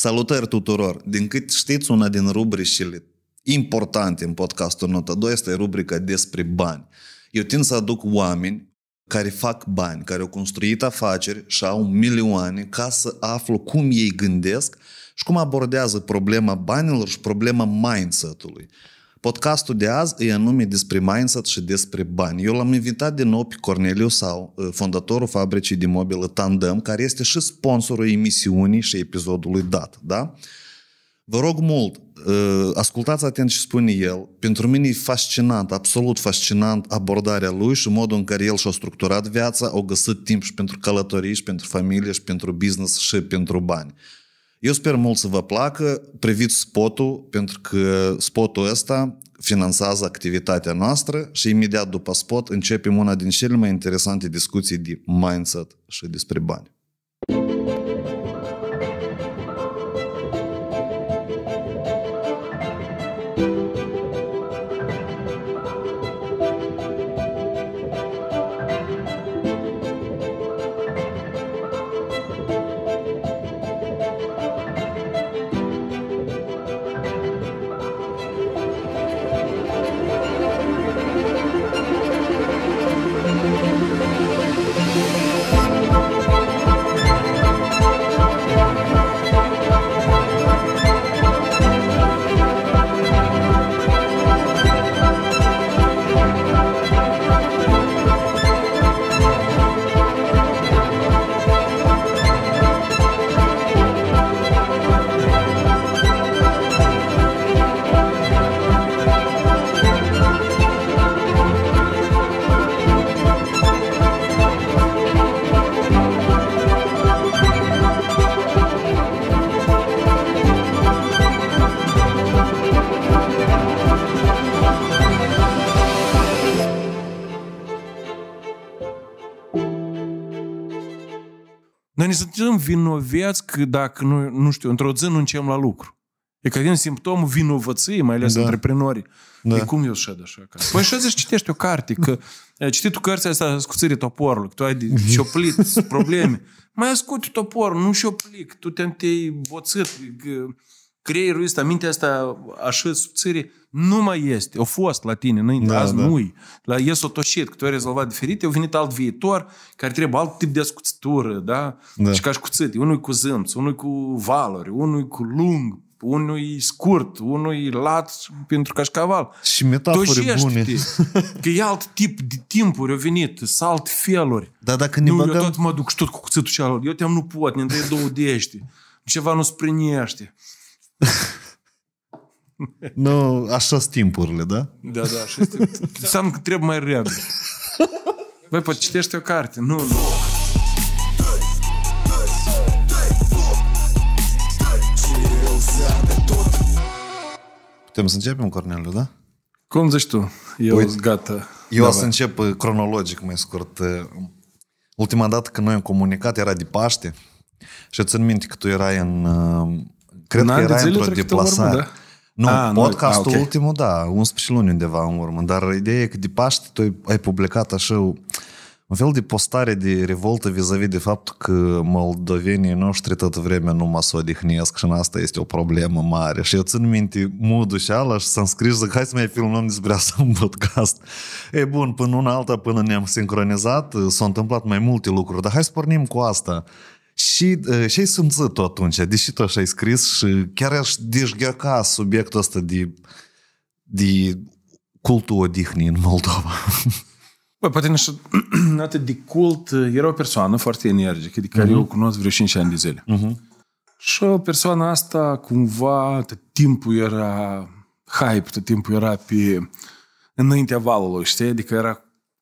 Salutări tuturor! Din cât știți, una din rubricile importante în podcastul Nota 2 este rubrica despre bani. Eu tind să aduc oameni care fac bani, care au construit afaceri și au milioane ca să aflu cum ei gândesc și cum abordează problema banilor și problema mindset-ului. Podcastul de azi e anume despre mindset și despre bani. Eu l-am invitat din nou pe Corneliu Sau, ă, fondatorul fabricii de mobilă Tandem, care este și sponsorul emisiunii și episodului dat. Da? Vă rog mult, ă, ascultați atent ce spune el. Pentru mine e fascinant, absolut fascinant abordarea lui și modul în care el și-a structurat viața, au găsit timp și pentru călătorii, și pentru familie, și pentru business, și pentru bani. Eu sper mult să vă placă, priviți spotul, pentru că spotul ăsta finanțează activitatea noastră și imediat după spot începem una din cele mai interesante discuții de mindset și despre bani. vinoveați că dacă, nu, nu știu, într-o zi nu încem la lucru. E că avem simptomul vinovăției, mai ales da. antreprenori. Da. E cum eu șed așa? Că... Păi și zici, citești o carte, că citi tu cărțile astea scuțirii toporului, că tu ai de șoplit probleme. Mai ascult toporul, nu șoplic, tu te-ai boțit, că creierul ăsta, mintea asta așa subțire, nu mai este. O fost la tine înainte, da, azi da. nu-i. La el s toșit, că tu ai rezolvat diferit, au venit alt viitor care trebuie alt tip de ascuțitură, da? da. Și ca și cuțit, unul cu zâmț, unul cu valori, unul cu lung, unul scurt, unul lat pentru cașcaval. Și metafore bune. Că e alt tip de timpuri, au venit, salt feluri. Da, dacă ne nu, băgăm... Eu tot mă duc și tot cu cuțitul și Eu te-am nu pot, ne dai două dește. Ceva nu sprinește. nu, așa sunt timpurile, da? Da, da, așa sunt. Înseamnă că trebuie mai repede. Băi, poate citește o carte. Nu, nu. Putem să începem, Corneliu, da? Cum zici tu? Eu păi, sunt gata. Eu da, să încep uh, cronologic mai scurt. Uh, ultima dată când noi am comunicat era de Paște și în minte că tu erai în uh, cred că era într-o deplasare. Urmă, da? Nu, a, ah, podcastul nu, okay. ultimul, da, 11 luni undeva în urmă, dar ideea e că de Paște tu ai publicat așa un fel de postare de revoltă vis-a-vis de faptul că moldovenii noștri tot vremea nu mă sodihnesc și în asta este o problemă mare. Și eu țin minte modul și ala și s-am scris zic, hai să mai filmăm despre asta un podcast. E bun, până una alta, până ne-am sincronizat, s-au întâmplat mai multe lucruri, dar hai să pornim cu asta. Și ce și-ai simțit-o atunci, deși tu așa ai scris și chiar aș deșgheaca subiectul ăsta de, de cultul odihnii în Moldova. Bă, poate nu știu, atât de cult, era o persoană foarte energică, de care uh-huh. eu cunosc vreo 5 ani de zile. Uh-huh. Și persoana asta cumva tot timpul era hype, tot timpul era pe înaintea valului, știi? Adică era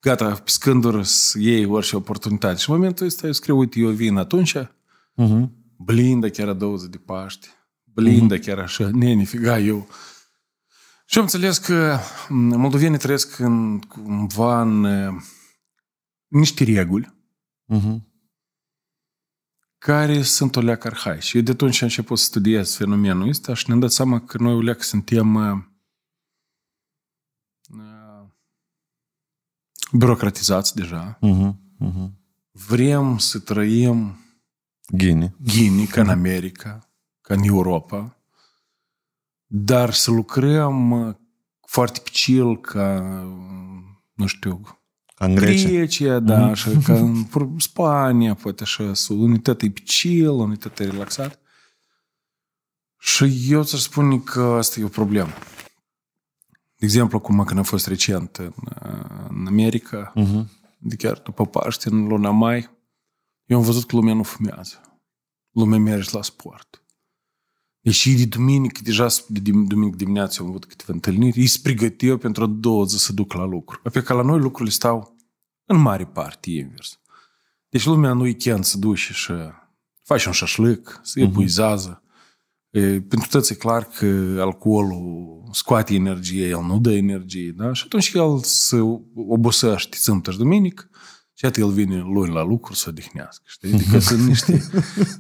gata, pe scânduri să iei orice oportunitate. Și în momentul ăsta eu scriu, uite, eu vin atunci, uh-huh. blindă chiar a 20 de Paști, blindă uh-huh. chiar așa, nene, figa, eu... Și am înțeles că moldovenii trăiesc în, cumva în niște reguli uh-huh. care sunt o leacă arhai. Și de atunci am început să studiez fenomenul ăsta și ne-am dat seama că noi o leacă suntem Birocratizați deja. Uh-huh, uh-huh. Vrem să trăim Gini, Gini, ca în America, ca în Europa, dar să lucrăm uh, foarte picil ca, nu știu, ca în Grecia, Grecia da, uh-huh. așa, ca în Spania, poate așa, unitatea e picil, unitatea relaxat. Și eu ți-aș spune că asta e o problemă exemplu, acum când am fost recent în, uh, în America, uh-huh. de chiar după Paște, în luna mai, eu am văzut că lumea nu fumează. Lumea merge la sport. și de duminică, deja de duminică dimineață am avut câteva întâlniri, îi se pregăteau pentru a două zi să duc la lucru. Pe că la noi lucrurile stau în mare parte invers. Deci lumea în weekend se duce și faci un șașlic, se mhm. epuizează. Uh-huh pentru toți e clar că alcoolul scoate energie, el nu dă energie, da? Și atunci el se obosește sâmbătă și duminică și atât el vine luni la lucru să odihnească, știi? Adică sunt niște,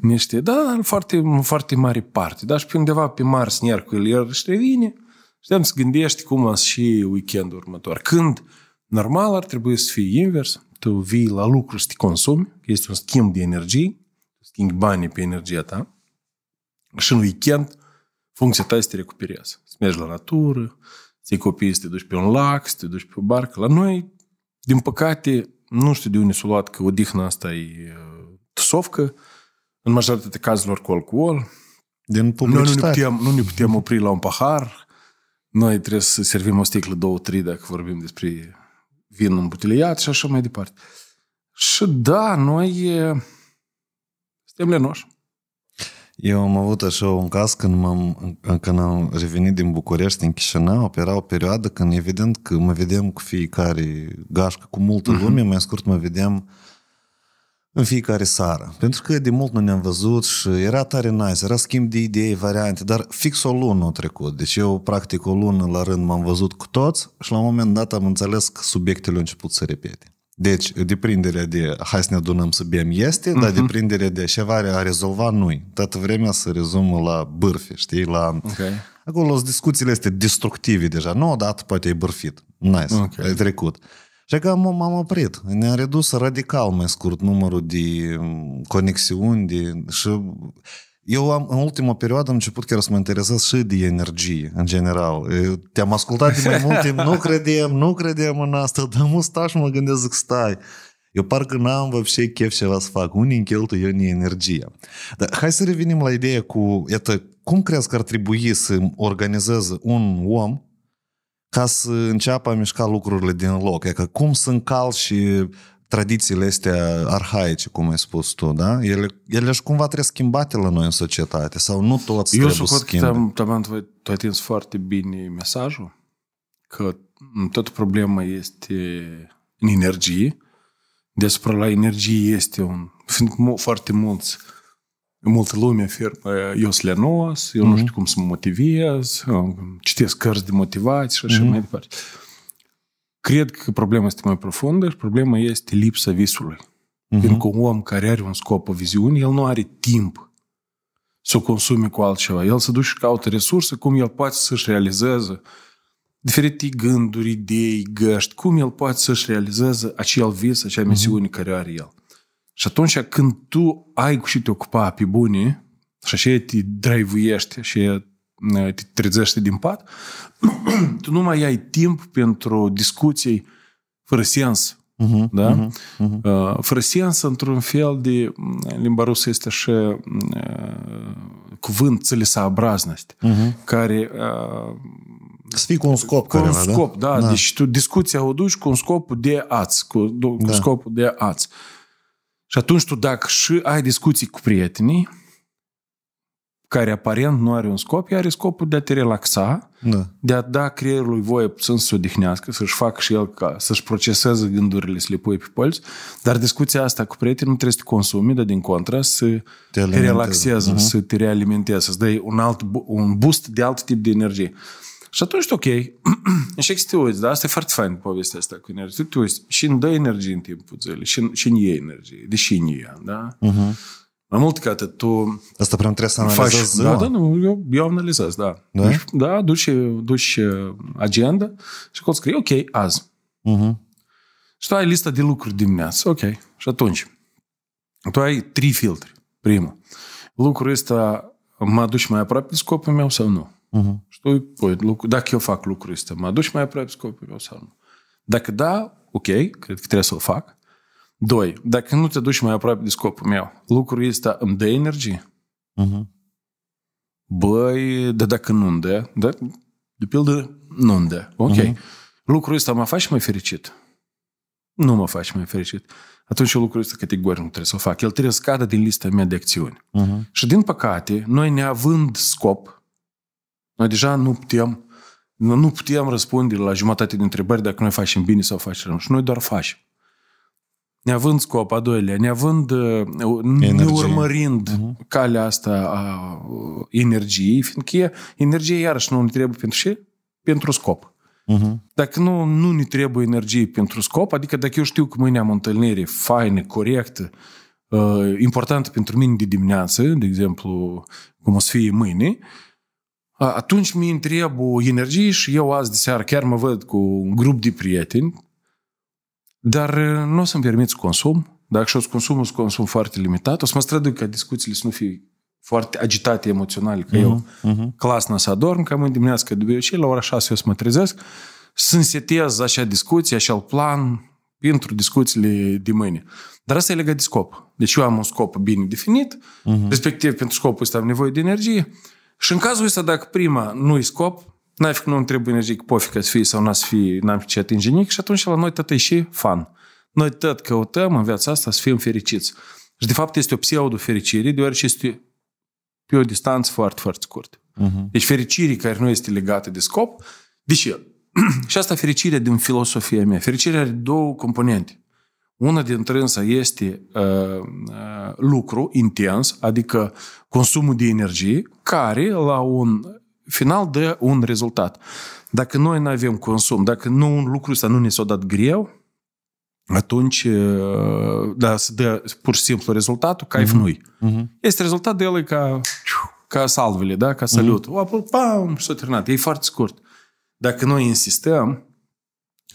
niște da, foarte, foarte mare parte, da? Și pe undeva pe marți, miercuri, el își vine, și te gândești cum a și weekendul următor. Când normal ar trebui să fie invers, tu vii la lucru să te consumi, este un schimb de energie, schimbi banii pe energia ta, și în weekend, funcția ta este să te recuperezi. Să mergi la natură, să iei copii, să te duci pe un lac, să te duci pe o barcă. La noi, din păcate, nu știu de unde s-a luat că odihna asta e tăsovcă, uh, în majoritatea cazurilor cu alcool. Din Noi nu ne putem, nu ne putem opri la un pahar, noi trebuie să servim o sticlă, două, trei, dacă vorbim despre vin îmbutiliat și așa mai departe. Și da, noi uh, suntem lenoși. Eu am avut așa un caz când, m-am, când am revenit din București, în Chișinău, era o perioadă când evident că mă vedeam cu fiecare gașcă, cu multă mhm. lume, uh-huh. mai scurt mă vedeam în fiecare sară. Pentru că de mult nu ne-am văzut și era tare nice, era schimb de idei, variante, dar fix o lună a trecut. Deci eu practic o lună la rând m-am văzut cu toți și la un moment dat am înțeles că subiectele au început să repete. Deci, deprinderea de hai să ne adunăm să bem este, uh-huh. dar mhm. deprinderea de ceva a rezolva nu Toată vremea să rezumă la bârfe, știi? La... Okay. Acolo sunt discuțiile este destructive deja. Nu odată poate ai bârfit. Nice, okay. ai trecut. Și că m-am oprit. Ne-am redus radical mai scurt numărul de mm, conexiuni de... și eu am, în ultima perioadă am început chiar să mă interesez și de energie, în general. Te-am ascultat de mai mult timp, nu credeam, nu credeam în asta, dar și mă gândesc, stai, eu parcă n-am вообще chef ceva să fac. Unii încheltuie, eu nu energia. Dar hai să revenim la ideea cu, iată, cum crezi că ar trebui să organizeze un om ca să înceapă a mișca lucrurile din loc? Adică cum să încalci și tradițiile astea arhaice, cum ai spus tu, da? Ele, ele și cumva trebuie schimbate la noi în societate sau nu toți Eu trebuie schimbe. Eu că tu ai atins foarte bine mesajul că tot problema este în energie. Despre la energie este un... Fiind foarte mulți multă lume afirmă, eu sunt lenos, eu mm-hmm. nu mhm. știu cum să mă motivez, citesc cărți de motivație și așa mm-hmm. mai departe. Cred că problema este mai profundă și problema este lipsa visului. Uh-huh. Pentru că un om care are un scop, o viziune, el nu are timp să o consume cu altceva. El se duce și caută resurse, cum el poate să-și realizeze diferite gânduri, idei, găști, cum el poate să-și realizeze acel vis, acea mhm. misiune uh-huh. care are el. Și atunci când tu ai cu ce te ocupa pe bune și așa te drive-uiești, așa Ă, te trezește din pat, tu nu mai ai timp pentru discuții fără sens. Uh-huh, mhm, da? Uh-huh, uh-huh. Fără sens, într-un fel de... Limba rusă este așa ă, cuvânt целесообразность, uh-huh. care... Să fii cu un scop. Cu un da? scop, da? da. da. Deci tu discuția o duci cu un scop de ați, cu, cu da. scopul de ați. Și atunci tu dacă și ai discuții cu prietenii, care aparent nu are un scop, iar are scopul de a te relaxa, da. de a da creierului voie să se odihnească, să-și facă și el, ca, să-și proceseze gândurile, să le pui pe polți, dar discuția asta cu prietenii nu trebuie să te consumi, dar din contra să te, te relaxezi, uh-huh. să te realimentezi, să-ți dai un, alt, un boost de alt tip de energie. Și atunci, ok, și că te uiți, da? Asta e foarte fain povestea asta cu energie. Tu te uiți și îmi dă energie în timpul zilei, și, și în ei energie, deși în ea, da? Uh-huh. Mai mult decât atât, tu... Asta prea trebuie să analizezi faci, da, ziua. Da, da, nu, eu, eu analizez, da. Da? Deci, da, duci, duci uh, agenda și acolo scrie, ok, azi. Uh-huh. Și tu ai lista de lucruri dimineață, ok. Și atunci, tu ai trei filtre. Primul, lucrul ăsta mă aduci mai aproape de scopul meu sau nu? Uh-huh. Și tu pui, lucru, dacă eu fac lucrul ăsta, mă aduci mai aproape de scopul meu sau nu? Dacă da, ok, cred că trebuie să-l fac. Doi, dacă nu te duci mai aproape de scopul meu, lucrul ăsta îmi dă energie? Uh-huh. Băi, dar dacă nu îmi dă, da, de pildă, nu îmi dă. Ok. Uh-huh. Lucrul ăsta mă faci mai fericit? Nu mă faci mai fericit. Atunci lucrul ăsta categoric nu trebuie să o fac. El trebuie să scadă din lista mea de acțiuni. Uh-huh. Și din păcate, noi neavând scop, noi deja nu putem nu putem răspunde la jumătate de întrebări dacă noi facem bine sau facem rău. Și noi doar facem neavând scop a doilea, neavând, uh, Energie. neurmărind uh-huh. calea asta a uh, energiei, fiindcă energie iarăși nu ne trebuie pentru ce? Pentru scop. Uh-huh. Dacă nu, nu ne trebuie energie pentru scop, adică dacă eu știu că mâine am o întâlnire faină, corectă, uh, importantă pentru mine de dimineață, de exemplu, cum o să fie mâine, atunci mi întreb o energie și eu azi de seară chiar mă văd cu un grup de prieteni, dar uh, nu o să-mi permit să consum. Dacă și-o să consum, un să consum foarte limitat. O să mă străduc ca discuțiile să nu fie foarte agitate emoțional, că uh-huh, eu uh clasna să adorm, că mâine dimineață, că de obicei, la ora 6 eu să mă trezesc, să însetez așa discuții, așa plan pentru discuțiile de mâine. Dar asta e legat de scop. Deci eu am un scop bine definit, uh-huh. respectiv pentru scopul ăsta am nevoie de energie și în cazul ăsta, dacă prima nu e scop, n-ai făcut, nu întreb energic, pofi că să fie sau n să fie n-am ce atinge nimic și atunci la noi tot e și fan. Noi tot căutăm în viața asta să fim fericiți. Și de fapt este o pseudo-fericire, deoarece este pe o distanță foarte, foarte scurtă. Uh-huh. Deci fericirii care nu este legată de scop, deși și asta fericirea din filosofia mea. Fericirea are două componente. Una dintre însă este uh, uh lucru intens, adică consumul de energie, care la un final dă un rezultat. Dacă noi nu avem consum, dacă nu un lucru ăsta nu ne s-a dat greu, atunci uh, da, se dă pur și simplu rezultatul ca uh-huh. Mhm. nu uh-huh. Mhm. Este rezultat de el ca, ca salvele, da? ca salut. Uh-huh. O, apă, pam, s-a terminat. E foarte scurt. Dacă noi insistăm,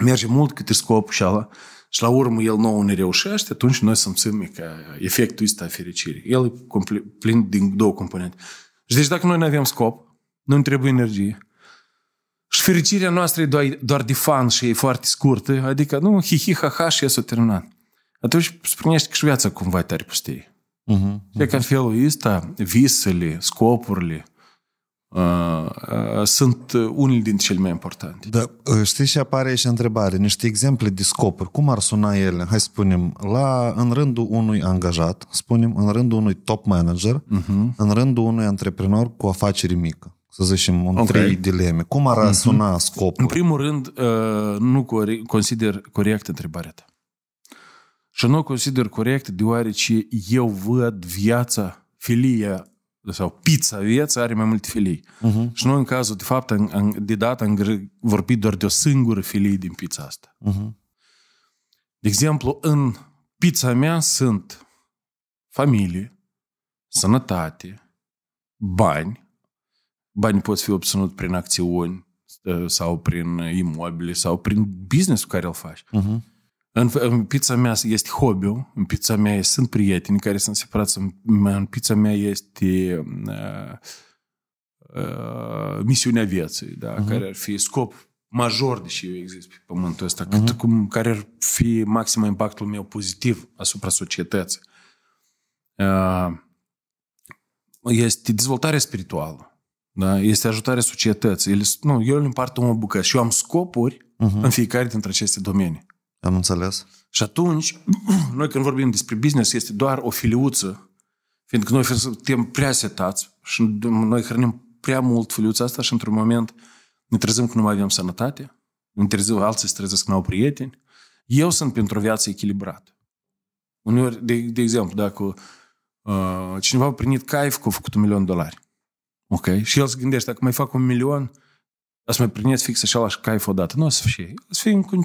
merge mult câte scopul și ala, și la urmă el nou ne reușește, atunci noi simțim că efectul a fericirii. El e plin din două componente. Și deci dacă noi nu avem scop, nu-mi trebuie energie. Și fericirea noastră e doar, doar de fan și e foarte scurtă, adică nu, hihi, ha-ha și s-a terminat. Atunci spunești că și viața cumva e tare pustie. Uh-huh, uh-huh. că în mhm. felul ăsta, visele, scopurile, Uh, uh, sunt unele dintre cele mai importante. Da, știi și apare și întrebare, niște exemple de scopuri, cum ar suna ele, hai să spunem, la, în rândul unui angajat, spunem, în rândul unui top manager, uh-huh. în rândul unui antreprenor cu afaceri mică să zicem, în okay. trei dileme. Cum ar mhm. suna mm-hmm. scopul? În primul rând, uh, nu consider corect întrebarea ta. Și nu consider corect deoarece eu văd viața, filia sau pizza viața are mai multe filii. Uh-huh. Și noi, în cazul, de fapt, în, de dată am vorbit doar de o singură filie din pizza asta. Uh-huh. De exemplu, în pizza mea sunt familie, sănătate, bani, Banii pot fi obținut prin acțiuni ă, sau prin imobile sau prin business care îl faci. Uh-huh. În, în pizza mea este hobby în pizza mea sunt prieteni care sunt separați, în, în pizza mea este uh, uh, misiunea vieții, da, uh-huh. care ar fi scop major, deși eu exist pe pământul ăsta, uh-huh. cât, mhm. cum, care ar fi maxim impactul meu pozitiv asupra societății. Uh, este dezvoltarea spirituală. Da? Este ajutarea societății. El, nu, eu îl împart o bucăți și eu am scopuri uh-huh. în fiecare dintre aceste domenii. Am înțeles. Și atunci, noi când vorbim despre business, este doar o filiuță, fiindcă noi suntem prea setați și noi hrănim prea mult filiuța asta și într-un moment ne trezim că nu mai avem sănătate, ne trezim, alții se trezesc că nu au prieteni. Eu sunt pentru o viață echilibrată. Uneori, de, de exemplu, dacă uh, cineva a primit caif că a făcut un milion de dolari, Ok? Și el se gândește, dacă mai fac un milion, să mai primesc fix la caif odată. Nu o să fie. O să fie încă un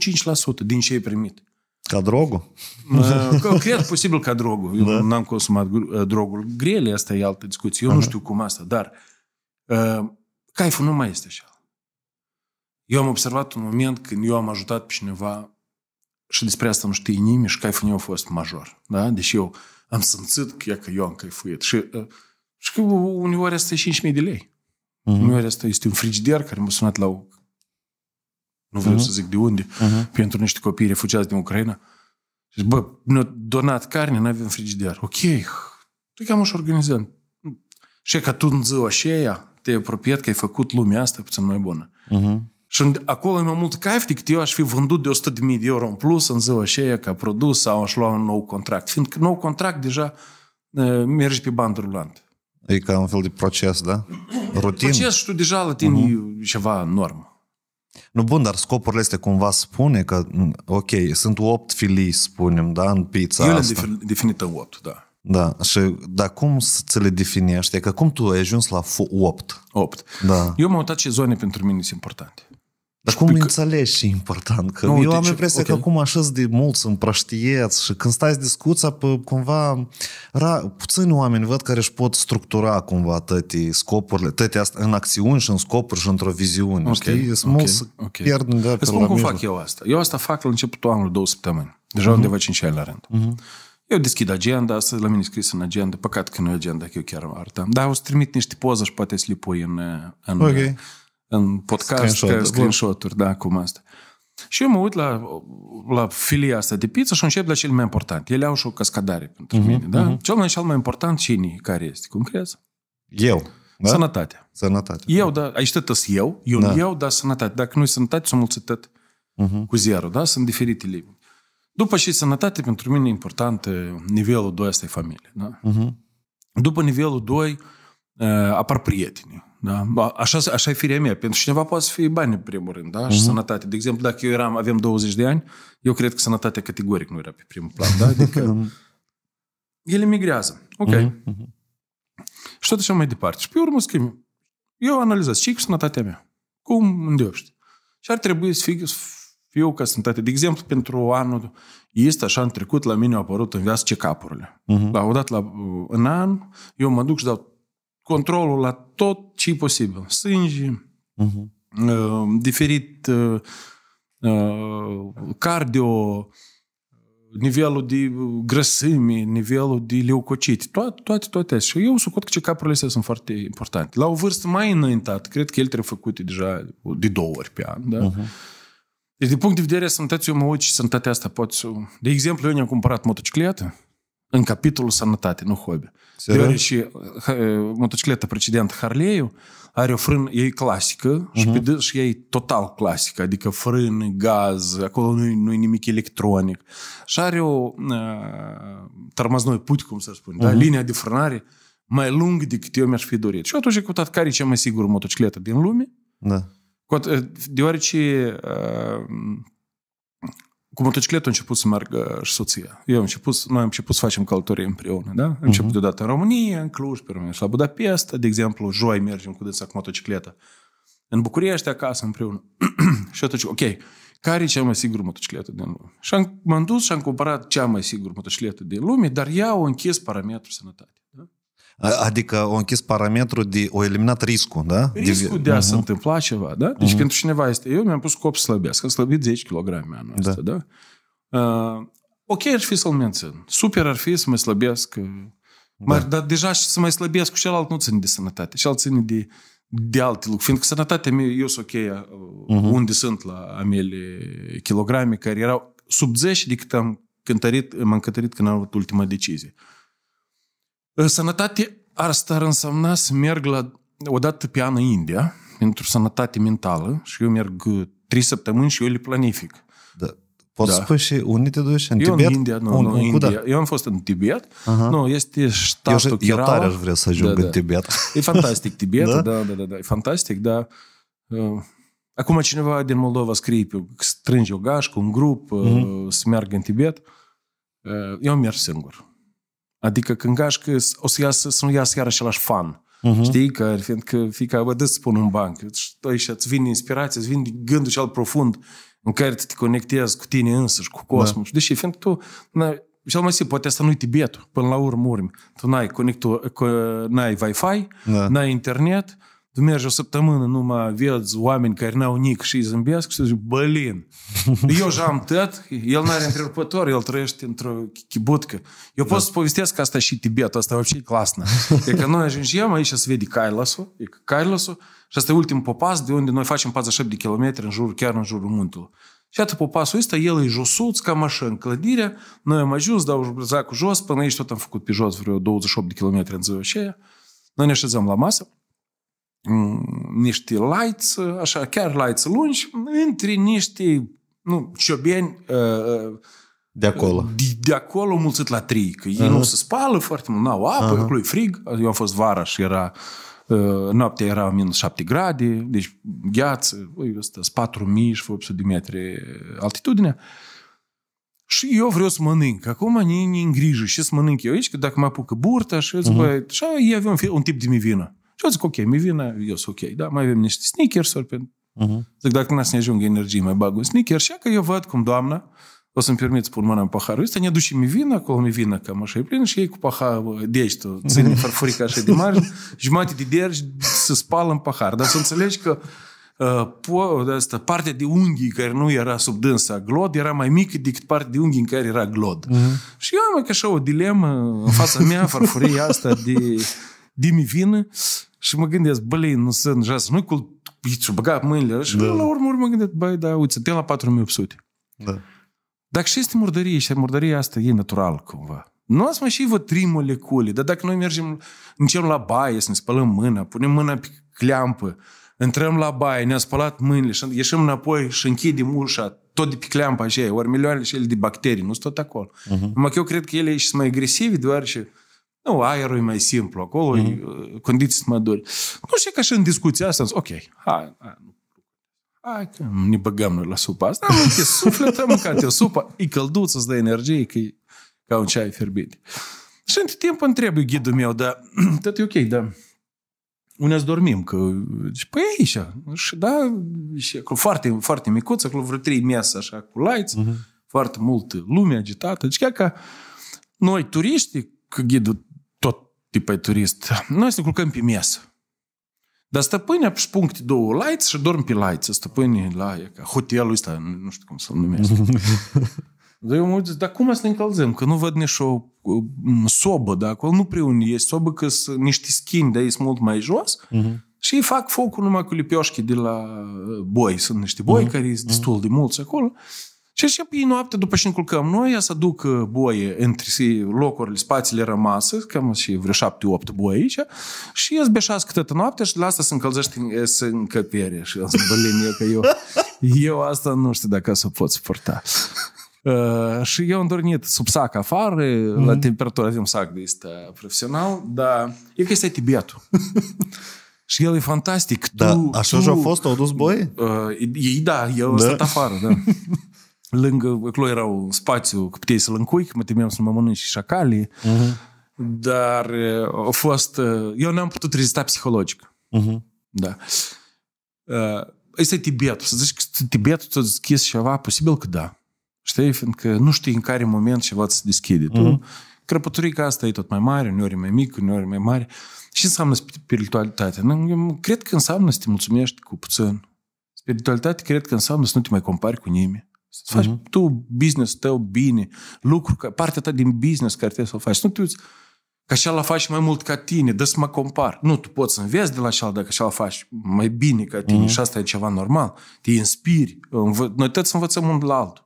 5% din ce ai primit. Ca drogul? Cred posibil ca drogul. Eu da. n-am consumat ă, drogul. Grele, asta e altă discuție. Eu Aha. nu știu cum asta, dar uh, caiful nu mai este așa. Eu am observat un moment când eu am ajutat pe cineva și despre asta nu știe nimeni și caiful meu a fost major. Da? Deci eu am simțit că, că eu am caifuit. Și uh, și că uneori asta e 5.000 de lei. Uh-huh. Uneori asta este un frigider care m-a sunat la o... Nu vreau uh-huh. să zic de unde. Uh-huh. Pentru niște copii refugiați din Ucraina. Și zic, bă, ne-a donat carne, nu avem frigider. Ok, tu cam așa organizăm. Și că tu în ziua aceea te apropiat că ai făcut lumea asta puțin mai bună. Uh-huh. Și acolo e mai mult caif decât eu aș fi vândut de 100.000 de euro în plus în ziua aceea ca produs sau aș lua un nou contract. Fiindcă nou contract deja merge pe bandă rulantă. Adică e ca un fel de proces, da? Rutin? Proces și tu deja tine mhm. uh-huh. ceva normă. Nu, bun, dar scopurile este cumva spune că, ok, sunt 8 filii, spunem, da, în pizza Eu asta. le în 8, da. Da, și dar cum să le definești? Că adică cum tu ai ajuns la 8? 8. Da. Eu m-am uitat ce zone pentru mine sunt importante. Dar cum pic... înțelegi și important? Că nu, eu am impresia okay. că acum așa de mulți praștieți și când stai discuția, pe, cumva ra, puțini oameni văd care își pot structura cumva toate scopurile, toate astea în acțiuni și în scopuri și într-o viziune. Okay. Știi? Sunt okay. mulți okay. pierd undeva pe spun la cum fac eu asta. Eu asta fac la începutul anului, două săptămâni. Deja uh-huh. undeva cinci ani la rând. Uh-huh. Eu deschid agenda, astăzi la mine scris în agenda, păcat că nu e agenda, că eu chiar artă. Dar o să trimit niște poze și poate să le pui în, în okay în podcast, screenshot, da. screenshot-uri, da, cum asta. Și eu mă uit la, la filia asta de pizza și încep la cel mai important. Ele au și o cascadare pentru uh-huh, mine, da? Uh-huh. Cel mai cel mai important cine care este? Cum crezi? Eu. Da? Sănătatea. Sănătatea. Eu, da, aici tot eu, eu da. eu, dar sănătate. Dacă nu e sănătate, sunt mulțități uh-huh. Mhm. cu zero, da? Sunt diferite limbi. După și sănătate, pentru mine important, nivelul 2 asta e familie, da? Uh-huh. După nivelul 2 apar prietenii. Da? Așa, așa e firea mea. Pentru cineva poate să fie bani, în primul rând, da? uh-huh. sănătate. De exemplu, dacă eu eram, avem 20 de ani, eu cred că sănătatea categoric nu era pe primul plan. Da? Adică mhm. ele emigrează. Ok. Uh-huh. Și tot așa mai departe. Și pe urmă schimb. Eu analizez ce e cu sănătatea mea. Cum îndeopște. Și ar trebui să fie eu ca sănătate. De exemplu, pentru anul este așa în trecut, la mine au apărut în viață ce capurile. Uh-huh. La, odată la, în an, eu mă duc și dau controlul la tot ce e posibil. Sânge, uh-huh. Uh, diferit uh, uh, cardio, nivelul de grăsime, nivelul de leucociti, toate, toate, toate astea. Și eu sunt că ce capurile astea sunt foarte importante. La o vârstă mai înaintată, cred că ele trebuie făcute deja de două ori pe an, da? Uh-huh. Deci, din punct de vedere sănătății, eu mă uit și sănătatea asta pot să... De exemplu, eu ne-am cumpărat motocicletă, în capitolul sănătate, nu hobby. Deoarece uh, motocicleta precedentă Harley are o frână, e clasică uh-huh. și, mhm. pe și e total clasică, adică frână, gaz, acolo nu e, nu e nimic electronic. Și are o uh, tărmăznoi put, cum să spun, uh-huh. da? Mhm. linia de frânare mai lungă decât eu mi-aș fi dorit. Și atunci ai căutat care e cea mai sigură motocicletă din lume, da. Uh, deoarece uh, cu motocicletul a început să meargă și soția. Eu am început, noi am început să facem călătorii împreună, da? Am mhm. început uh-huh. deodată în România, în Cluj, pe România, la Budapesta, de exemplu, joi mergem cu dânsa cu motocicleta. În București, acasă, împreună. și atunci, ok, care e cea mai sigură motocicletă din lume? Și am, m-am dus și am cumpărat cea mai sigură motocicletă din lume, dar ea au închis parametrul sănătate. Da? Adică au închis parametrul de, o eliminat riscul, da? Riscul de a uh-huh. se mhm. întâmpla ceva, da? Deci uh-huh. pentru cineva este, eu mi-am pus scop să slăbesc, am slăbit 10 kg anul da? da? Uh, ok ar fi să-l mențin. Super ar fi să mă slăbesc. Uh, da. Dar deja să mai slăbesc cu celălalt nu ține de sănătate. Celălalt ține de, de alte lucruri. Fiindcă sănătatea mea, eu sunt ok uh-huh. unde sunt la amele kilograme care erau sub 10 cât am cântărit, m-am cântărit când am avut ultima decizie. Sănătate asta ar însemna să merg la, odată pe an în India, pentru sănătate mentală și eu merg uh, trei săptămâni și eu le planific. Da. Poți da. spune și unde te duci? În eu Tibet? în India, nu, un, nu, în India. Da. Eu am fost în Tibet, uh-huh. nu, este statul eu, Kerala. Eu tare aș vrea să ajung da, da. în Tibet. E fantastic Tibet, da? da, da, da, da, e fantastic, da. Uh, acum cineva din Moldova scrie pe strânge o gașcă, un grup, uh-huh. să meargă în Tibet. Uh, eu am mers singur. Adică când gași că o să, iasă, să nu iasă iar același fan. Uh-huh. Mhm. Știi? Că, fiindcă fiica, bă, dă spun un banc. Și tu și îți vin inspirația, îți vin gândul cel profund în care te conectezi cu tine însăși, cu da. cosmos Da. deși, fiindcă tu, na, cel mai simplu, poate asta nu-i Tibetul, până la urmă urmi. Tu n-ai, conectu, n-ai Wi-Fi, da. n-ai internet, tu mergi o săptămână, numai vezi oameni care n-au nic și îi zâmbesc și zici, bălin, eu Jean Tet, el n-are întrerupător, el trăiește într-o chibutcă. Eu pot da. să povestesc asta și Tibet, asta вообще clasnă. E că noi ajungem aici să vede Kailasul, e că Kailasul, și asta e ultimul popas de unde noi facem 47 de kilometri în jur, chiar în jurul muntelui. Și atât popasul ăsta, el e josuț, cam așa, în clădirea, noi am ajuns, dau zacul jos, până aici tot am făcut pe jos vreo 28 de kilometri în ziua aceea. Noi ne așezăm la masă, niște lights, așa, chiar lights lungi, între niște nu, ciobieni uh, uh de acolo. De, de acolo mulțit la trei, că ei uh-huh. nu se spală foarte mult, n-au apă, uh-huh. acolo e frig. Eu am fost vara și era uh, noaptea era minus 7 grade, deci gheață, ui, ăsta, 4000 și 800 de metri altitudinea. Și eu vreau să mănânc. Acum ne, îngrijă și să mănânc eu aici, că dacă mă apucă burta și uh-huh. bă, așa, ei avea un, un tip de mivină. Și eu zic, ok, mi vine, eu sunt ok, da, mai avem niște sneakers-uri pe... Uh-huh. Zic, dacă n-ați ne ajungă energie, mai bag un sneaker și că eu văd cum doamna, o să-mi permit să pun mâna în paharul ăsta, ne duce mi vină, acolo mi vină cam așa e plin și ei cu paharul tu ține farfurica așa de mare, jumate de dergi se spală în pahar. Dar să înțelegi că uh, asta, partea de unghii care nu era sub dânsa glod era mai mică decât partea de unghii în care era glod. Uh-huh. Și eu am așa o dilemă în fața mea, farfuria asta de de mi vină și mă gândesc, băi, nu sunt jas, nu-i cu pițu, băga mâinile. Și da. la urmă, urmă gândesc, băi, da, uite, te la 4800. Da. Dacă și este murdărie, și murdărie asta e natural cumva. Nu ați mai și vă trei molecule, dar dacă noi mergem, începem la baie să ne spălăm mâna, punem mâna pe cleampă, intrăm la baie, ne-a spălat mâinile și ieșim înapoi și închidem ușa, tot de pe cleampă așa, ori milioane și ele de bacterii, nu sunt tot acolo. Uh-huh. Numai că eu cred că ele sunt mai agresivi, deoarece nu, aerul e mai simplu, acolo mm-hmm. e, mhm. uh, condiții sunt mai dure. Nu știu că și în discuția asta, ok, hai, hai, hai că ne băgăm noi la supa asta, am da, închis sufletul, am mâncat eu supa, e călduț, îți dă energie, că e ca un ceai fierbinte. Și între timp întreb eu ghidul meu, dar tot e ok, dar unde dormim? Că, și deci, păi aici. Și da, și acolo foarte, foarte micuț, acolo vreo trei mese așa cu lights, mm-hmm. foarte mult lume agitată. Deci chiar ca noi turiști, că ghidul ai turist, noi să ne culcăm pe mesă. Dar stăpânea își puncte două lights și dorm pe lights, Stăpânii la e ca hotelul ăsta, nu știu cum să-l numesc. Dar eu mă uit, dar cum să ne încălzăm? Că nu văd nici o sobă, dar acolo nu prea unii e sobă, că sunt niște schini, dar e mult mai jos. Uh-huh. Și ei fac focul numai cu lipioșchi de la boi. Sunt niște boi uh-huh. care sunt uh-huh. destul de mulți acolo. Și așa pe noapte, după ce înculcăm noi, ea să ducă uh, boie între locurile, spațiile rămase, cam și vreo șapte, opt boie aici, și ea zbeșească toată noapte și la asta se încălzește să încăpere. Și eu zic, bălin, eu că eu, eu asta nu știu dacă să pot suporta. Uh, și eu am dormit sub sac afară, mm-hmm. la temperatură avem sac de ăsta profesional, dar e că este Tibetul. Și el e fantastic. Da, tu, așa tu... a fost? Au dus boi? Uh, ei, da, eu da. a stat afară, da. lângă, acolo era un spațiu că puteai să-l încui, că mă temeam să mă mănânci și șacalii, uh-huh. dar uh, a fost, uh, eu n-am putut rezista psihologic. Uh-huh. Da. Uh, ăsta e Tibetul. Să zici că Tibetul ți-a deschis ceva, posibil că da. Știi? Fiindcă nu știi în care moment ceva ți se deschide. Uh-huh. Tu, mhm. crăpăturica asta e tot mai mare, uneori mai mică, uneori mai mare. și înseamnă spiritualitate? Eu cred că înseamnă să te mulțumești cu puțin. Spiritualitate cred că înseamnă să nu te mai compari cu nimeni. Să faci mm-hmm. tu business tău bine, lucru, partea ta din business care trebuie să o faci. Să nu te uiți că așa la faci mai mult ca tine, dă să mă compar. Nu, tu poți să înveți de la așa dacă așa faci mai bine ca tine mm-hmm. și asta e ceva normal. Te inspiri. Învă- Noi toți învățăm unul la altul.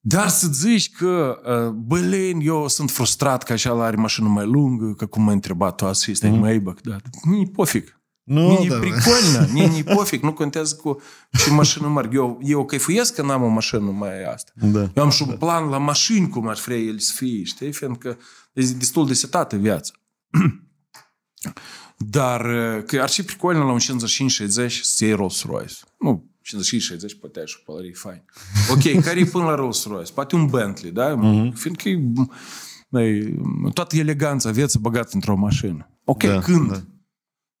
Dar să zici că, ă, bă, eu sunt frustrat că așa are mașină mai lungă, că cum m-ai întrebat tu asta, este mm-hmm. mai bă, da, nu-i pofic. Nu, Mie e da, da. pricolnă, mie ne pofic, nu contează cu ce mașină merg. Eu, eu căifuiesc că n-am o mașină mai asta. Da, eu am și da. un plan la mașini cum ar vrea el să fie, știi? Fiindcă e destul de setată viața. Dar că ar fi pricolnă la un 55-60 să iei Rolls-Royce. Nu, 55-60 poate ai și o pălărie, fain. Ok, care e până la Rolls-Royce? Poate un Bentley, da? Uh-huh. Fiindcă e, e, toată eleganța vieții băgată într-o mașină. Ok, da, când?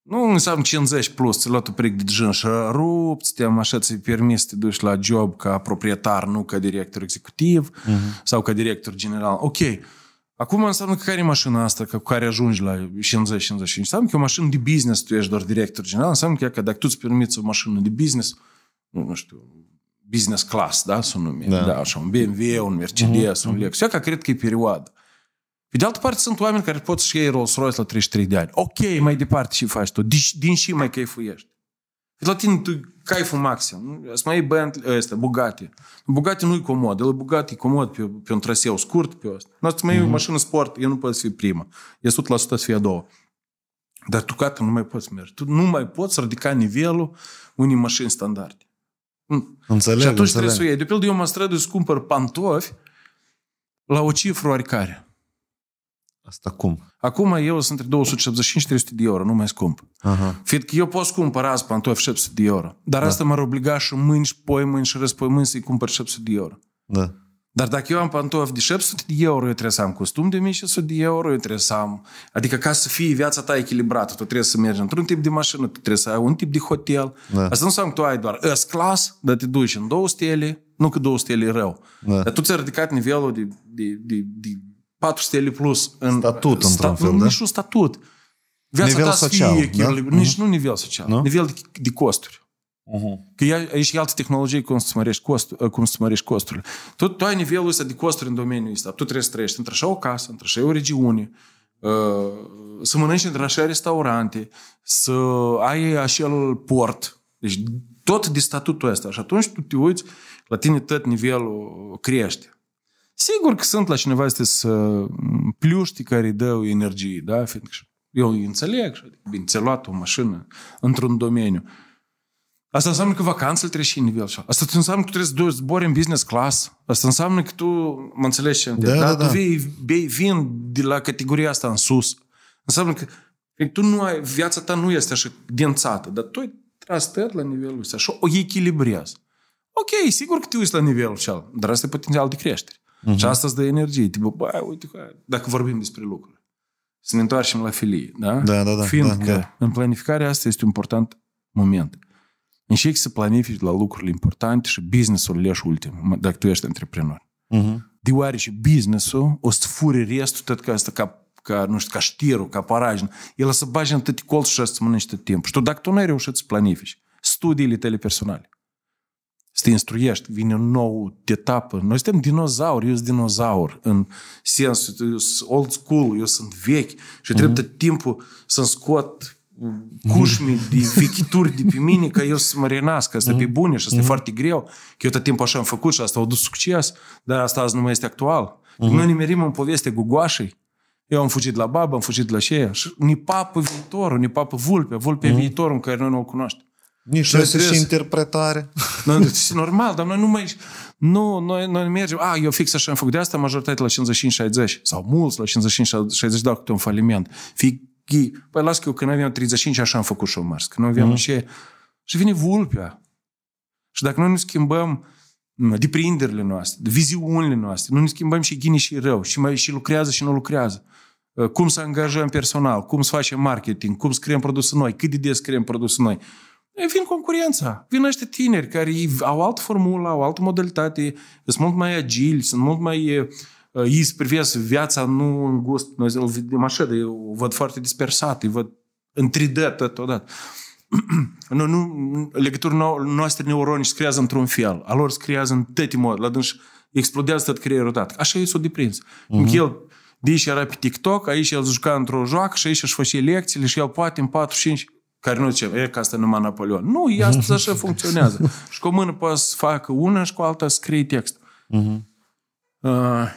Nu înseamnă 50 plus, ți-ai luat un peric de gen și rupt, te-am așa, ți-ai permis să te duci la job ca proprietar, nu ca director executiv uh-huh. sau ca director general. Ok, Acum înseamnă că care e mașina asta cu care ajungi la 50-55? Înseamnă că e o mașină de business, tu ești doar director general, înseamnă că dacă tu îți permiți o mașină de business, nu, nu știu, business class, da, o numim, da. da, așa, un BMW, un Mercedes, uh-huh. un mhm. Lexus, ea ca cred că e perioada. Pe de altă parte, sunt oameni care pot să-și iei Rolls-Royce la 33 de ani. Ok, mai departe și faci tu. Din, din și mai căifuiești. La tine tu caiful maxim. Să mai iei Bentley, ăsta, Bugatti. Bugatti nu-i comod. El Bugatti comod pe, pe un traseu scurt, pe ăsta. Nu să mai iei mm-hmm. mașină sport, eu nu pot să fie prima. E 100% să fie a doua. Dar tu gata, nu mai poți merge. Tu nu mai poți ridica nivelul unei mașini standarde. Mm. Înțeleg, Și atunci înțeleg. trebuie să iei. De pildă, eu mă străduiesc să cumpăr pantofi la o cifră oricare. Asta cum? Acum eu sunt între 275 și 300 de euro, nu mai scump. Aha. Fiindcă eu pot cumpăra azi pantofi 700 de euro, dar da. asta m-ar obliga și mâini și poi mâini și răspoi mâini să-i cumpăr 700 de euro. Da. Dar dacă eu am pantofi de 700 de euro, eu trebuie să am costum de 1600 de euro, eu trebuie să am... Adică ca să fie viața ta echilibrată, tu trebuie să mergi într-un tip de mașină, tu trebuie să ai un tip de hotel. Da. Asta nu înseamnă că tu ai doar S-class, dar te duci în două stele, nu că două stele e rău. Da. Dar tu ți-ai ridicat nivelul de, de, de, de 4 stele plus în statut, sta, într-un fel, nu, da? Nici un statut. Viața nivel ta social, fie, da? Mhm. nici uh-huh. nu nivel social, no? nivel de, de costuri. Uh-huh. Că e, aici e altă tehnologie cum să mărești, cost, cum să mărești costurile. Tu, tu ai nivelul ăsta de costuri în domeniul ăsta. Tu trebuie să trăiești într-așa o casă, într-așa o regiune, ă, să mănânci într-așa restaurante, să ai acel port. Deci tot de statutul ăsta. Și atunci tu te uiți, la tine tot nivelul crește. Sigur că sunt la cineva este să pliuști care dă o energie, da? Fiindcă eu îi înțeleg, bine, ți-a luat o mașină într-un domeniu. Asta înseamnă că vacanțele trebuie și în nivel așa. Asta înseamnă că trebuie să duci zbori în business class. Asta înseamnă că tu, mă înțelegi ce da, da, da, tu vei, vei, vin de la categoria asta în sus. Înseamnă că tu nu ai, viața ta nu este așa dințată, dar tu trebuie la nivelul ăsta și o echilibrează. Ok, sigur că te uiți la nivelul cel, dar asta e potențial de creștere. Uh-huh. Și asta îți dă energie. Tipo, bă, uite, dacă vorbim despre lucruri. Să ne întoarcem la filie, da? Da, da, da. Fiindcă da, da. în planificare asta este un important moment. Încerci să planifici la lucrurile importante și business-ul leși ultim, dacă tu ești antreprenor. Uh-huh. Deoarece business-ul o să fure restul tot ca asta, ca, ca, nu știu, ca știrul, ca parajin. El o să bage în tăti colț și să mănânci tot timpul. Și tu, dacă tu nu ai reușit să planifici studiile tale personale, să te instruiești, vine un nou etapă. Noi suntem dinozauri, eu sunt dinozaur în sensul, eu sunt old school, eu sunt vechi și uh-huh. trebuie timpul să-mi scot cușmi mhm. de vechituri de pe mine ca eu să mă renasc, asta mm-hmm. pe bune și asta mm-hmm. e foarte greu, că eu tot timpul așa am făcut și asta a dus succes, dar asta azi nu mai este actual. Mm-hmm. Noi ne merim în poveste cu goașei, eu am fugit la babă, am fugit la șeia și ne papă viitorul, ne papă vulpea, vulpea mm-hmm. viitorul în care noi nu o cunoaștem. Nici nu trebuie... și interpretare. Noi, deci normal, dar noi nu mai... Nu, noi, noi mergem, a, eu fix așa am făcut de asta, majoritatea la 55-60, sau mulți la 55-60 dau câte un faliment. Fii, păi las că eu când aveam 35 așa am făcut și o mars, că noi aveam mm ce... și... Și vine vulpea. Și dacă noi nu schimbăm deprinderile noastre, viziunile noastre, nu ne schimbăm și ghinii și rău, și, mai, și lucrează și nu lucrează, cum să angajăm personal, cum să facem marketing, cum să creăm produse noi, cât de des creăm produse noi, vin concurența. Vin niște tineri care au altă formulă, au altă modalitate, sunt mult mai agili, sunt mult mai... Ei se privesc viața nu în gust. Noi îl vedem așa, de, o văd foarte dispersat, îi văd în 3D totodată. Noi nu, legătura noastră neuronici creează într-un fel, a lor creează în tăti mod, la dânși explodează tot creierul dat. Așa ei s-au deprins. Uh-huh. Mhm. El de aici era pe TikTok, aici el juca într-o joacă și aici își făcea lecțiile și el poate în 4-5 care nu zicem, e, că asta numai Napoleon. Nu, e asta așa funcționează. și cu o mână poți să facă una și cu alta scrie text. Uh-huh. Uh,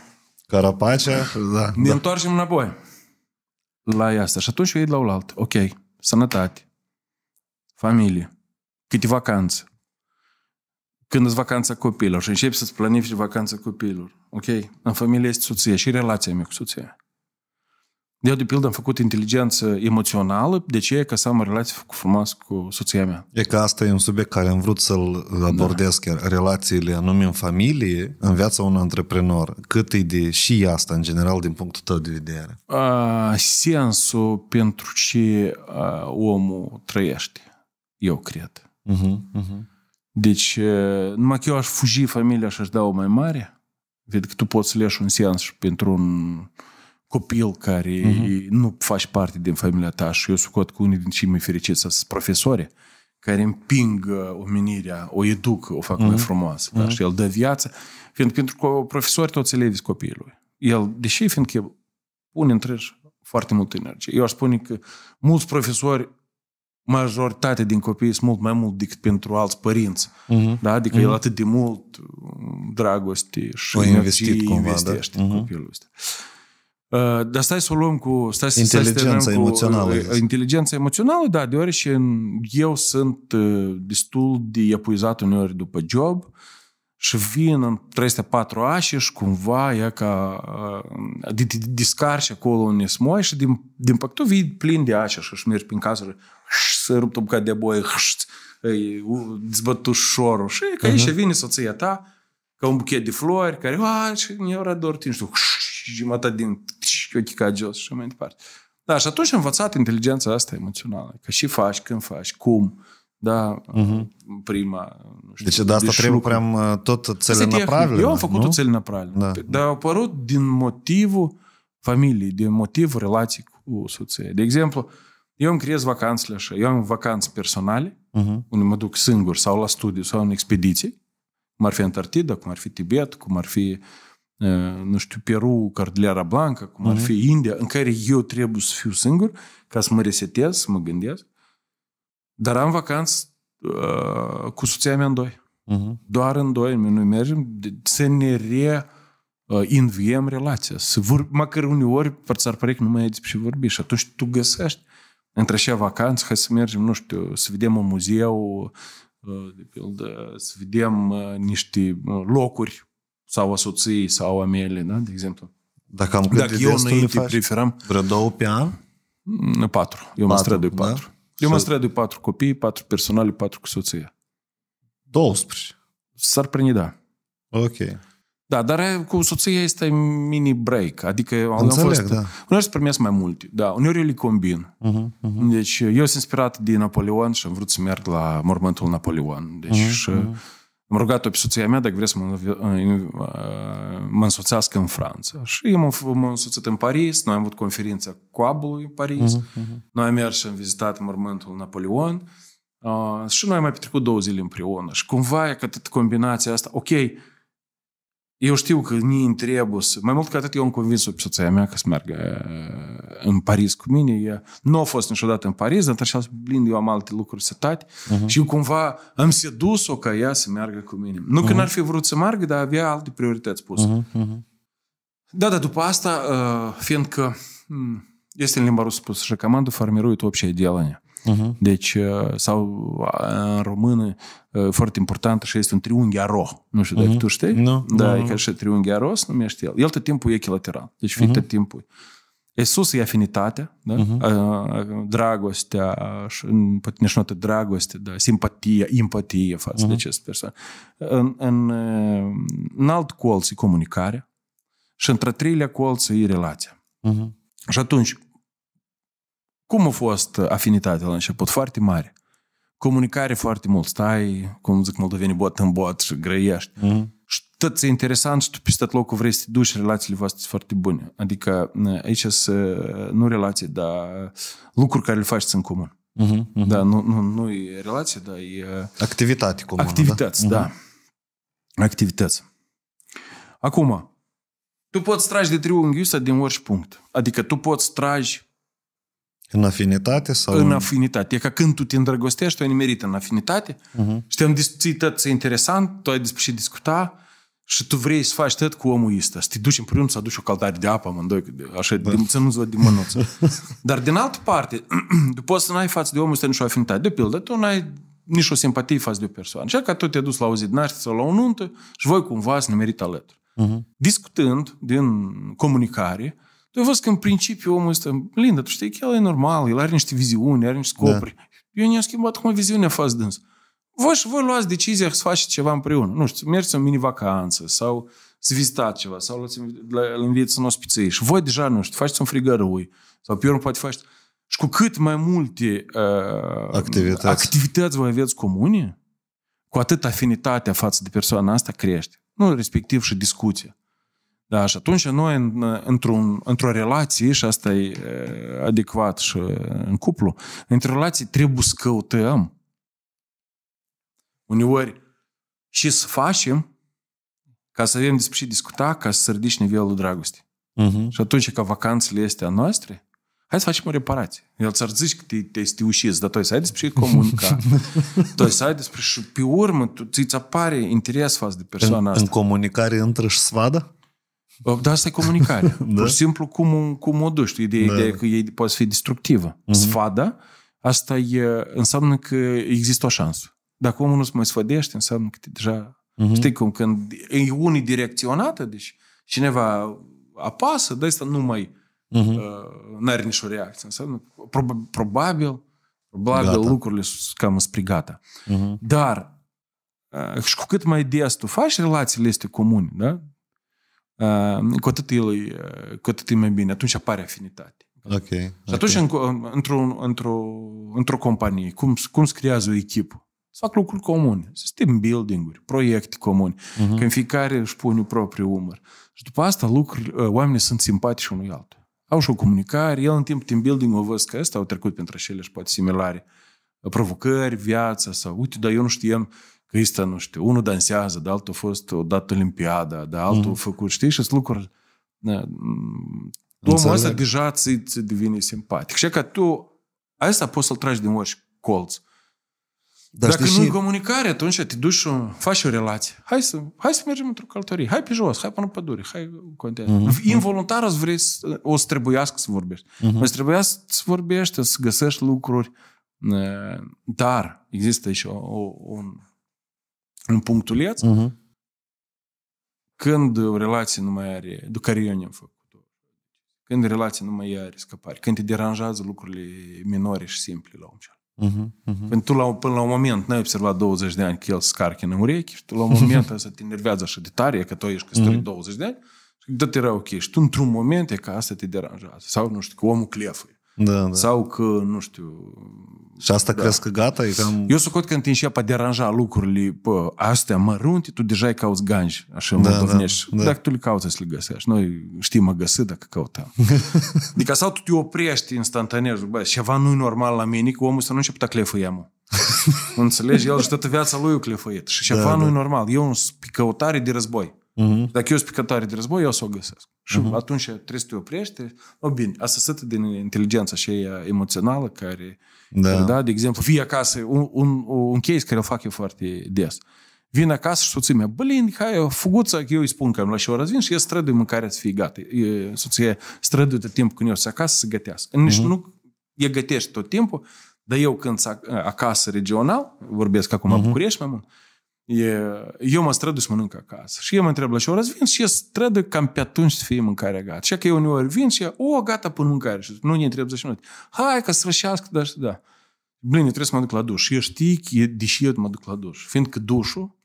Carapacea, da, da. Ne da. întoarcem înapoi la asta. Și atunci o iei la altă. Ok, sănătate, familie, câte vacanțe. Când îți vacanța copiilor și începi să-ți planifici vacanța copiilor. Ok? În familie este soție și relația mea cu soția. Eu, de pildă, am făcut inteligență emoțională, de ce? Ca să am o relație frumoasă cu soția mea. E că asta e un subiect care am vrut să-l abordez da. chiar. Relațiile anume în familie, în viața unui antreprenor. Cât e de și asta, în general, din punctul tău de vedere? A, sensul pentru ce a, omul trăiește, eu cred. Uh-huh, uh-huh. Deci, numai că eu aș fugi familia și aș da o mai mare, vede că tu poți să leși un sens și pentru un copil care uh-huh. nu faci parte din familia ta și eu sucot cu unii din cei mai fericiți sunt profesori care împing uh, omenirea, o educ, o fac uh-huh. mai mhm. frumoasă. Uh-huh. Mhm. Și el dă viață. Fiind, pentru că profesori toți elevi copilului. El, deși fiindcă el pune întregi foarte multă energie. Eu aș spune că mulți profesori majoritatea din copii sunt mult mai mult decât pentru alți părinți. Uh-huh. Da? Adică uh-huh. el atât de mult um, dragoste și o investit cumva, da? investește da? uh-huh. în copilul ăsta. Uh, Ă, dar stai să o luăm cu... Stai, inteligența stai să ă, emoțională. Cu, inteligența emoțională, da, deoarece eu sunt ă, destul de epuizat uneori după job și vin în 304 ași și cumva e ca... de, de, de descarci acolo unde smoi și din, din păctul vii plin de ași și mergi prin casă și se rupt o bucată de boi, îi zbătu șorul și că aici mhm. vine soția ta ca un buchet de flori, care, a, și era doar nu știu, și jumătate din ochii ca jos și mai departe. Da, și atunci am învățat inteligența asta emoțională. Că și faci, când faci, cum, da, uh-huh. prima... Nu știu, deci de asta de trebuie prea uh, tot țelenăpravile. Eu am făcut nu? o țelenăpravile. Da. Dar au apărut din motivul familiei, din motivul relației cu soție. De exemplu, eu îmi creez vacanțele așa. Eu am vacanțe personale, uh-huh. unde mă duc singur sau la studiu sau în expediții cum ar fi Antarctida, cum ar fi Tibet, cum ar fi, nu știu, Peru, Cordillera Blanca, cum ar mhm. fi India, în care eu trebuie să fiu singur ca să mă resetez, să mă gândesc. Dar am vacanță uh, cu soția mea în doi. Uh-huh. Doar în doi, noi mergem să ne re uh, inviem relația. Să vor, măcar uneori ți-ar părea că nu mai ai despre ce vorbi și atunci tu găsești între așa vacanță, hai să mergem, nu știu, să vedem un muzeu, Ă, de pildă, să vedem ă, niște ă, locuri sau asoții sau amele, da? de exemplu. Dacă am Dacă eu înainte preferam... Vreo două pe an? Mm, patru. Eu mă strădui da? patru. Eu mă strădui patru copii, patru personale, patru cu soția. 12. S-ar prinde, da. Ok. Da, dar cu soția este mini break. Adică am fost, da. uneori să primesc mai multe. Da, uneori eu le combin. Uh-huh, uh-huh. Deci eu sunt inspirat de Napoleon și am vrut să merg la mormântul Napoleon. Deci uh-huh, și uh-huh. am rugat-o pe soția mea dacă vrea să mă, mă însoțească în Franța. Și eu m-am, însoțit în Paris, noi am avut conferința Abul în Paris, uh-huh, uh-huh. noi am mers și am vizitat mormântul Napoleon uh, și noi am mai petrecut două zile împreună. Și cumva e că combinația asta, ok, eu știu că ni îmi trebuie să... Mai mult ca atât, eu am convins-o pe soția mea că să meargă uh, în Paris cu mine. Ea nu a fost niciodată în Paris, dar așa, blind, eu am alte lucruri setate. Uh-huh. Mhm. Și eu cumva am sedus-o ca ea să meargă cu mine. Nu uh-huh. că mhm. n-ar fi vrut să meargă, dar avea alte priorități puse. Uh-huh. Da, dar după asta, uh, fiindcă hmm, este în limba rusă spus, și comandă formiruie общее делание. Uh-huh. Deci, uh, sau în română, Э, foarte importantă și este un triunghi aro. Nu știu dacă uh-huh. tu știi. No, da, no, e ca și triunghi aro se numește el. El tot timpul e echilateral. Deci fii uh-huh. tot timpul. E sus e afinitatea, da? uh-huh. dragostea, nici nu atât dragoste, da? simpatia, empatie față uh-huh. de această persoană. În, în, uh, în alt colț e comunicarea și într-a treilea colț e relația. Uh-huh. Și atunci, cum a fost afinitatea la început? Foarte mare comunicare foarte mult. Stai, cum zic moldovenii, bot în bot și grăiești. Mm-hmm. Și tot ce e interesant și tu pe tot locul vrei să te duci, relațiile voastre sunt foarte bune. Adică aici să nu relații, dar lucruri care le faci în comun. Uh-huh, uh-huh. Da, nu, nu, nu e relație, dar e... Uh, Activitate comună, Activități, da? da. Uh-huh. Activități. Acum, tu poți tragi de triunghiul ăsta din orice punct. Adică tu poți tragi în afinitate? sau În afinitate. E ca când tu te îndrăgostești, tu ai nimerit în afinitate uh-huh. și te-am discuții tot interesant, tu ai și discuta și tu vrei să faci tot cu omul ăsta. Să te duci împreună să aduci o caldare de apă amândoi, așa, da. de, să nu-ți văd din mânuță. Dar din altă parte, tu poți să n-ai față de omul ăsta nicio afinitate. De pildă, tu n-ai nici o simpatie față de o persoană. Și că tu te-ai dus la o zi de naștere sau la o nuntă și voi cumva ați nimerit alături. Uh-huh. Discutând din comunicare, uh, tu ai văzut că în principiu omul ăsta, Linda, tu știi că el e normal, el are niște viziuni, are niște da. scopuri. Da. Eu ne-am schimbat cum viziunea față dâns. Voi și voi luați decizia să faceți ceva împreună. Nu știu, mergeți în mini-vacanță sau să vizitați ceva sau luați, îl la, în ospiție. Și voi deja, nu știu, faceți un frigărui sau pe urmă poate faceți... Și cu cât mai multe uh, activități. activități voi aveți comune, cu atât afinitatea față de persoana asta crește. Nu, respectiv și discuția. Da, și atunci noi într-un, într-o relație, și asta e adecvat și în cuplu, într-o relație trebuie să căutăm uneori și să facem ca să avem despre ce discuta, ca să ridici nivelul dragostei. Uh-huh. Și atunci ca vacanțele este a noastre, hai să facem o reparație. El ți-ar zici că te, te, te ușiți, dar tu să ai despre comunica. tu să ai despre și pe urmă tu, ți apare interes față de persoana în, asta. În comunicare intră și svadă? Dar asta e comunicare. da? Pur și simplu cum, cum o duci. Tu Ideea, da. ideea că ei poate fi destructivă. Uh-huh. Sfada, asta e, înseamnă că există o șansă. Dacă omul nu se mai sfădește, înseamnă că deja... Uh-huh. Știi cum? Când e unidirecționată, deci cineva apasă, de asta nu mai uh-huh. uh, n-are nicio reacție. Înseamnă, prob- probabil, probabil gata. lucrurile sunt cam gata. Uh-huh. Dar uh, și cu cât mai des tu faci relațiile este comune, da? Uh, cu atât el e, uh, cu atât e mai bine. Atunci apare afinitate. Ok. Și atunci, okay. Uh, într-o, într-o, într-o companie, cum, cum se creează o echipă? Să fac lucruri comune, să team building-uri, proiecte comune, uh-huh. când fiecare își pune propriul umăr. Și după asta lucruri, oamenii sunt simpatici unul altul. Au și o comunicare, el în timp team building o văd că ăsta au trecut pentru așa și poate similare provocări, viața sau uite, dar eu nu știam că ăsta, nu știu, unul dansează, de altul a fost odată olimpiada, de altul mm-hmm. a mhm. făcut, știi, și sunt lucruri... Domnul ăsta deja ți, ți devine simpatic. Și că tu, asta poți să-l tragi din orice colț. Dar Dacă nu-i și... comunicare, atunci te duci și faci o relație. Hai să, hai să mergem într-o călătorie, hai pe jos, hai până în pădure, hai Mm-hmm. Involuntar o vrei, o să trebuiască să vorbești. Mm-hmm. O să trebuiască să vorbești, să găsești lucruri, dar există și o, o, un în punctuleț, uh-huh. Mhm. când o relație nu mai are, de care eu ne-am făcut, când relația nu mai are scăpare, când te deranjează lucrurile minore și simple la om Uh-huh, uh-huh. Pentru tu la, până la un moment n-ai observat 20 de ani că el scarche în urechi și tu la un moment să te enervează așa de tare că tu ești căsătorit mhm. uh-huh. 20 de ani și dă-te ok. Și tu într-un moment e că asta te deranjează. Sau nu știu, că omul clefă. Da, da. Sau că, nu știu... Și asta da. crezi că gata? E cam... Eu socot că te pe deranja lucrurile pe astea mărunte, tu deja îi cauți ganji, așa da, mă Da, da. Dacă tu le cauți să le găsești. Noi știm a găsi dacă căutăm. adică sau tu te oprești instantaneu, bă, ceva nu-i normal la mine, că omul să nu începe să clefăie, mă. Înțelegi? El și toată viața lui e clefăit. Și da, ceva da, nu-i da. normal. Eu sunt pe căutare de război. Uh-huh. Dacă eu sunt pe căutare de război, eu o să o găsesc. Și uh-huh. atunci trebuie să te oprești. O, bine, asta sătă din inteligența și aia emoțională care, da. care, da, de exemplu, fie acasă, un, un, un case care îl fac eu foarte des. Vin acasă și soția mea, blin, hai, fuguță, eu îi spun că am la și o vin și e strădui mâncarea să fie gata. E, soția străduie de timp când eu sunt acasă să gătească. Nici uh-huh. nu e gătește tot timpul, dar eu când sunt acasă regional, vorbesc acum uh-huh. București mai mult, E, eu mă străduc să mănânc acasă. Și eu mă întreb la ce oră vin și eu străduc cam pe atunci să fie mâncarea gata. Și că eu uneori vin și o, oh, gata, până mâncare. Și nu ne trebuie 10 minute. Hai că sfârșească, dar și da. Bine, trebuie să mă duc la duș. Și eu știi, că, deși eu mă duc la duș. Fiindcă dușul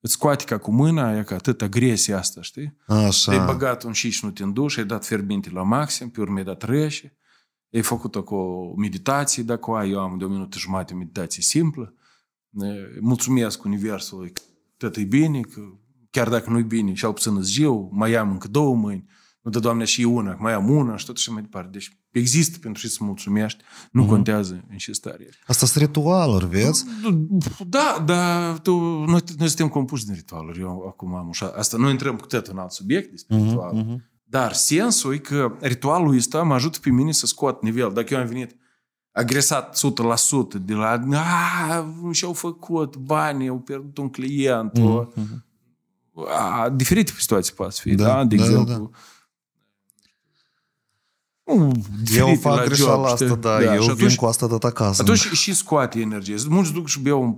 îți scoate ca cu mâna, e ca atât agresie asta, știi? Așa. Ai băgat un șiș nu în duș, ai dat fierbinte la maxim, pe urmă ai dat rece, ai făcut-o cu meditații, dacă ai, eu am de o minută jumate meditație simplă, mulțumesc Universului că tot e bine, că chiar dacă nu e bine, și au puțin îți eu, mai am încă două mâini, nu dă Doamne și una, mai am una și tot și mai departe. Deci există pentru și să mulțumești, nu uh-huh. contează în ce stare ești. Asta sunt ritualuri, vezi? Da, dar tu, noi, noi suntem compuși din ritualuri, eu acum am așa. Asta noi intrăm cu tot în alt subiect despre uh-huh, ritual. Uh-huh. Dar sensul e că ritualul ăsta mă ajută pe mine să scot nivel. Dacă eu am venit agresat 100% de la nu și-au făcut bani, au pierdut un client. Mm-hmm. A, diferite situații poate fi, da? da? De da, da, exemplu, da. Nu, eu fac greșeala asta, da, da, eu atunci, vin cu asta tot acasă. Atunci și scoate energie. Mulți duc și beau un,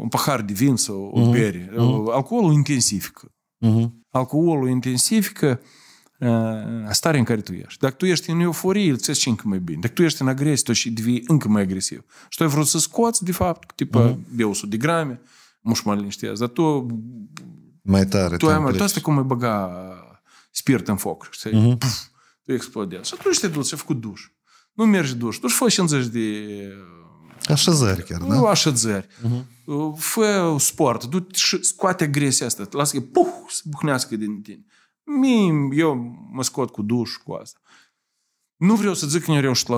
un pahar de vin sau o uh-huh. bere. Uh-huh. Alcoolul intensifică. Uh-huh. Alcoolul intensifică uh, Ă, stare în care tu ești. Dacă tu ești în euforie, îl țeți și încă mai bine. Dacă tu ești în agresie, tu și devii încă mai agresiv. Și tu ai vrut să scoți, de fapt, tipă, uh-huh. de 100 de grame, mai liniștează, dar tu... Mai tare. Tu, ai, tu asta cum mai băga spirit în foc, știi? Uh-huh. tu explodează. Și atunci te duci, ai făcut duș. Nu mergi duș. Tu-și faci 50 de Așezări chiar, da? Nu așezări. Uh-huh. Mhm. Fă sport, du scoate agresia asta, lasă că puf, să buhnească din tine. Mie, eu mă scot cu duș cu asta. Nu vreau să zic că nu reușit la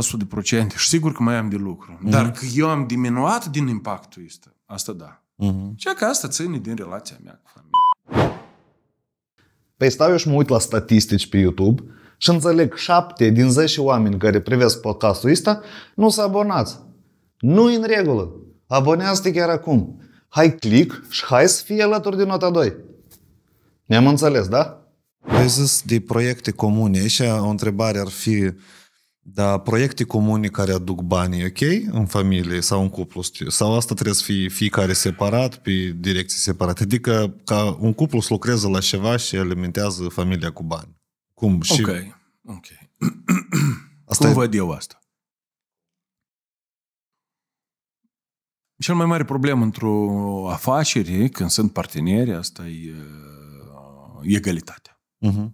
100% și sigur că mai am de lucru. Mm-hmm. Dar că eu am diminuat din impactul ăsta, asta da. Mm-hmm. Ceea că asta ține din relația mea cu familia. Păi stau eu și mă uit la statistici pe YouTube și înțeleg 7 din 10 oameni care privesc podcastul ăsta nu s-au abonat. Nu în regulă. Abonează-te chiar acum. Hai click și hai să fii alături de nota 2. Ne-am înțeles, da? Ai zis de proiecte comune. Aici o întrebare ar fi, da, proiecte comune care aduc banii, ok, în familie sau în cuplu, sau asta trebuie să fie fiecare separat, pe direcții separate? Adică ca un cuplu să lucreze la ceva și alimentează familia cu bani. Cum? Și... Ok, ok. asta Cum e... văd eu asta? Cel mai mare problemă într-o afacere, când sunt parteneri, asta e uh, egalitatea. Uh-huh.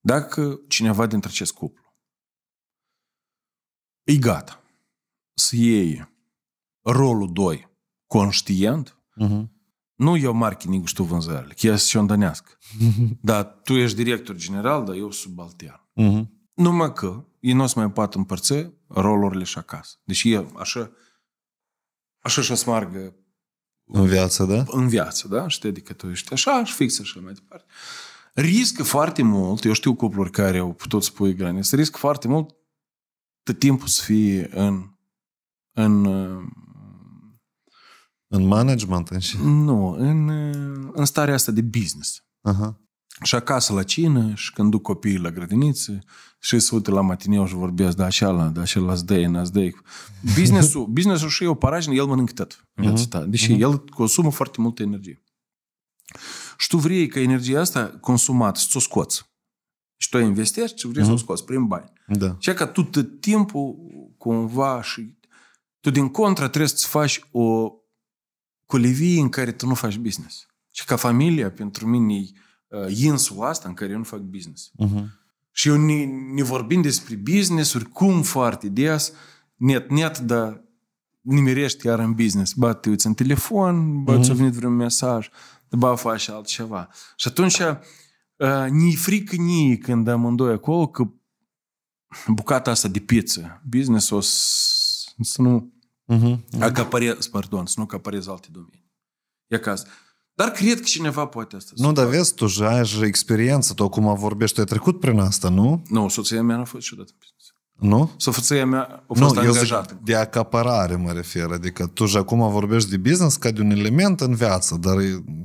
Dacă cineva dintre acest cuplu e gata să iei rolul 2 conștient, uh-huh. nu eu marketing tu vânzările, că ea se îndănească. Uh-huh. Dar tu ești director general, dar eu subaltern. Uh-huh. Numai că ei nu o să mai poată împărți rolurile și acasă. Deci e așa așa și-o smargă în viață, da? În viață, da? Știi, adică tu ești așa și fix așa mai departe riscă foarte mult, eu știu cupluri care au putut spui graniță, riscă foarte mult tot timpul să fie în în în management? În și... Nu, în, în starea asta de business. Aha. Și acasă la cină, și când duc copiii la grădiniță, și se uită la matineu și vorbesc, da, așa la, da, așa la zdei, la zdei. Business-ul, business-ul și eu, paragină, el mănâncă tot. Uh-huh. Deși uh-huh. el consumă foarte multă energie și tu vrei că energia asta consumată să o scoți. Și tu investești și vrei mm-hmm. să o mhm. scoți prin bani. Da. Și că tu tot timpul cumva și tu din contra trebuie să faci o colivie în care tu nu faci business. Și ca familia, pentru mine, e uh, insul asta în care eu nu fac business. Uh-huh. Și eu ne, ne vorbim despre business-uri cum foarte des, net, net, dar nimerești chiar în business. Ba, te uiți în telefon, ba, uh-huh. ți-a venit vreun mesaj ba face altceva. Și atunci ă, ni-i frică nii când amândoi acolo că bucata asta de pizza, business o să nu uh-huh. acaparez, pardon, să nu acaparez alte domenii. E caz. Dar cred că cineva poate asta. Nu, dar vezi, tu ai experiență, tu acum vorbești, tu ai trecut prin asta, nu? Nu, soția mea n-a fost niciodată în nu? Soția a fost nu, angajată. de acaparare mă refer. Adică tu și acum vorbești de business ca de un element în viață, dar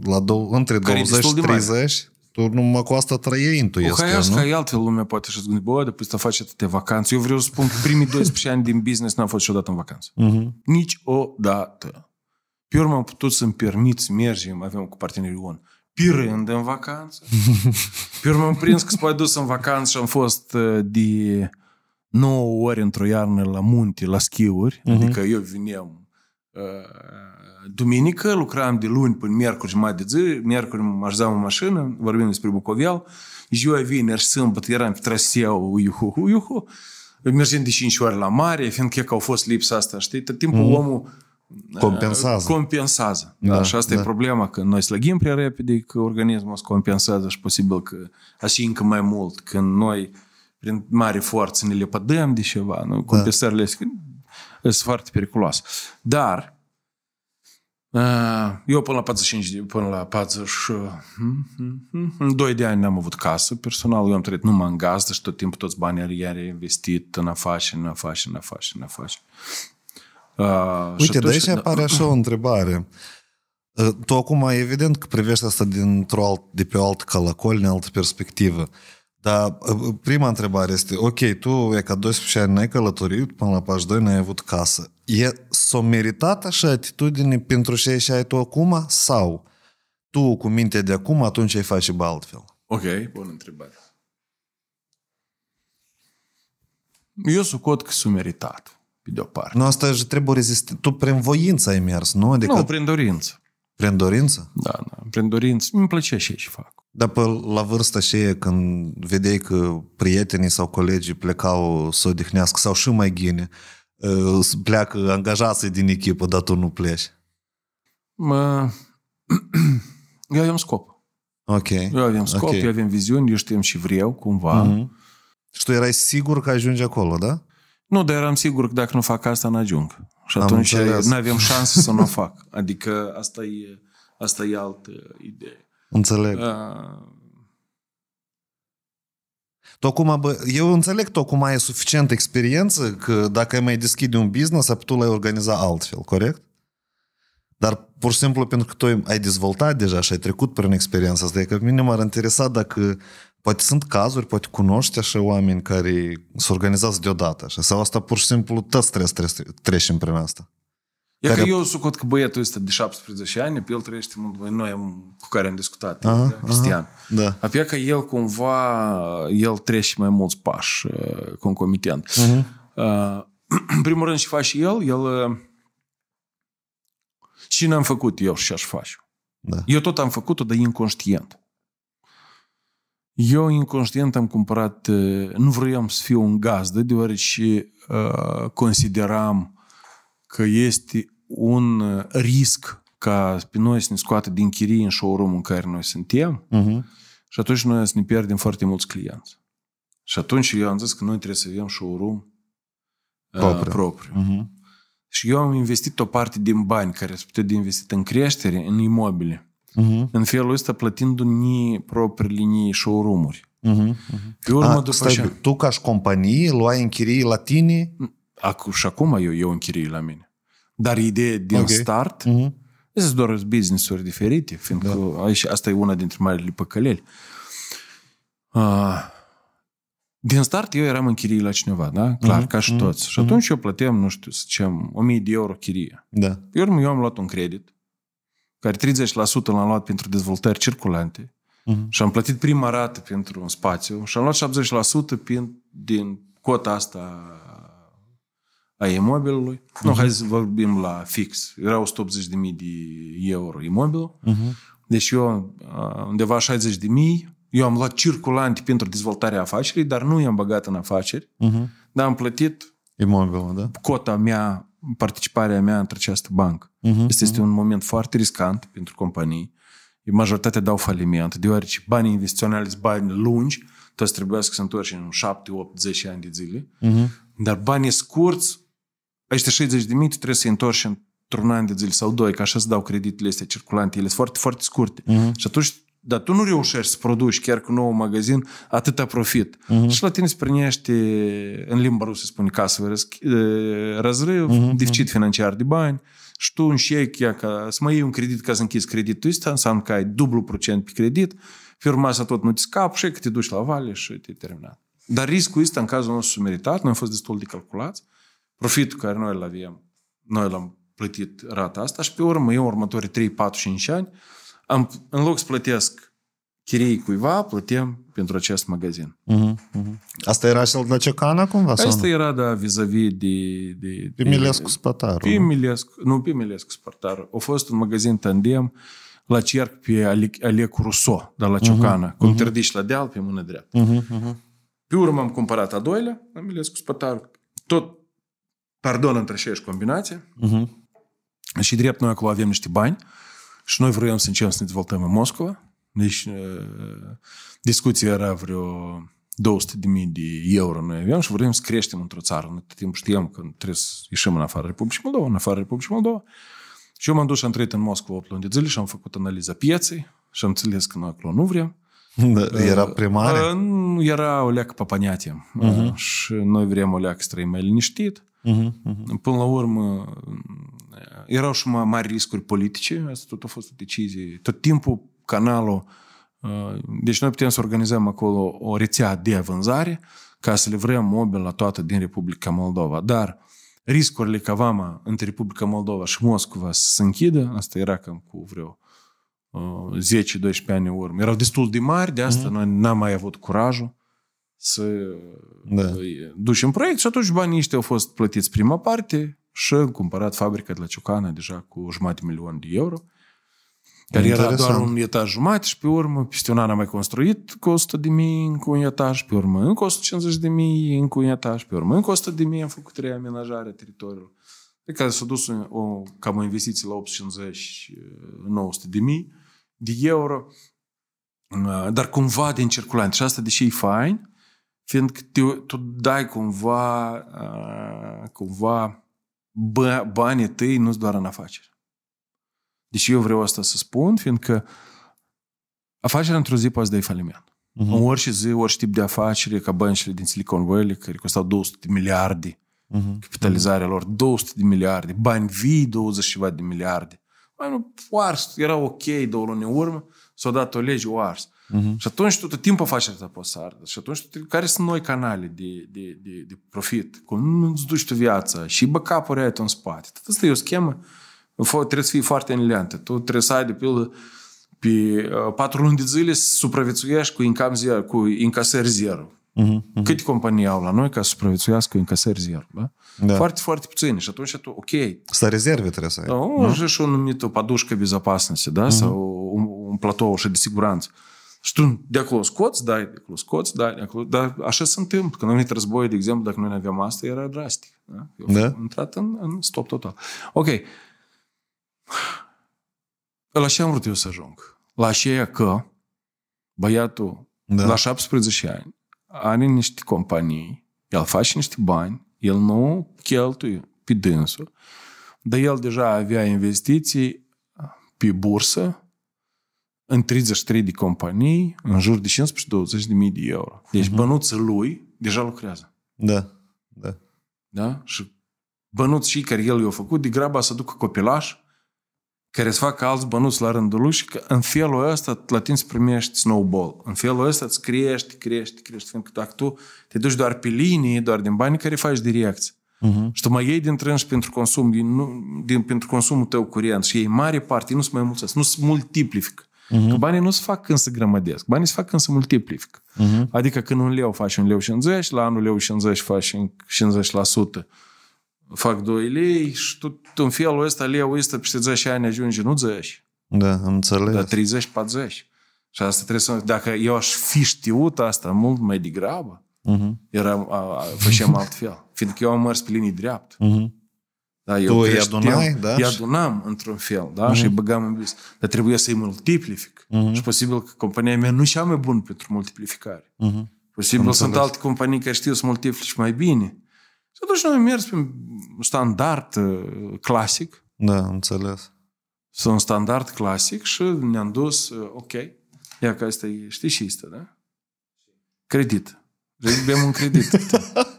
la dou- între Care 20 și 30 tu numai cu asta trăiești, intuiesc. Ca nu? ca e altfel lumea poate și-ți gândi, bă, după să faci atâtea vacanțe. Eu vreau să spun că primii 12 ani din business n-am fost niciodată în vacanță. Uh-huh. Niciodată. Pe urmă am putut să-mi permit să mergem, avem cu partenerii ON, pirând în vacanță. Pe urmă am prins că s-a dus în vacanță și am fost uh, de 9 ori într-o iarnă la munte, la schiuri, uh-huh. adică eu vineam uh, duminică, lucram de luni până miercuri mai de zi, miercuri mă așezam în mașină, vorbim despre Bucovial, ziua vineri, sâmbătă, eram pe traseu, uiuhu, uiuhu, mergem de 5 ori la mare, fiindcă că au fost lipsa asta, știi? Tot timpul uh-huh. omul uh, Compensează. Compensează. Da, da, și asta da. e problema, că noi slăgim prea repede, că organismul se compensează și posibil că așa încă mai mult. Când noi uh, prin mare forță ne lepădăm de ceva, nu? Compensările da. sunt foarte periculoase. Dar eu până la 45, de, până la 40, în 2 de ani n-am avut casă personal, eu am trăit numai în gazdă și tot timpul toți banii iar investit în afaceri, în afaceri, în afaceri, în afaceri. Uh, Uite, de aici apare așa o întrebare. Tu acum, evident că privești asta dintr-o alt, de pe o altă în altă perspectivă. Uh, dar uh, uh, prima întrebare este, ok, tu e ca 12 ani n-ai călătorit, până la pași 2 n-ai avut casă. E s-o meritat așa atitudine pentru ce și ai tu acum sau tu cu mintea de acum atunci ai face bă altfel? Ok, bună întrebare. Eu sucot că sunt meritat, pe de-o parte. Nu, asta trebuie rezistent. Tu prin voință ai mers, nu? Adică... Nu, prin dorință. Prin dorință? Da, da, prin dorință. Îmi plăcea și ce fac. Dar pe la vârsta e când vedeai că prietenii sau colegii plecau să odihnească, sau și mai gine, uh, pleacă angajații din echipă, dar tu nu pleci. Mă... Eu am scop. Ok. Eu avem scop, okay. eu avem viziuni, eu știam și vreau, cumva. Mm-hmm. Și tu erai sigur că ajungi acolo, da? Nu, dar eram sigur că dacă nu fac asta, n-ajung. Și atunci nu avem șansă să nu o fac. Adică asta e, asta e altă idee. Înțeleg. Uh... Da. Tocuma, bă, eu înțeleg tocuma e suficientă experiență că dacă ai mai deschide un business, tu l-ai organiza altfel, corect? Dar pur și simplu pentru că tu ai dezvoltat deja și ai trecut prin experiența asta, e că pe mine m-ar interesa dacă poate sunt cazuri, poate cunoști așa oameni care se organizează deodată așa, sau asta pur și simplu tot trebuie să trecem prin asta. E care... că eu sucot că băiatul ăsta de 17 ani, pe el trăiește mult, noi am, cu care am discutat, aha, da? Cristian. Aha, da. Apoi că el cumva, el trece mai mulți pași uh, concomitent. uh în primul rând și faci el, el... Uh, și n-am făcut eu și aș face. Da. Eu tot am făcut-o, dar inconștient. Eu inconștient am cumpărat, nu vroiam să fiu un gazdă, deoarece uh, consideram că este un uh, risc ca pe noi să ne scoată din chirie în showroom în care noi suntem uh-huh. și atunci noi să ne pierdem foarte mulți clienți. Și atunci eu am zis că noi trebuie să avem showroom uh, propriu. propriu. Uh-huh. Și eu am investit o parte din bani care se putea de investit în creștere, în imobile. Uh-huh. În felul ăsta plătindu ni proprii linii showroom-uri. Uh-huh. Uh-huh. Pe urmă, A, după stai, așa... Tu ca și companie luai închirii la tine? Acu, și acum eu iau închirii la mine. Dar ideea din okay. start, mm-hmm. sunt doar business-uri diferite, fiindcă da. aici, asta e una dintre marile păcăleli. Uh, din start eu eram în chirie la cineva, da? Clar, mm-hmm. ca și mhm. toți. Mm-hmm. Și mhm. atunci eu plăteam, nu știu, să zicem, 1000 de euro chirie. Da. Eu, eu am luat un credit, care 30% l-am luat pentru dezvoltări circulante mm-hmm. și am plătit prima rată pentru un spațiu și am luat 70% prin, din cota asta a imobilului. Uh-huh. Nu, hai mhm. să vorbim la fix. Erau 180.000 de euro imobil. Uh-huh. Mhm. Deci eu undeva 60.000. eu am luat circulante pentru dezvoltarea afacerii, dar nu i-am băgat în afaceri, uh-huh. dar am plătit Imobilul, da? cota mea, participarea mea într această bancă. Uh-huh. Este, uh-huh. un moment foarte riscant pentru companii. Majoritatea dau faliment, deoarece banii investiționali sunt bani lungi, toți trebuie să se întoarce în 7, 8, 10 ani de zile, uh-huh. dar banii scurți ăștia 60 de mii trebuie să-i întorci într-un an de zile sau doi, ca așa să dau creditele astea circulante, ele sunt foarte, foarte scurte. Uh-huh. Și atunci dar tu nu reușești să produci chiar cu nou magazin atâta profit. Uh-huh. Și la tine se prinește, în limba rusă se spune casă, răzrâv, uh-huh. Mhm, deficit financiar de bani și tu înșei ea ca să mai iei un credit ca să închizi creditul ăsta, înseamnă că ai dublu procent pe credit, firma asta să tot nu te scap și că te duci la vale și te terminat. Dar riscul ăsta în cazul nostru meritat, noi am fost destul de calculați, profitul care noi îl avem, noi l-am plătit rata asta și pe urmă eu următorii 3, 4, 5 ani, am, în loc să plătesc chirii cuiva, plătim pentru acest magazin. Uh-huh, uh-huh. Asta era Săldnăcecana cumva? Asta sau era, da, vis-a-vis de... de pe Milescu Spătaru. Pe Milescu, nu, pe Milescu Spătaru. A fost un magazin tandem la cerc pe Alec, Ruso, de la mhm, Ciocana, uh-huh, cu uh-huh. te la deal pe mână dreaptă. Uh-huh, uh-huh. Pe urmă am cumpărat a doilea la Milescu Spătaru. Tot pardon între aceeași combinație uh-huh. Mhm. și drept noi acolo avem niște bani și noi vrem să începem să ne dezvoltăm în Moscova. Deci uh, discuția era vreo 200 de mii de euro noi avem și vrem să creștem într-o țară. Noi tot timpul știam că trebuie să ieșim în afară Republicii Moldova, în afară Republicii Moldova. Și eu m-am dus și am trăit în Moscova 8 luni de zile și am făcut analiza pieței și am înțeles că noi acolo nu vrem. Da, era uh, primare? Uh, era o leacă pe mhm. Uh-huh. Și noi vrem o leacă să trăim mai liniștit. Uh-huh, Până la urmă, erau și mari riscuri politice, asta tot a fost o decizie. Tot timpul canalul, ă, deci noi putem să organizăm acolo o rețea de vânzare ca să le vrem mobil la toată din Republica Moldova. Dar riscurile ca vama între Republica Moldova și Moscova să se închidă, asta era cam cu vreo 10-12 ă, ani urmă, erau destul de mari, de asta mm-hmm. noi n-am mai avut curajul să da. îi duci în proiect și atunci banii ăștia au fost plătiți prima parte și am cumpărat fabrica de la Ciocana deja cu jumătate milion de euro, care era doar un etaj jumate și pe urmă, peste un an am mai construit cu 100 de mii în un etaj, pe urmă încă 150 de mii în un etaj, pe urmă încă 100 de mii am făcut reamenajarea teritoriului. De care s-a dus o, o, cam o investiție la 850-900 de mii de euro, dar cumva din circulant. Și asta, deși e fain, Fiindcă te, tu dai cumva, cumva bă, banii tăi nu doar în afaceri. Deci eu vreau asta să spun, fiindcă afacerea într-o zi poate să dai faliment. Uh-huh. orice zi, orice tip de afacere, ca băncile din Silicon Valley, care costau 200 de miliarde, uh-huh. capitalizarea uh-huh. lor, 200 de miliarde, bani vii, 20 ceva de miliarde. Mai nu, ars, era ok două luni în urmă, s-a dat o lege, o ars. Uh-huh. Și atunci tu tot timpul faci asta sardă. Și deci atunci tu, care sunt noi canale de, de, de, de profit? Cum nu duci tu viața? Și bă capul ai tu în spate. Tot asta e o schemă. Trebuie să fii foarte înleantă. Tu trebuie să ai, de pildă, pe uh, patru luni de zile să supraviețuiești cu, incam zero, cu incasări zero. Uh-huh, uh-huh. Câte companii au la noi ca să supraviețuiască cu încasări zero, da? da? Foarte, foarte puține. Și atunci tu, ok. Să rezerve trebuie să ai. Da, o, da? și o numită padușcă de da? Uh-huh. Sau un, un platou și de siguranță. Și tu de acolo scoți, dai, de acolo scoți, dai, de acolo... Dar așa se întâmplă. Când a venit război, de exemplu, dacă noi ne aveam asta, era drastic. Da? Eu da. am intrat în, în stop total. Ok. La ce am vrut eu să ajung? La aceea că băiatul da. la 17 ani are niște companii, el face niște bani, el nu cheltuie pe dânsul, dar el deja avea investiții pe bursă, în 33 de companii, în jur de 15-20 de mii de euro. Deci uh-huh. Mhm. bănuță lui deja lucrează. Da, da. Da? Și bănuț și care el i-a făcut, de graba să ducă copilaș care să facă alți bănuți la rândul lui și că în felul ăsta la tine primești snowball. În felul ăsta îți crești, crești, crești, fiindcă dacă tu te duci doar pe linie, doar din bani care faci de reacție. Uh-huh. Și tu mai iei din trânși pentru consum, din, nu, din, pentru consumul tău curent și ei mare parte, nu sunt mai mulți, nu se multiplifică. Uh-huh. Că banii nu se fac când se grămădesc, banii se fac când se multiplică. Uh-huh. Mhm. Adică când un leu faci un leu 50, la anul leu 50 faci 50%. Fac 2 lei și tot în felul ăsta leu ăsta peste 10 ani ajunge, nu 10. Da, am înțeles. Dar 30, 40. Și asta trebuie să... Dacă eu aș fi știut asta mult mai degrabă, uh-huh. eram, a, a, făceam altfel. Fiindcă eu am mers pe linii dreaptă. Uh-huh. Da, eu tu îi adunai, da? Îi adunam într-un fel, da? Mm. Și îi băgam în business. Dar trebuie să-i multiplific. Mm-hmm. Și posibil că compania mea nu e cea mai bună pentru multiplificare. Mm-hmm. Posibil sunt alte companii care știu să multiplici mai bine. Și atunci noi am mers pe un standard uh, clasic. Da, înțeles. Sunt un standard clasic și ne-am dus, uh, ok, ia că asta e, știi și asta, da? Credit. Vrem deci un credit.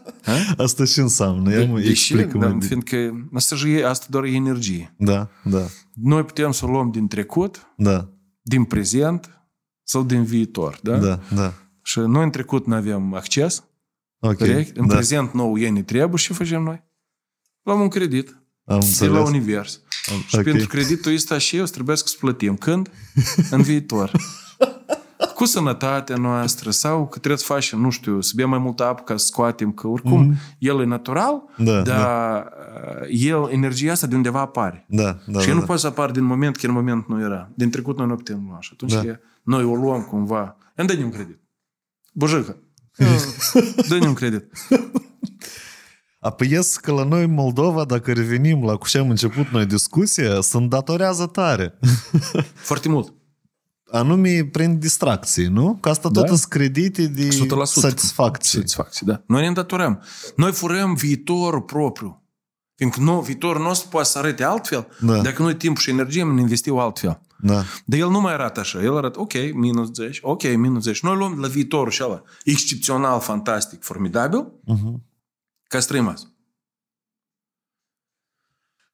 Asta și înseamnă. Eu de, deși, da, fiindcă asta, și e, asta doar e energie. Da, da. Noi putem să o luăm din trecut, da. din prezent sau din viitor. Da? da, da. Și noi în trecut nu avem acces. Okay, direct. În da. prezent nou ei ne trebuie și facem noi. Luăm un credit. Am de înțeles. la univers. Am, și okay. pentru creditul ăsta și eu trebuie să plătim. Când? în viitor. cu sănătatea noastră sau că trebuie să facem, nu știu, să bem mai multă apă ca să scoatem, că oricum mm-hmm. el e natural, da, dar da. Uh, el, energia asta de undeva apare. Da, da, și da, nu da. poate să apară din moment, că în moment nu era. Din trecut noi nu putem lua. Și atunci da. noi o luăm cumva. Îmi dă-ne un credit. Bujică. dă-ne un credit. Apăiesc că la noi în Moldova, dacă revenim la cu ce am început noi discuție, sunt datorează tare. Foarte mult anume prin distracție, nu? Că asta tot da? sunt credite de 100%. satisfacție. Satisfacție, da. Noi ne îndatorăm. Noi furăm viitorul propriu. Fiindcă nu, viitorul nostru poate să arate altfel da. dacă noi timp și energie ne investim altfel. Da. Dar el nu mai arată așa. El arată, ok, minus 10, ok, minus 10. Noi luăm la viitorul și ăla. Excepțional, fantastic, formidabil, uh-huh. ca să trăim azi.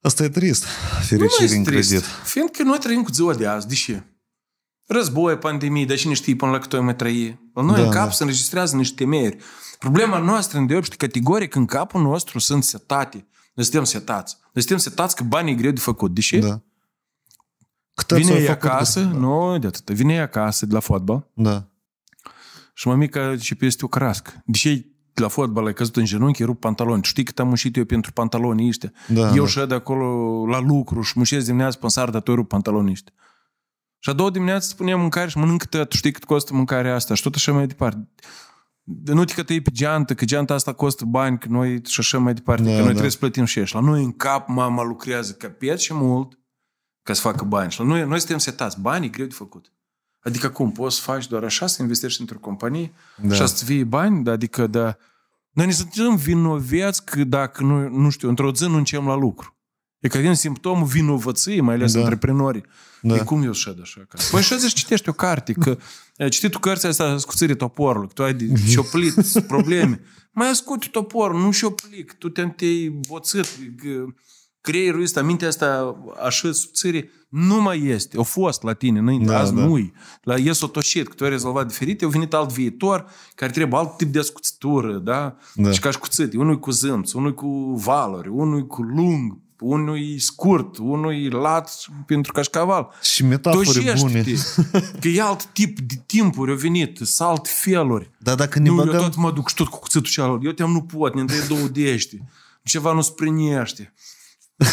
Asta e trist, fericire în credit. Fiindcă noi trăim cu ziua de azi. De ce? Război, pandemii, dar și niște până la cât o mai trăi. La noi da, în da. cap da. se înregistrează niște temeri. Problema noastră, în deopște categoric, în capul nostru sunt setate. Noi suntem setați. Noi suntem setați că banii e greu de făcut. De ce? Da. vine ei acasă, de... Da. nu, de atât. Vine ei acasă de la fotbal. Da. Și mămica și păi, este o crască. De ce de la fotbal ai căzut în genunchi, rup pantaloni. Știi cât am mușit eu pentru pantalonii ăștia? Da, eu da. și de acolo la lucru și mușesc dimineața pe seara, dar tu rup pantalonii ăștia. Și a doua dimineață îți mâncare și mănâncă tot, știi cât costă mâncarea asta și tot așa mai departe. Nu te că tăi pe geantă, că geanta asta costă bani, că noi și așa mai departe, da, că noi da. trebuie să plătim și ești. La noi în cap mama lucrează pierd și mult ca să facă bani. Și la noi, noi suntem setați. Banii greu de făcut. Adică cum, poți să faci doar așa, să investești într-o companie da. și să-ți vii bani, da, adică da, noi ne suntem vinovați că dacă nu, nu știu, într-o zi nu încem la lucru. E că din simptomul vinovăției, mai ales da. antreprenorii. Da. E cum eu șed așa? Că... Păi și zici, citești o carte, că o tu cărțile astea scuțirii toporului, că tu ai de probleme. Mai ascuți toporul, nu șoplic, tu te-ai boțit, creierul ăsta, mintea asta așa subțire, nu mai este. O fost la tine înainte, da, azi da. nu-i. La, ies o toșit, că tu ai rezolvat diferit, au venit alt viitor care trebuie alt tip de ascuțitură, da? da. Și ca și cuțit, unul cu zâmț, unul cu valori, unul cu lung, unul scurt, unul lat pentru cașcaval. Și metafore bune. că e alt tip de timpuri, au venit, sunt alt feluri. Da, dacă ne nu, băgăm... Eu tot mă duc și tot cu cuțitul și Eu te-am nu pot, ne dai două dești. Ceva nu sprinește.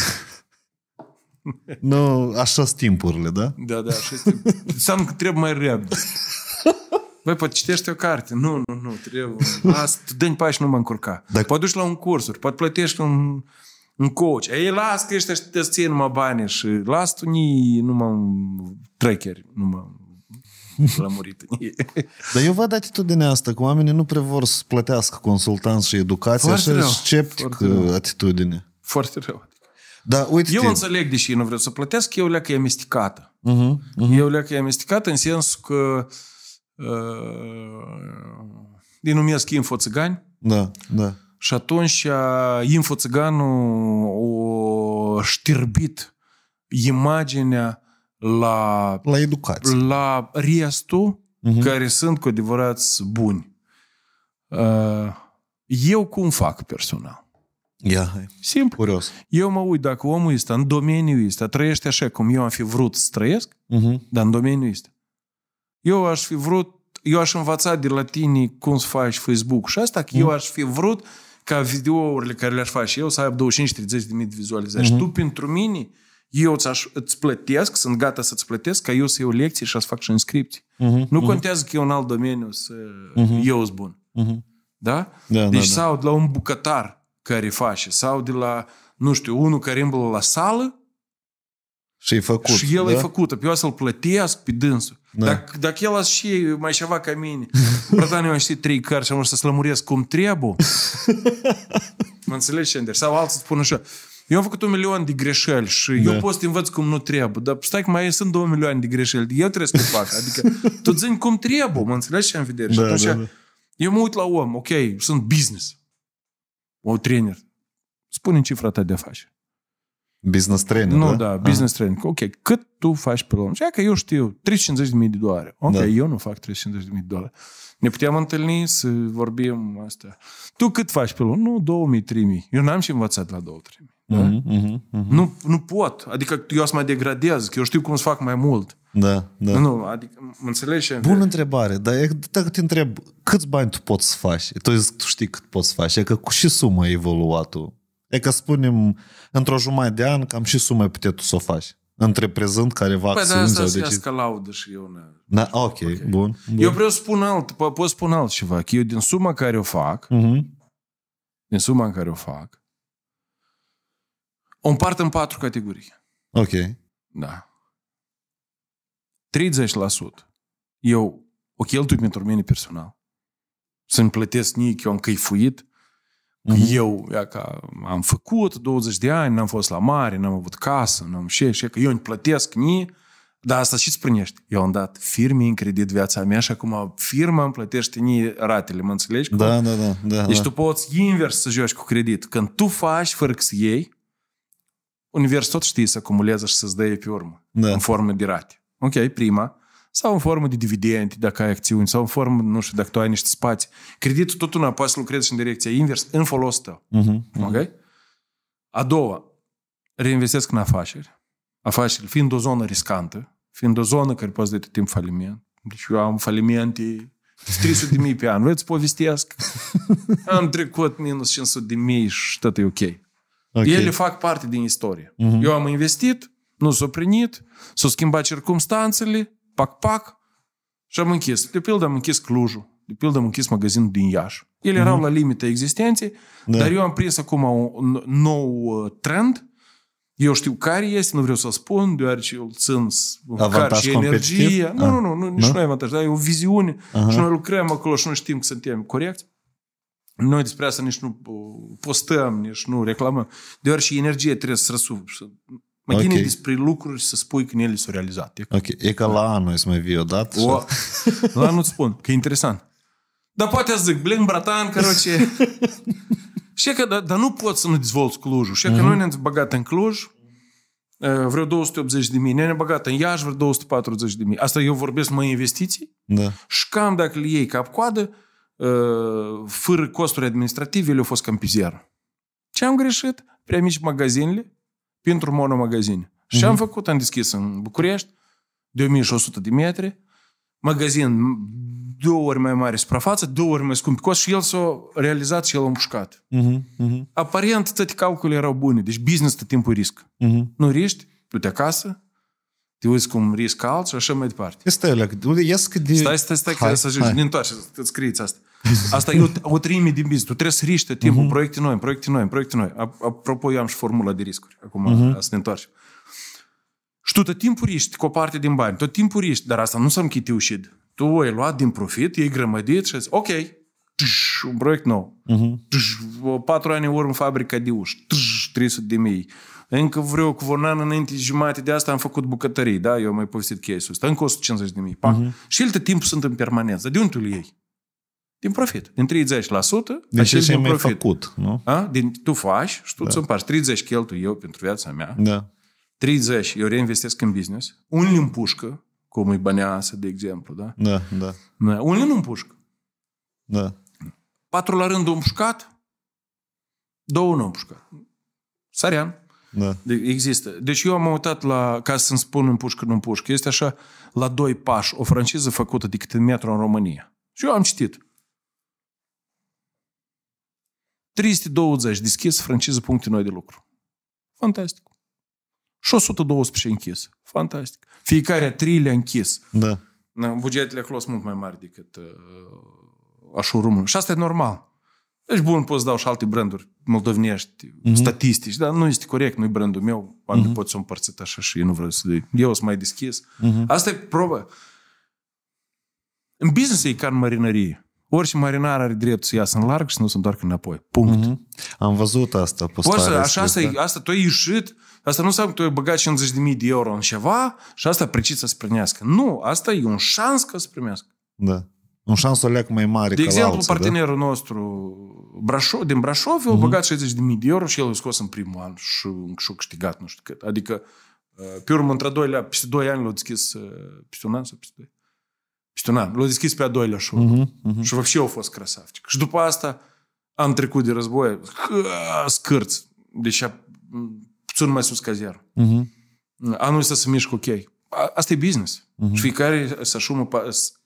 nu, așa sunt timpurile, da? Da, da, așa sunt Înseamnă că trebuie mai repede. Băi, poate citești o carte. Nu, nu, nu, trebuie. Asta, dă-mi pași, nu mă încurca. Dacă... Poate duci la un cursuri, poate plătești un un coach. Ei, las că ăștia te țin numai bani și las tu ni numai treceri, numai lămurit. Dar eu văd atitudinea asta, că oamenii nu prea vor să plătească consultanți și educație, și sceptic uh, atitudine. Foarte rău. Da, uite eu înțeleg de ce nu vreau să plătesc, eu că e amestecată. Uh-huh, mhm, mhm. uh-huh. Eu că e amestecată în sensul că uh, din numesc info țigani. Da, da și atunci uh, infoțiganul o știrbit imaginea la... La educație. La restul uh-huh. Mhm. care sunt cu adevărat buni. Uh, eu cum fac personal? Ia, Simplu. Curios. Eu mă uit dacă omul este în domeniul ăsta, trăiește așa cum eu am fi vrut să trăiesc, uh-huh. dar în domeniul ăsta. Eu aș fi vrut, eu aș învăța de la tine cum să faci Facebook și asta, că uh-huh. eu mhm. aș fi vrut ca videourile care le-aș face eu să aibă 25-30 de mii de vizualizări. Mm-hmm. Și tu pentru mine, eu ți-aș, îți plătesc, sunt gata să-ți plătesc ca eu să iau lecții și să fac și inscripții. Mm-hmm. Nu mhm. contează că e un alt domeniu să mm-hmm. eu sunt bun. Mm-hmm. Da? da? Deci da, sau de la un bucătar care face, sau de la, nu știu, unul care îmblă la sală și, făcut, și el da? e făcut. Eu să-l plătesc pe dânsul. Da. Dacă, dacă el ați și mai ceva ca mine, brătane, eu am citit trei cărți și am să slămuresc cum trebuie. mă înțelegi, Șender? Sau alții spun așa, eu am făcut un milion de greșeli și da. eu pot să învăț cum nu trebuie, dar stai că mai sunt două milioane de greșeli, eu trebuie să fac. Adică tu zici cum trebuie, mă înțelegi ce am vedere? Da, și atunci, da, da. eu mă uit la om, ok, sunt business, o trainer, spune cifra ta de afaceri. Business training, Nu, da, da ah. business Aha. training. Ok, cât tu faci pe lună? Că eu știu, 350.000 de dolari. Ok, da. eu nu fac 350.000 de dolari. Ne puteam întâlni să vorbim asta. Tu cât faci pe lună? Nu, 2.000, 3.000. Eu n-am și învățat la 2.000, 3.000. Da? Uh-huh, uh-huh, uh-huh. Nu, nu pot. Adică eu să mă degradez, că eu știu cum să fac mai mult. Da, da. Nu, adică, mă înțelegi ce Bună întrebare, dar dacă te întreb câți bani tu poți să faci, tu, tu știi cât poți să faci, e că cu și sumă ai evoluat tu E că spunem, într-o jumătate de an, cam și sume puteți tu să o faci. Între prezent, care va păi, dar să deci... că laudă și eu. Ne... Da, okay, ok, bun, Eu vreau să spun alt, po- pot spun altceva, că eu din suma care o fac, uh-huh. din suma în care o fac, o împart în patru categorii. Ok. Da. 30% eu o cheltui pentru mine personal. Să-mi plătesc nici, eu am căifuit, Uh-huh. Eu, ia ca, am făcut 20 de ani, n-am fost la mare, n-am avut casă, n-am și, și, că eu îmi plătesc mie, dar asta și spunești? Eu am dat firme în credit viața mea și acum firma îmi plătește ni ratele, mă înțelegi? Da, da, da, da. Deci da. tu poți invers să joci cu credit. Când tu faci fără să iei, universul tot știe să acumulează și să-ți dea pe urmă, da. în formă de rate. Ok, prima sau în formă de dividende, dacă ai acțiuni, sau în formă, nu știu, dacă tu ai niște spații. Creditul tot una poate să lucrezi și în direcția invers, în folosul tău. Uh-huh, uh-huh. Okay? A doua, reinvestesc în afaceri. Afaceri fiind o zonă riscantă, fiind o zonă care poate să dă timp faliment. Deci eu am falimente 300 de mii pe an. Vreți să povestesc? Am trecut minus 500 de mii și tot e ok. okay. Ele fac parte din istorie. Uh-huh. Eu am investit, nu s au s-o s-au s-o schimbat circumstanțele, pac, pac, și am închis. De pildă am închis Clujul. De pildă am închis magazinul din Iași. Ele mm-hmm. la limita existenței, da. dar eu am prins acum un nou uh, trend. Eu știu care este, nu vreau să spun, deoarece îl țin și energie. Nu, nu, ah. nu, nu, nici da? nu e avantaj, dar e o viziune Aha. și noi lucrăm acolo și nu știm că suntem corecți. Noi despre asta nici nu uh, postăm, nici nu reclamăm, deoarece energie trebuie să răsuflăm. Mai okay. tine despre lucruri să spui când ele sunt realizate. Ok, e ca la anul să mai vii odată. O, la anul spun, că e interesant. Dar poate să zic, blin, bratan, ce... și că, da, dar, da, nu pot să nu dezvolți Clujul. Și că mm-hmm. noi ne-am băgat în Cluj, vreo 280 de mii, ne-am băgat în Iași vreo 240 de mii. Asta eu vorbesc mai investiții da. și cam dacă le iei cap-coadă, fără costuri administrative, le-au fost cam pizier. Ce am greșit? Prea mici magazinele, pentru monomagazine. Mm-hmm. Și am mhm. făcut, am deschis în București, de 1100 de metri, magazin două ori mai mare suprafață, două ori mai scump cost și el s-a realizat și el a împușcat. Uh-huh, mhm, mhm. uh-huh. Aparent, toate calculele erau bune. Deci business tot timpul risc. Uh-huh. Nu riști, du-te acasă, te uiți cum risc alții și așa mai departe. Este ele, ies cât de... Stai, stai, stai, hai, să ajungi, ne întoarce, îți scrieți asta. Asta e o, o treime din business. Tu trebuie să riști tot timpul uh-huh. proiecte noi, proiecte noi, proiecte noi. Apropo, eu am și formula de riscuri. Acum uh-huh. să ne întoarcem. Și tu tot timpul riști cu o parte din bani, tot timpul riști, dar asta nu s-a e ușit. Tu ai luat din profit, e grămădit și ai zis, ok, tș, un proiect nou. Uh-huh. Mhm. Tș, patru ani în urmă fabrica de uși, tș, 300 de mii. Încă vreo cu un an înainte jumate de asta am făcut bucătării, da? Eu am mai povestit case-ul Încă 150 de mii. Uh-huh. Și el tot timpul sunt în permanență. De unde tu iei? Din profit. Din 30%. Deci din ce din profit. făcut, nu? A? Din, tu faci și tu da. îți împarți. 30 cheltui eu pentru viața mea. Da. 30 eu reinvestesc în business. Unii îmi pușcă, cum e Băneasă, de exemplu, da? Da, da. da. Unii nu pușcă. Da. Patru la rând împușcat, două nu împușcat. Sarian. Da. De- există. Deci eu am uitat la, ca să-mi spun pușcă, nu împușcă, este așa, la doi pași, o franciză făcută de câte metru în România. Și eu am citit. 320 deschis, franciză, puncte noi de lucru. Fantastic. Și 112 închis. Fantastic. Fiecare a treilea închis. Da. Bugetele acolo sunt mult mai mari decât uh, așa român. Și asta e normal. Deci, bun, poți să dau și alte branduri moldovenești, mm-hmm. statistici, dar nu este corect, nu-i brandul meu, am mm-hmm. pot să împărțit așa și eu nu vreau să... Eu sunt mai deschis. Mm-hmm. Asta e probă. În business e ca în marinărie. Orice marinar are drept să iasă în larg și să nu se întoarcă înapoi. Punct. Mm-hmm. Am văzut asta. Poți să, așa, asta, da? asta tu ai ieșit, asta nu înseamnă că tu ai băgat 50.000 de euro în ceva și asta precis să se primească. Nu, asta e un șans că se primească. Da. Un șans o leacă mai mare De ca exemplu, alții, da? partenerul da? nostru Brașo, din Brașov, mm-hmm. a băgat 60.000 de euro și el a scos în primul an și, a câștigat nu știu cât. Adică, uh, pe urmă, între doi, peste doi ani l-a deschis, uh, peste un an sau peste doi. Și tu, na, l-a deschis pe a doilea șur. Uh-huh, mhm, mhm. uh-huh. Și vopși au fost красавчик. Și după asta am trecut de război Scârț. Deci a sunt mai sus cazier. Uh-huh. Mhm. Anul ăsta se mișc ok. Asta e business. Uh-huh. Și fiecare să asumă,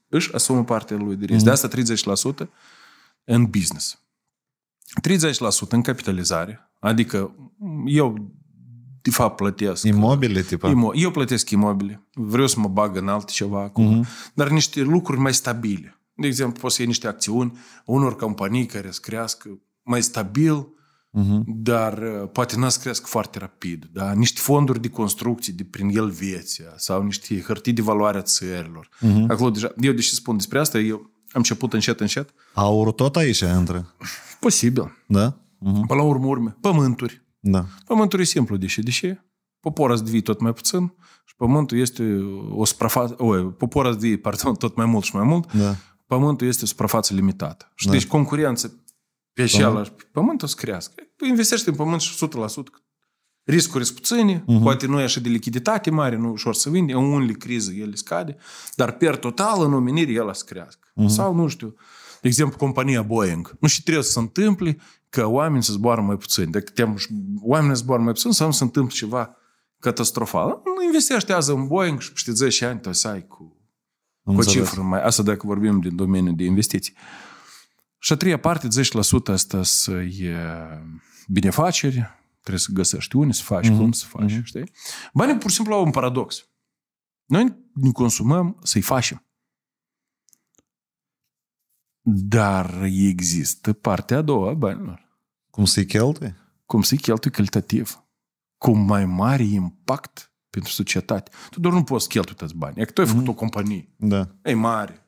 își asumă partea lui de risc. Uh-huh. De asta 30% în business. 30% în capitalizare, adică eu de fapt plătesc. Imobile, tipa? Imo- eu plătesc imobile. Vreau să mă bag în altceva acum. Uh-huh. Dar niște lucruri mai stabile. De exemplu, poți să iei niște acțiuni unor companii care să crească mai stabil, uh-huh. dar uh, poate n să crească foarte rapid. Da? Niște fonduri de construcții de prin el vieția sau niște hârtii de valoare a țărilor. Uh-huh. Acolo deja, eu deși spun despre asta, eu am început încet, încet. Aurul tot aici intră? Posibil. Da? Uh-huh. Până la urmă, urme. Pământuri. Da. Pământul e simplu, deși, deși popor azdvii tot mai puțin și pământul este o suprafață, o, popor azdvii, pardon, tot mai mult și mai mult, da. pământul este o suprafață limitată. Și da. deci concurență pe și pământul să crească. Tu investești în pământ și 100%, riscuri sunt puține, uh-huh. poate nu e așa de lichiditate mare, nu ușor să vinde, în unele crize el scade, dar per total în omenire el să crească. Uh-huh. Sau, nu știu, de exemplu, compania Boeing. Nu și trebuie să se întâmple că oamenii se zboară mai puțin. Dacă deci, te oamenii se zboară mai puțin, sau se întâmplă ceva catastrofal. Nu investește azi în Boeing și peste 10 ani tu să ai cu, cu cifră mai... Asta dacă vorbim din domeniul de investiții. Și a treia parte, 10% asta să e binefaceri, trebuie să găsești unde să faci, mm-hmm. cum să faci, mm-hmm. știi? Banii pur și simplu au un paradox. Noi ne consumăm să-i facem. Dar există partea a doua a banilor. Cum să-i cheltui? Cum să-i cheltui calitativ. Cu mai mare impact pentru societate. Tu doar nu poți să cheltui toți banii. E că tu ai mhm. făcut mm. o companie. Da. E mare.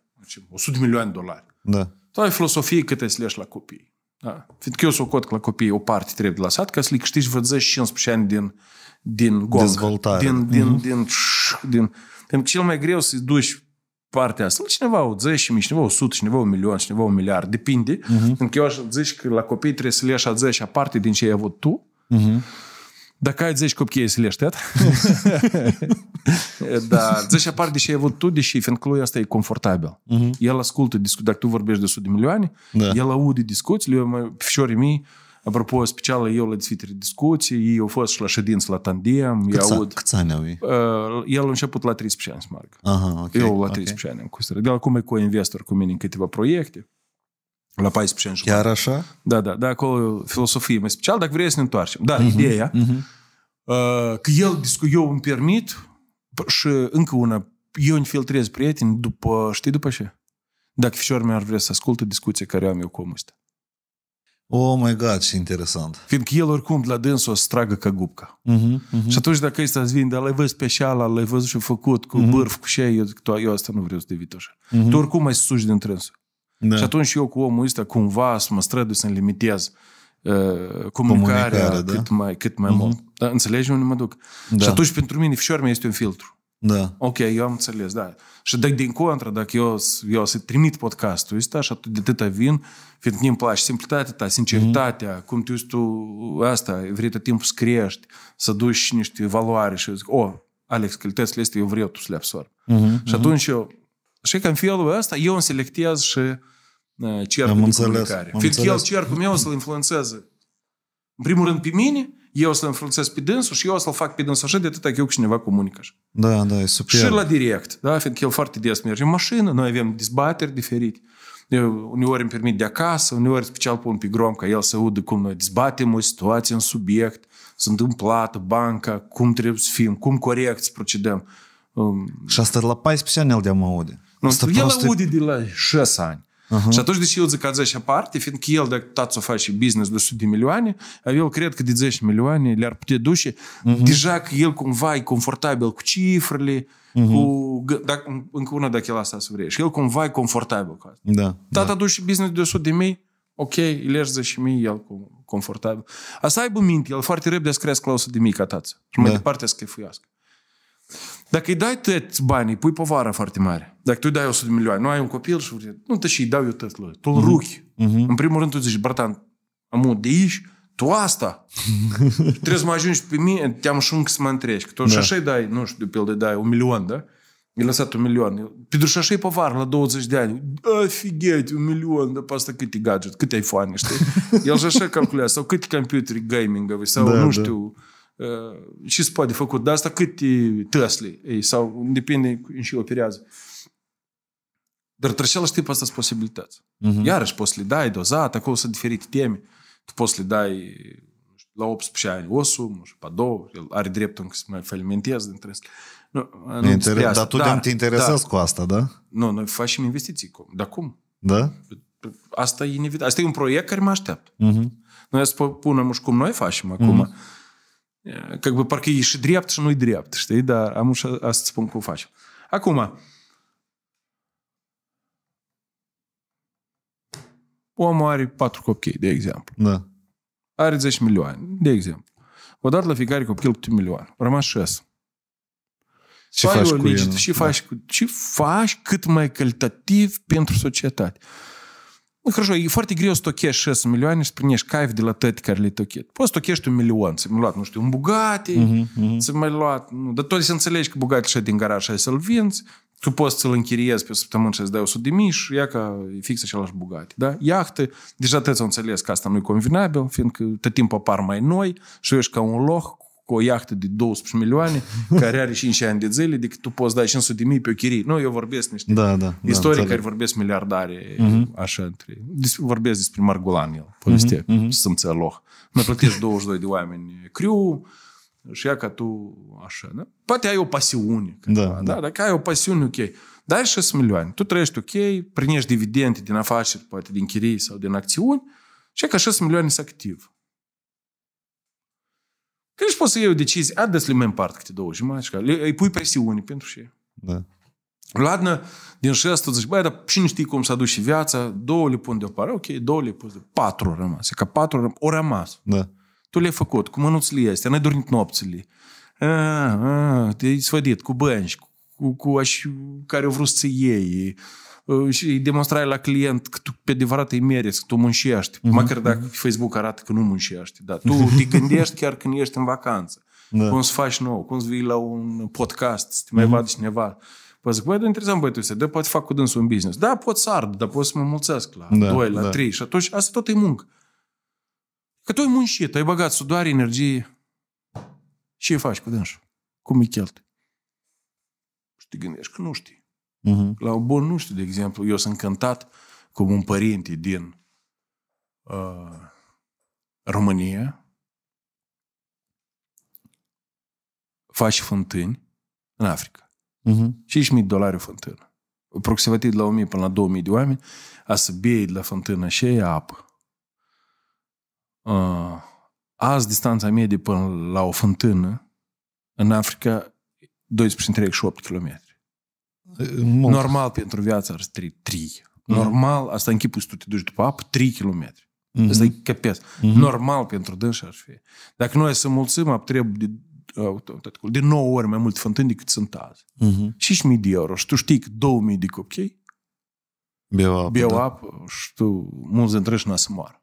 100 milioane de dolari. Da. Tu ai filosofie cât ai să la copii. Da. Fiindcă eu o că la copii o parte trebuie de lăsat ca să le câștigi vreo 15 ani din, din gong. Dezvoltare. Din, din, mm-hmm. din, din, din, din, din, cel mai greu să-i duci partea asta. Cineva au 10 mii, cineva o 100, cineva o milion, cineva o miliard, depinde. Mhm. Uh-huh. Încă eu aș zici că la copii trebuie să le ieși a 10 parte din ce ai avut tu. Uh-huh. Dacă ai 10 copii, să le aștept. da, 10 aparte de ce ai avut tu, deși fiindcă lui asta e confortabil. Uh-huh. El ascultă, discu- dacă tu vorbești de 100 de milioane, da. el aude discuțiile, eu mai, fișorii mii, Apropo, special eu la diferite discuții, eu au fost și la ședință la tandem. Câți, aud, câți ani au ei? Uh, el a început la 13 ani smarg. Aha, okay, eu la 13 okay. ani am De acum e co-investor cu mine în câteva proiecte. La 14 ani Chiar așa? Da, da, da, acolo filosofie mai special, dacă vrei să ne întoarcem. Da, uh-huh, ideea, uh-huh. Uh, că el, discu- eu îmi permit și încă una, eu filtrez prieteni după, știi, după ce? Dacă fișor mi-ar vrea să ascultă discuția care am eu cu omul ăsta. Oh my God, ce interesant. Fiindcă el oricum la dânsul o stragă ca gubca. Uh-huh, mhm, mhm. uh-huh. Și atunci dacă ăsta îți vinde, dar l-ai văzut pe șala, l-ai văzut și făcut cu uh-huh. bârf, cu șei, eu, tu, eu asta nu vreau să devii așa. Uh-huh. Tu oricum mai suși din trânsul. Da. Și atunci eu cu omul ăsta cumva să mă strădui să-mi limitez uh, comunicarea, comunicarea da? cât mai, cât mai uh-huh. mult. Da, înțelegi unde mă duc? Da. Și atunci pentru mine fișoarea mea este un filtru. Da. Ok, eu am înțeles, da. Și dacă din contră, dacă eu, eu să trimit podcastul ăsta și atunci de atâta vin, fiindcă mi-mi place simplitatea ta, sinceritatea, mm-hmm. cum tu ești tu asta, vrei tot timpul să crești, să duci niște valoare și eu zic, oh, Alex, calitățile astea eu vreau tu să le absorb. Mm-hmm. Și mhm. atunci eu, și că în felul ăsta eu îmi selectez și cer. Uh, cercul de înțeles, comunicare. Fiindcă el cercul meu să-l influențeze. În primul rând pe mine, eu să-l înfrunțesc pe dânsul și eu să-l fac pe dânsul așa de atât că eu cu cineva comunică așa. Da, da, e super. Și la direct, da? Fiindcă el foarte des merge în mașină, noi avem dezbateri diferite. Eu uneori îmi permit de acasă, uneori special pun pe grom ca el să audă cum noi dezbatem o situație în subiect, se întâmplată, banca, cum trebuie să fim, cum corect să procedăm. Um, și asta la 14 ani el de-am aude. Nu, el aude de la 6 ani. Uh-huh. Și atunci, deși eu zic că 10 aparte, fiindcă el, dacă tot să face business de 100 de milioane, eu cred că de 10 milioane le-ar putea duce. Uh-huh. Deja că el cumva e confortabil cu cifrele, uh-huh. cu... Dacă, încă una dacă el asta să vrei. Și el cumva e confortabil cu asta. Da, Tata da. duce business de 100 de mii, ok, ești 10 mii, el cu confortabil. Asta aibă minte, el foarte repede să crească la 100 de mii ca tață. Și mai da. departe să chefuiască. Dacă îi dai tot banii, pui povară foarte mare. Dacă tu îi dai 100 de milioane, nu ai un copil și nu te și îi dau eu tot lui. Tu mhm. ruchi. Uh-huh. În primul rând tu zici, bratan, am de aici, tu asta. trebuie să mă ajungi pe mine, te-am un să mă întrești. Că tu da. și așa dai, nu știu, de pildă, dai un milion, da? I-a lăsat un milion. Pentru și așa povară la 20 de ani. Afigeti, un milion, de pe asta câte gadget, câte iPhone, știi? El și așa calculează, sau câte computere gaming sau da, nu da. știu, da Uh, și se poate făcut? Dar asta cât tăsli ei sau depinde în și operează. Dar trebuie știi pe asta posibilități. Uh-huh. Iarăși poți le dai dozat, acolo sunt diferite teme. Tu poți le dai la 18 ani o sumă și pe două, el are dreptul încă să mai falimentează dintre astea. Nu, nu Inter- Dar tu da, te interesezi da. cu asta, da? Nu, noi facem investiții. cum Dar cum? Da? Asta e inevitabil. Asta e un proiect care mă așteaptă. Uh-huh. Noi spunem și cum noi facem acum. Uh-huh Э, как bă, parcă e și drept și nu-i drept, știi? Dar am ușa asta spun cum faci. Acum, omul are patru copii, de exemplu. Da. Are 10 milioane, de exemplu. Odată la fiecare copil câte un milion. Rămas asta. Ce faci, cu legit, el, și, faci, da. faci cât mai calitativ pentru societate. Ну, хорошо, и foarte greu să tochești 6 milioane și să primești caif de la tăti care le tochești. Poți să tochești un milion, ți-ai luat, nu știu, un Bugatti, uh-huh, uh-huh. ți-ai mai luat... Nu, dar tot să înțelegi că Bugatti și din garaj și să-l vinzi, tu poți să-l închiriezi pe o săptămână și să dai 100 de mii și ia ca e fix același bugat. Da? Iahtă, deja te-ți înțeles că asta nu e convenabil, fiindcă tot timpul apar mai noi și eu ești ca un loc cu o iahtă de 12 milioane, care are 5 ani de zile, decât adică tu poți da 500 de mii pe o chirie. Nu, eu vorbesc niște da, da, istorie da, care vorbesc miliardare, uh-huh. așa, între... Vorbesc despre Margulan, el poveste, uh-huh, uh loh. Mă plătești 22 de oameni criu, și ia ca tu așa, da? Poate ai o pasiune. Da, da, da. Dacă ai o pasiune, ok. Dai 6 milioane. Tu trăiești ok, primești dividende din afaceri, poate din chirii sau din acțiuni, și ca 6 milioane sunt activ. Că și poți să iei o decizie, adă le în parte câte două jumătate, le, îi pui presiune pentru și Da. Ladnă, din șestul zici, băi, dar cine știi cum să dus și viața? Două le pun deoparte, ok, două le pun patru au rămas, patru răm- au rămas. Da. Tu le-ai făcut, cu mânuțile Este n-ai dormit nopțile. te-ai sfădit cu bănci, cu, cu, cu aș, care au vrut să iei. Uh, și demonstrare la client că tu pe adevărat îi merezi, că tu muncești, uh-huh. măcar dacă Facebook arată că nu muncești, dar tu te gândești chiar când ești în vacanță. Da. Cum să faci nou, cum să vii la un podcast, să te mai uh-huh. vadă cineva. Păi zic, băi, de interesant, băi, tu de poate fac cu dânsul un business. Da, pot să ard, dar pot să mă mulțesc la da, 2, la da. 3 și atunci asta tot e muncă. Că tu ai muncit, ai băgat sudor, energie. Ce faci cu dânsul? Cum îi cheltui? Și te gândești că nu știi. Uh-huh. La un bun, nu știu, de exemplu, eu sunt cântat cum un părinte din uh, România face fântâni în Africa. Uh-huh. Mm-hmm. 5.000 dolari o fântână. Aproximativ de la 1.000 până la 2.000 de oameni a să bei de la fântână și aia apă. Uh, azi distanța medie până la o fântână în Africa 12,38 km. Mult. Normal pentru viață ar stric 3. Normal, mm. asta închipui tu te duci după apă 3 km. Mm-hmm. Asta e căpes. Mm-hmm. Normal pentru dânsă ar fi. Dacă noi să mulțim, ar trebui de de 9 ori mai multe fântâni decât sunt azi. mm-hmm. 5.000 de euro și tu știi că 2.000 de copii beau apă, beau da. apă și tu mulți dintre ei n să moară.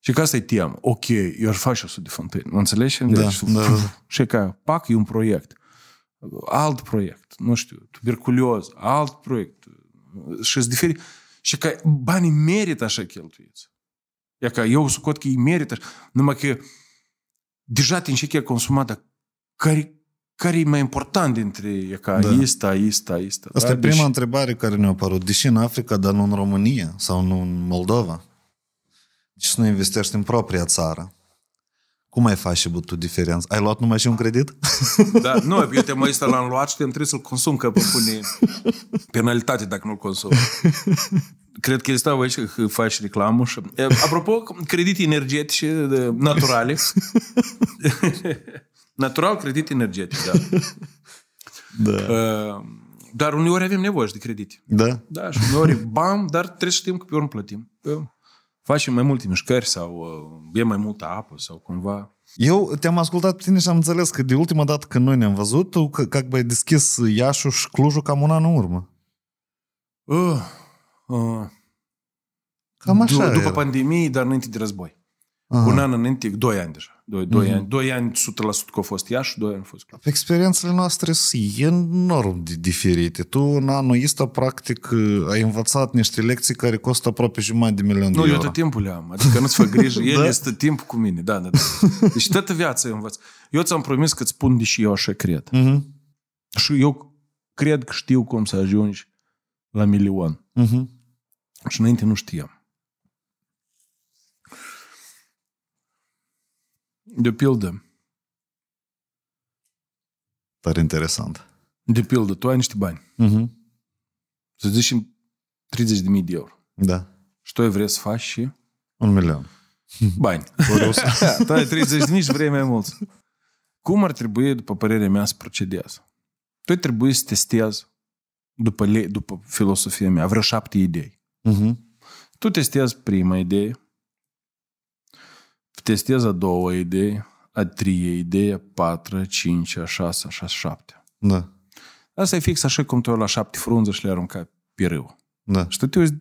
Și ca asta e tema. Ok, eu aș face 100 de fântâni. Mă înțelegi? Da, deci, da, da. Și ca PAC e un proiect alt proiect, nu știu, tuberculoză, alt proiect și sunt diferi. Și că banii merită așa cheltuiți. E că eu scot că ei merită, numai că deja ce e consumată care, care e mai important dintre e ca da. ista, ista, ista. Asta da? e prima deci... întrebare care ne-a apărut. Deși în Africa, dar nu în România sau nu în Moldova? deci să nu investești în propria țară? Cum mai faci și tu diferență? Ai luat numai și un credit? Da, nu, eu te mai ăsta l-am luat și trebuie să-l consum, că vă pune penalitate dacă nu-l consum. Cred că este aici că faci reclamă și... Apropo, credite energetic, naturale. Natural credit energetic, da. da. Uh, dar uneori avem nevoie de credit. Da. Da, și uneori bam, dar trebuie să știm că pe urmă plătim faci mai multe mișcări sau bei uh, mai multă apă sau cumva. Eu te-am ascultat pe tine și am înțeles că de ultima dată când noi ne-am văzut, tu că ai deschis Iașu și Clujul cam un an în urmă. Uh, uh, cam așa du- După era. pandemie, dar înainte de război. Uh-huh. Un an înainte, doi ani deja. Doi, doi, mm-hmm. ani, doi ani 100% că a fost ea și doi ani a fost club. Experiențele noastre sunt enorm de diferite. Tu în anul ăsta, practic, uh, ai învățat niște lecții care costă aproape jumătate de milion de nu, euro. Nu, eu tot timpul le am. Adică nu-ți fă grijă. El da? este timp cu mine. Da, da, da. Deci toată viața eu învăț. Eu ți-am promis că îți spun și eu așa cred. Mm-hmm. Și eu cred că știu cum să ajungi la milion. Mm-hmm. Și înainte nu știam. De pildă. Tare interesant. De pildă, tu ai niște bani. Uh-huh. Să zicem 30.000 de euro. Da. Și tu vrei să faci și... Un milion. Bani. tu ai 30 de mii și vrei mai mulți. Cum ar trebui, după părerea mea, să procedează? Tu trebuie să testezi după, le, după filosofia mea, vreo șapte idei. Uh-huh. Tu testezi prima idee, testez a doua idee, a treia idee, a patra, a cincea, a șasea a șaptea. Da. Asta e fix așa cum tu la șapte frunze și le arunca pe râu. Da. Și tu te uiți,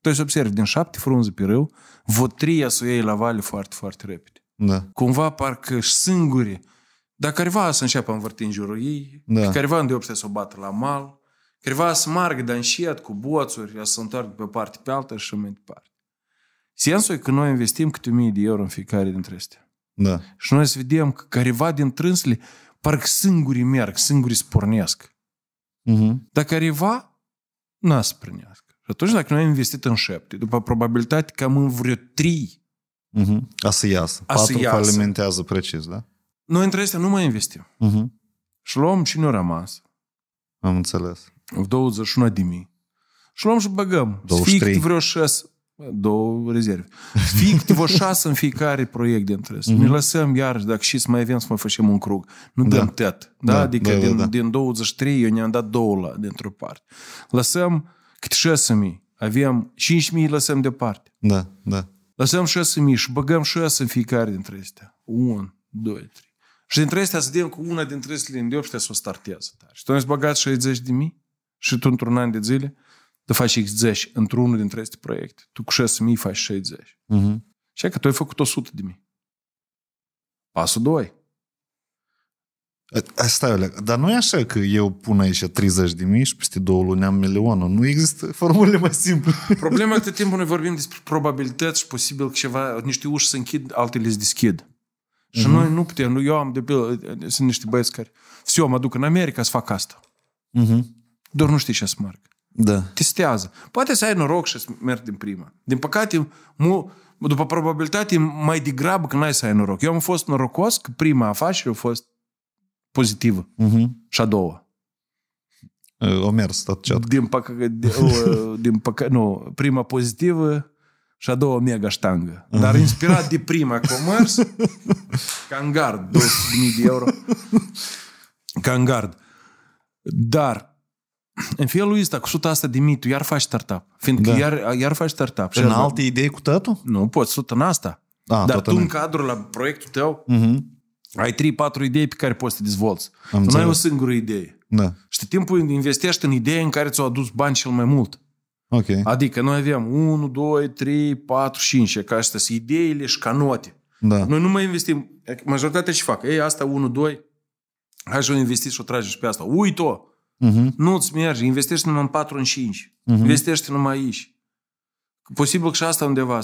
tu să observi, din șapte frunze pe râu, votria să o iei la vale foarte, foarte repede. Da. Cumva parcă și Dacă dar careva să înceapă învârti în jurul ei, da. careva îndeopște să o bată la mal, careva să margă de înșiet cu boțuri, să se întoarcă pe parte pe alta și mai departe. Sensul e că noi investim câte 1000 de euro în fiecare dintre astea. Da. Și noi să vedem că careva din trânsle, parcă singurii merg, singurii spornesc. Uh-huh. Dar careva n-a să Și atunci dacă noi am investit în șapte, după probabilitate cam în vreo trei uh-huh. a să iasă. A Patru să iasă. alimentează precis, da? Noi între astea nu mai investim. Uh-huh. Și luăm cine a rămas. Am înțeles. 21 de mii. Și luăm și băgăm. 23. Strict vreo șase două rezerve. Fie câteva șase în fiecare proiect dintre interes. Mm-hmm. Ne lăsăm iar, dacă și să mai avem, să mai facem un crug. Nu da. tăt. Da? da? da? Adică da, din, da. din 23 eu ne-am dat două la, dintr-o parte. Lăsăm câte șase mii. Avem 5 mii, lăsăm deoparte. Da, da. Lăsăm șase mii și băgăm șase în fiecare dintre astea. Un, doi, trei. Și dintre astea să dăm cu una dintre astea în deopște să o startează. Și tu ai băgat 60 de mii și tu într-un an de zile tu faci X10 într-unul dintre aceste proiecte. Tu cu 6.000 faci 60. Uh-huh. Mhm. Și că tu ai făcut 100 de mii. Pasul 2. Asta e, dar nu e așa că eu pun aici 30 de mii și peste două luni am milionul. Nu există formule mai simple. Problema este timpul noi vorbim despre probabilități și posibil că ceva, niște uși se închid, altele se deschid. Și uh-huh. noi nu putem. Eu am de sunt niște băieți care, eu mă duc în America să fac asta. Uh-huh. Doar nu știi ce să da. Testează. Poate să ai noroc și să mergi din prima. Din păcate, mu, după probabilitate, mai degrabă că n-ai să ai noroc. Eu am fost norocos că prima afacere a fost pozitivă. Uh-huh. Și a doua. O mers tot ce Din păcate, din păcate, nu, prima pozitivă și a doua mega ștangă. Mhm. Dar inspirat de prima comers ca în gard, 200.000 de euro. Ca în gard. Dar în felul ăsta, cu suta asta de mit, tu iar faci startup. Fiindcă da. iar, iar faci startup. În alte idei cu tătul? Nu, poți, sută în asta. A, Dar tu în cadrul la proiectul tău uh-huh. ai 3-4 idei pe care poți să te dezvolți. nu ai o singură idee. Da. Și timpul investești în idei în care ți-au adus bani cel mai mult. Okay. Adică noi aveam 1, 2, 3, 4, 5, ca astea sunt ideile și ca note. Da. Noi nu mai investim. Majoritatea ce fac? Ei, asta 1, 2, hai să o investiți și o tragi și pe asta. Uite-o! Uh-huh. Nu-ți merge, investești numai în 4, în 5. Uh-huh. Mhm. Investește numai aici. Posibil că și asta undeva.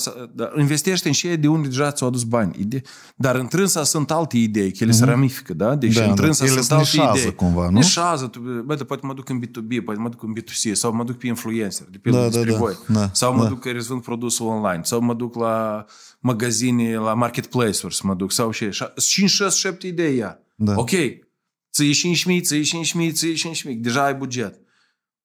investește în ce de unde deja ți-au adus bani. Ide- dar întrânsa sunt alte idei, că ele uh-huh. Mhm. se ramifică, da? Deci da, întrânsa da. sunt alte idei. cumva, nu? Nișează. Bă, dar poate mă duc în B2B, poate mă duc în B2C, sau mă duc pe influencer, de pe da, da, da, voi. Da, sau mă da. duc că răzvând produsul online, sau mă duc la magazine, la marketplace-uri să mă duc, sau și 5-6-7 idei ia. Da. Ok, ții 5.000, ții 5.000, ții 5.000, deja ai buget.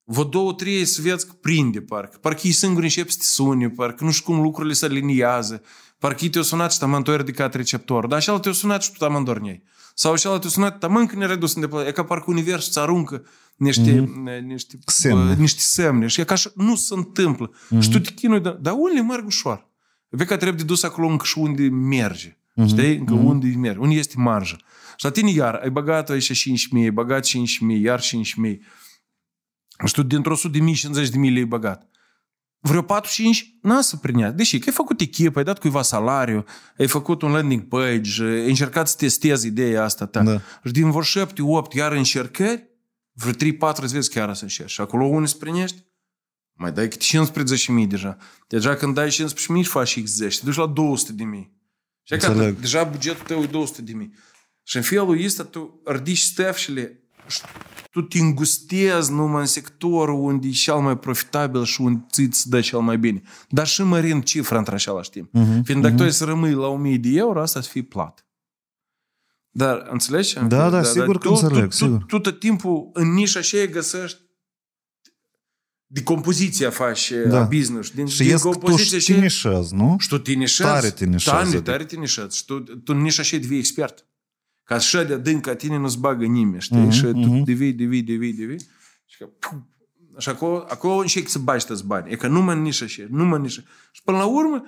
Vă două, trei să vezi că prinde, parcă. Parcă ei singuri încep să te sune, parcă nu știu cum lucrurile se aliniază. Parcă ei te-au sunat și taman de ridicat receptor, dar așa te-au sunat și tu taman dorneai. Sau așa te-au sunat taman când era redus în deplasare. E ca parcă universul îți aruncă niște, mm-hmm. niște, semne. niște semne. Și e ca așa, nu se întâmplă. Mm-hmm. Și tu mhm. te chinui, dar, dar unele merg ușor. Vezi că trebuie dus acolo încă și unde merge. Mm-hmm. Știi? Încă mm-hmm. unde merge. Unde este marjă. Și la tine iar, ai băgat aici 5.000, ai băgat 5.000, iar 5.000. Și tu dintr-o sută de mii, 50 de mii le-ai băgat. Vreo 45 n-a să prinea. Deși că ai făcut echipă, ai dat cuiva salariu, ai făcut un landing page, ai încercat să testezi ideea asta ta. Da. Și din vreo 7, 8 iar încercări, vreo 3-4 îți vezi chiar să încerci. Și acolo unde îți prinești? mai dai câte 15.000 deja. Deja când dai 15.000 și faci X10, te duci la 200.000. Și deja bugetul tău e 200.000. Și în felul ăsta tu ridici stefșele tu te îngustezi numai în sectorul unde e cel mai profitabil și unde ți îți dă cel mai bine. Dar și mărind cifra într la timp. Uh-huh. Mhm, mhm. Fiind dacă uh-huh. tu ai să rămâi la 1000 de euro, asta să fii plat. Dar înțelegi? Da, da, da sigur da, că tu, înțeleg. Tu, sigur. Tu, tu tot timpul în nișa aceea găsești de compoziția faci da. Дин, що є хто ж ти не шез, ну? Що ти не шез? Тари ти tare tinișezi. Тари adică. tu, не шез. Що тут не шез дві ca așa de adânc ca tine nu-ți bagă nimeni, știi? Mm-hmm, și tu mhm. devii, devii, devii, devii. Și că... Pum, așa acolo, acolo înșec să bagi tăți bani. E că nu mă nici și nu mă nici Și până la urmă,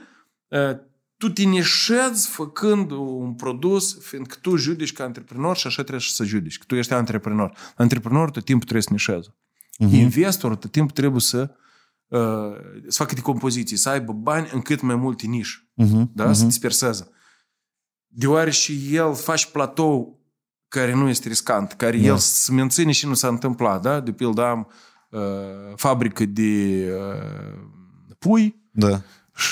ă, tu te nișezi făcând un produs, fiindcă tu judești ca antreprenor și așa trebuie să judești că tu ești antreprenor. Antreprenor tot timpul trebuie să nișezi. Uh-huh. Mhm. Investorul tot timpul trebuie să uh, să facă de compoziții, să aibă bani în cât mai multe nișe, uh-huh. Mhm, da? Uh-huh. să disperseze deoarece el faci platou care nu este riscant, care da. el se menține și nu s-a întâmplat, da? De pildă am uh, fabrică de uh, pui da.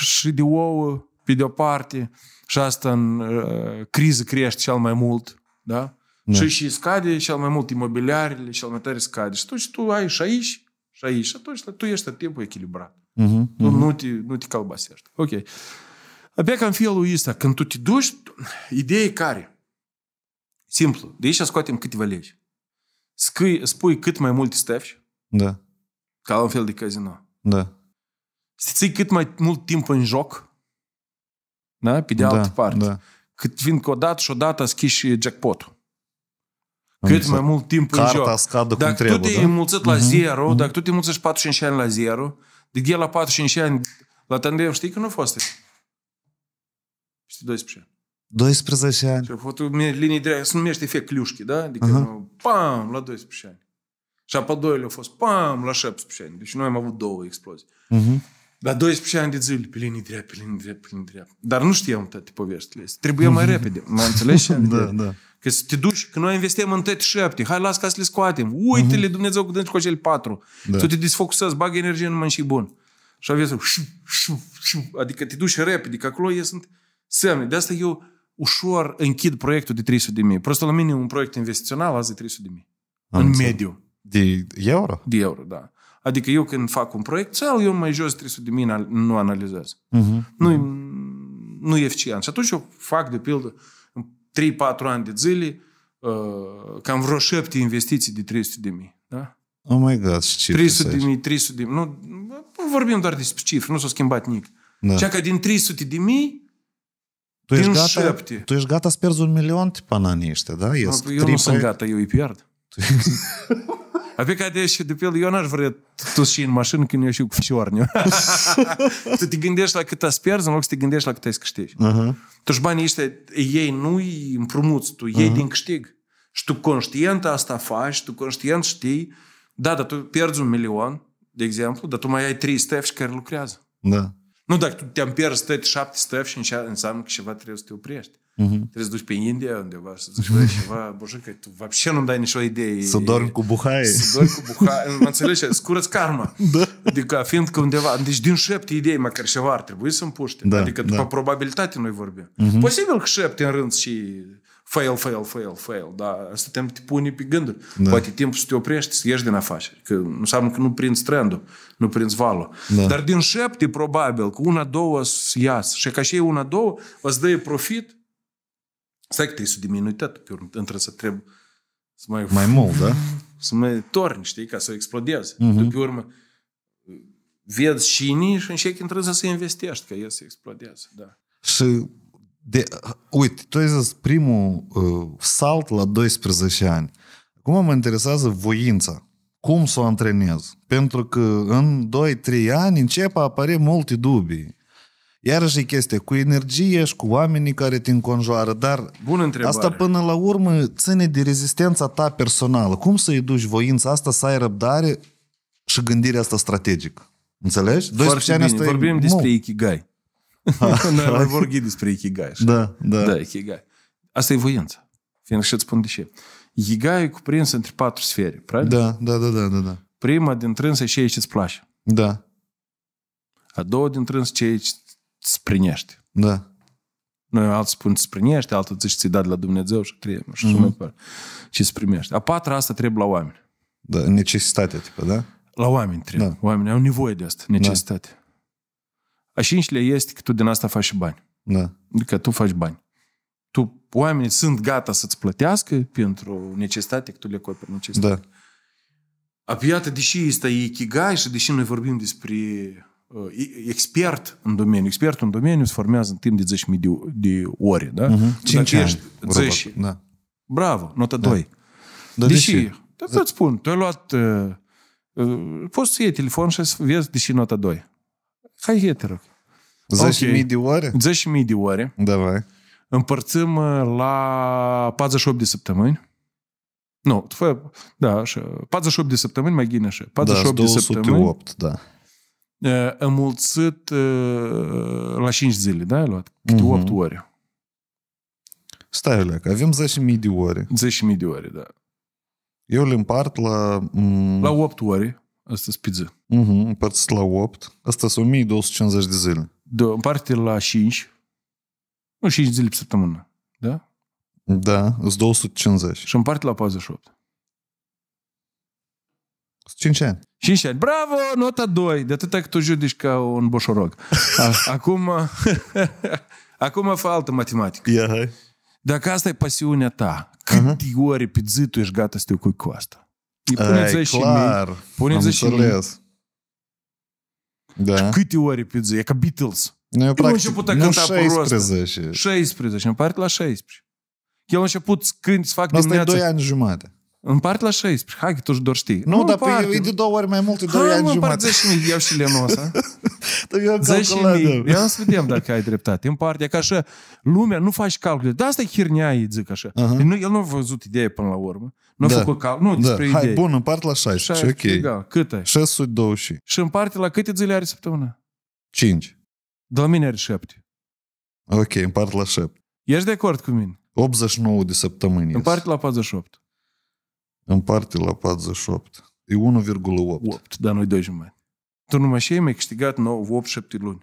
și de ouă pe de-o parte și asta în uh, criză crește cel mai mult, da? da. Și și scade cel mai mult imobiliarele, cel mai tare scade. Și atunci tu ai și aici și aici și atunci tu ești tot timpul echilibrat. Uh-huh, uh-huh. Nu, nu te, nu te calbasești. Ok. Abia ca în felul ăsta, când tu te duci, idei care? Simplu. De aici scoatem câteva legi. Scui, spui cât mai multe stafi. Da. Ca la un fel de casino. Da. Să ții cât mai mult timp în joc. Da? Pe de da, parte. Da. Cât fiindcă odată și odată schiși jackpot-ul. Cât mai mult timp în joc. Carta scadă dacă cum trebuie, tu te-ai da? mulțit uh-huh, la mhm. zero, uh-huh. dacă tu te mulțești 45 ani la zero, de la 45 ani la tandem, știi că nu a fost. Peste 12. 12 ani. Și a făcut linii directe, se numește efect cliușchi, da? Adică, uh-huh. pam, la 12 ani. Și apă doilea a fost, pam, la 17 ani. Deci noi am avut două explozii. Uh-huh. Dar 12 ani de zile, pe linii dreapte, pe linii dreapte, pe linii dreapte. Dar nu știam toate poveștile astea. Trebuia mai uh-huh. repede. Mă înțelegi? Adică da, da. Că să te duci, că noi investim în tăti șapte. Hai, las ca să le scoatem. Uite-le, uh-huh. Dumnezeu, cu dânci cu acele patru. Da. Să te disfocusezi, bagă energie numai și bun. Și aveți șu, adică te duci repede, că acolo ei sunt Uh-huh semne. De asta eu ușor închid proiectul de 300 de mii. Prostul la mine un proiect investițional azi de 300 de mii. Am în înțeleg. mediu. De euro? De euro, da. Adică eu când fac un proiect, sau eu mai jos 300 de mii nu analizez. Uh-huh. Nu, nu e eficient. Și atunci eu fac, de pildă, 3-4 ani de zile, uh, cam vreo 7 investiții de 300 de mii. Da? Oh my God, ce 300 de mii, 300 de mii. Nu, vorbim doar despre cifre, nu s-a schimbat nimic. Da. Cea că din 300 de mii, tu ești gata, șapte. Tu ești gata să pierzi un milion de anii ăștia, da? Ies, eu nu sunt gata, eu îi pierd. Adică de și de pildă, eu n-aș vrea tu și în mașină când eu și cu ciorniu. tu te gândești la cât ați pierzi în loc să te gândești la cât ai să câștigi. Uh-huh. Tu banii ăștia, ei nu îi împrumuți, tu ei uh-huh. din câștig. Și tu conștient asta faci, tu conștient știi, da, dar tu pierzi un milion, de exemplu, dar tu mai ai trei stefi care lucrează. Da. Nu, dacă tu te-am pierd stăti șapte stăvi și înseamnă că ceva trebuie să te oprești. Uh-huh. Trebuie să duci pe India undeva și să zici, băi, mhm. ceva, că tu вообще nu dai nicio idee. Să dormi cu buhaie. Să dormi cu buhaie, mă înțelegi? Scurăți karma. Da. Adică, fiindcă undeva, deci din șapte idei, măcar ceva ar trebui să împuște. Da, adică, după da. probabilitate noi vorbim. Uh-huh. Posibil că șapte în rând și fail, fail, fail, fail, dar asta te pune pe gânduri. Da. Poate e timpul să te oprești, să ieși din afaceri, că nu înseamnă că nu prinzi trendul, nu prinzi valul. Da. Dar din șapte, probabil, că una, două să iasă și ca și ei una, două, să dă profit, stai că trebuie să diminui tot, urmă, între să trebuie să mai... Mai mult, da? Să mai torni, știi, ca să explodeze. Mhm. Uh-huh. După urmă, vezi și inii și în șechi să să investești, ca el să explodeze, da. Și de, uite, tu ai zis primul uh, salt la 12 ani. Acum mă interesează voința. Cum să o antrenez? Pentru că în 2-3 ani începe a apare multe dubii. Iarăși e chestia cu energie și cu oamenii care te înconjoară, dar Bună întrebare. asta până la urmă ține de rezistența ta personală. Cum să-i duci voința asta să ai răbdare și gândirea asta strategică? Înțelegi? Foarte bine. Vorbim e... despre Ikigai. Noi ar vorbi despre Ikigai. Așa. Da, da. Da, Ikigai. Asta e voință. Fiindcă și ți spun de ce. Ikigai e cuprins între patru sfere, practic? Da, da, da, da, da. da. Prima din trânsă e ceea ce ți place. Da. A doua din trânsă ceea ce îți prinește. Da. Noi alții spun ți primește, alții zici ți-i dat de la Dumnezeu și trebuie, mhm. și mm-hmm. Ce îți primește. A patra, asta trebuie la oameni. Da, necesitatea, tipă, da? La oameni trebuie. Da. Oamenii au nevoie de asta, necesitatea. Da. A cincilea este că tu din asta faci și bani. Da. Adică tu faci bani. Tu, oamenii sunt gata să-ți plătească pentru necesitate, că tu le acoperi necesitate. Da. iată, deși este ikigai și deși noi vorbim despre uh, expert în domeniu. expert în domeniu se formează în timp de 10.000 de, de ore, da? Uh-huh. Mhm. 5 ești, 10. Da. Bravo, nota da. 2. Da, deși, da. da, da. spun, tu ai luat... Uh, uh, poți să iei telefon și să vezi deși nota 2. Hai hetero. 10.000 okay. de ore? 10.000 de ore. Da, vai. Împărțim uh, la 48 de săptămâni. Nu, fă, da, așa. 48 de săptămâni, mai gine așa. 48 da, de săptămâni. 208, da. Uh, înmulțit uh, la 5 zile, da, ai luat? Câte uh-huh. Mhm. 8 ore. Stai, Oleac, avem 10.000 de ore. 10.000 de ore, da. Eu le împart la... M- mm, la 8 ore. Asta e pizza. Uh-huh, împărțit la 8. Asta sunt 1250 mhm, de zile. Da, împarte la 5. Nu, 5 zile pe săptămână. Da? Da, sunt 250. Și împarte la 48. 5 ani. 5 ani. Bravo, nota 2. De atâta că tu judici ca un boșorog. Ah, acum, acum fă altă matematică. Yeah, hai. Dacă asta e pasiunea ta, câte mhm. uh-huh. ori pe zi tu ești gata să te ocui cu asta? Îi puneți și clar, mie. Puneți am da. și înțeles. Mie. Da. Câte ori pe zi? E ca Beatles. Nu, eu, practic, început a cânta 16. Prost. 16, îmi pare la 16. El a început când să fac dimineața. Asta e 2 ani jumate. În Împart la 16. Hai că tu doar știi. Nu, nu dar pe e de două ori mai mult, de doi ani jumătate. Hai, mă, 10.000, iau și lenul ăsta. dar eu calculat. am Ia să vedem dacă ai dreptate. În parte, ca așa, lumea nu faci calcule. Dar asta e hirnea îi zic așa. Uh-huh. Nu, el nu a văzut ideea până la urmă. Nu da. a făcut calcule. nu, da. despre idei. Hai, idee. bun, împart la 16, ok. Egal. Cât ai? 620. Și în împarte la câte zile are săptămâna? 5. De la mine are 7. Ok, împart la 7. Ești de acord cu mine? 89 de săptămâni. Împart la 48. Împarte la 48. E 1,8. 8, dar noi 2 jumătate. Tu numai și ai mai câștigat 9, 8, 7 luni.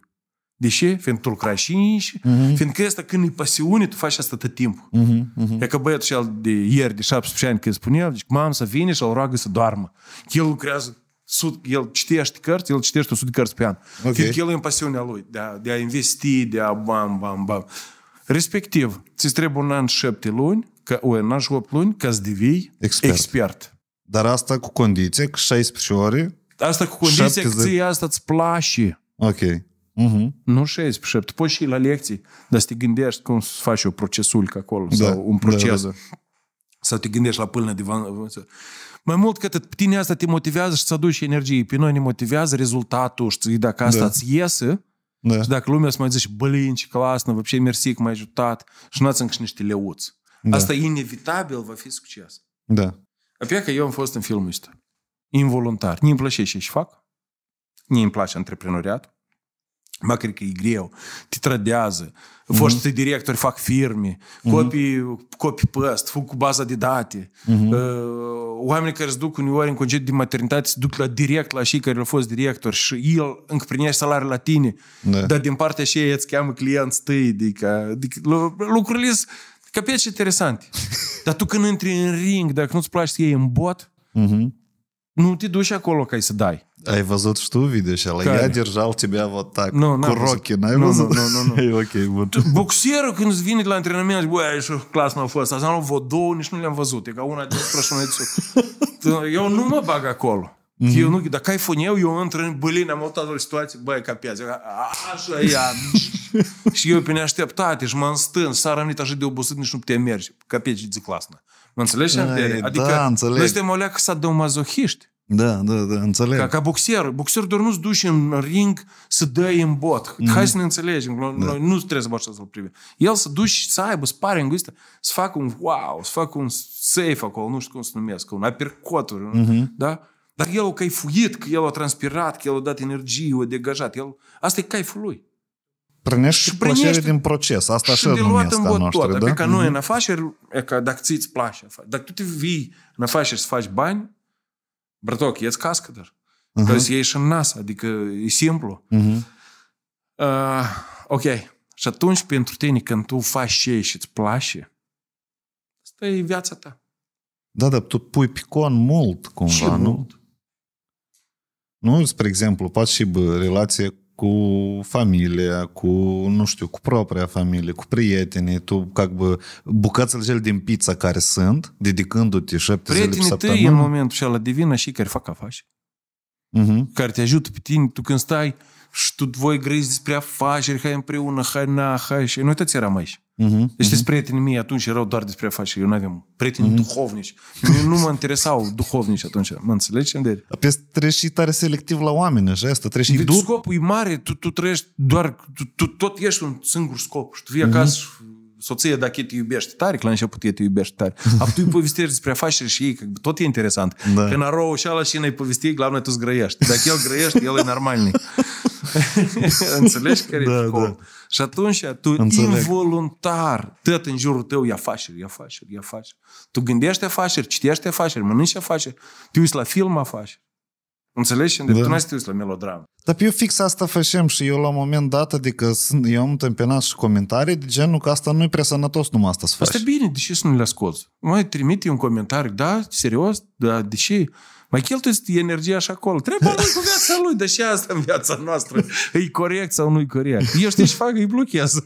De ce? Fiindcă tu lucrai și înși, mhm. uh-huh. fiindcă asta când e pasiune, tu faci asta tot timpul. Uh-huh, uh-huh. E că băiatul cel de ieri, de 17 ani, când spunea, zice, mamă să vine și îl roagă să doarmă. Că el lucrează, sud, el citește cărți, el citește 100 de cărți pe an. Okay. Fiindcă el e în pasiunea lui, de a, de a investi, de a bam, bam, bam. Respectiv, ți trebuie un an și șapte luni, ca, o, un an și opt luni, ca să devii expert. expert. Dar asta cu condiție, că 16 ore... Asta cu condiție că ție asta îți place. Ok. Uh-huh. Nu 16, tu Poți și la lecții, dar să te gândești cum să faci o procesulcă acolo da, sau un proces. Da, da. Sau te gândești la până de van... Mai mult că pe tine asta te motivează și să aduci energie. Pe noi ne motivează rezultatul și dacă asta da. îți iese, da. Și dacă lumea să mai zice, blin, ce clasă, vă mersi că m-ai ajutat, și nu și niște leuți. Da. Asta inevitabil va fi succes. Da. Apoi că eu am fost în filmul ăsta. Involuntar. Nu-mi plăce ce-și fac. Nu-mi place antreprenoriatul. Mă, cred că e greu. Te trădează. Mm-hmm. huh directori fac firme, mhm. copii, mm-hmm. copii păst, fug cu baza de date. Mhm. uh Oamenii care se duc uneori în concediu de maternitate se duc la direct la cei care au fost directori și el încă primește salariul la tine. Da. Dar din partea și ei îți cheamă clienți tăi. Adică, adică lucrurile sunt ca piece interesante. Dar tu când intri în ring, dacă nu-ți place să iei în bot, mm-hmm. nu te duci acolo ca să dai. Ai văzut și tu video și ala? Ea держал тебя вот так, nu, cu rochi, n-ai nu, văzut? Nu, nu, nu. nu. ok, bun. Boxierul când îți vine la antrenament, băi, și clas m-a fost. Asta nu văd două, nici nu le-am văzut. E ca una de și Eu nu mă bag acolo. Mm-hmm. Eu nu, dacă ai funeu, eu intră în bălin, am avut o situație, băi, ca piață, așa ea. și eu pe neașteptate și m-am stâns, s-a rămnit așa de obosit, nici nu puteai merge, ca pe zic, clasă. Mă înțelegi? Ai, adică da, înțeleg. noi suntem o leacă să dăm mazohiști. Da, da, da, înțeleg. Ca, ca boxer. Boxer doar nu se duce în ring să dă în bot. Mm-hmm. Hai să ne înțelegem. Noi, da. nu trebuie să bășa să-l privim. El să duce să aibă sparring ăsta, să facă un wow, să facă un safe acolo, nu știu cum să numesc, un uppercut mm-hmm. da? Dar el că e fuit, că el a transpirat, că el a dat energie, o degajat. El... Asta e caiful lui. Prănești și plăcere din proces. Asta și așa de luat în noastră, tot. Adică da? Că mm-hmm. noi mhm. în afaceri, e că dacă ți-ți place, dacă tu te vii în afaceri să faci bani, Brătoc, e cască dar. Uh-huh. să și în nas, adică e simplu. Uh-huh. Uh, ok. Și atunci pentru tine, când tu faci ce și îți place, asta e viața ta. Da, dar tu pui picon mult, cumva, nu? Mult. Nu, spre exemplu, poate și relație cu familia, cu, nu știu, cu propria familie, cu prietenii, tu, как бы, bucățele cele din pizza care sunt, dedicându-te șapte zile pe săptămână. Prietenii tăi în momentul la divină și care fac afaceri. Uh-huh. Care te ajută pe tine, tu când stai și tu voi grezi despre afaceri, hai împreună, hai na, hai și noi toți eram aici. Uh-huh, deci, uh-huh. prietenii mei atunci erau doar despre afaceri. Eu nu aveam prieteni uh-huh. Mhm. duhovnici. Eu nu mă interesau duhovnici atunci. Mă înțelegi? De... Apoi treci și tare selectiv la oameni, așa asta. și deci, scopul e mare. Tu, tu trăiești doar... Tu, tu, tot ești un singur scop. Și tu vii acasă uh-huh. soție, dacă te iubești tare, că la început te iubești tare. Apoi tu îi povestești despre afaceri și ei, că tot e interesant. Da. Când arou și ala și ne povesti, la noi tu zgrăiești. Dacă el grăiește, el e normal. Înțelegi care da, e da. Și atunci tu Înțeleg. involuntar tot în jurul tău e afaceri, e afaceri, e afaceri. Tu gândești afaceri, citești afaceri, mănânci afaceri, te uiți la film afaceri. Înțelegi? Da. Tu n-ai să te uiți la melodramă. Dar eu fix asta facem și eu la un moment dat, adică eu am întâmpinat și comentarii de genul că asta nu-i prea sănătos numai asta să faci. Asta bine, de ce să nu le asculți? Mai trimite un comentariu, da, serios, da, de ce? Mai cheltuiți energia și acolo. Trebuie lui cu viața lui, deși asta în viața noastră. E corect sau nu e corect? Eu știi ce fac, îi blochez.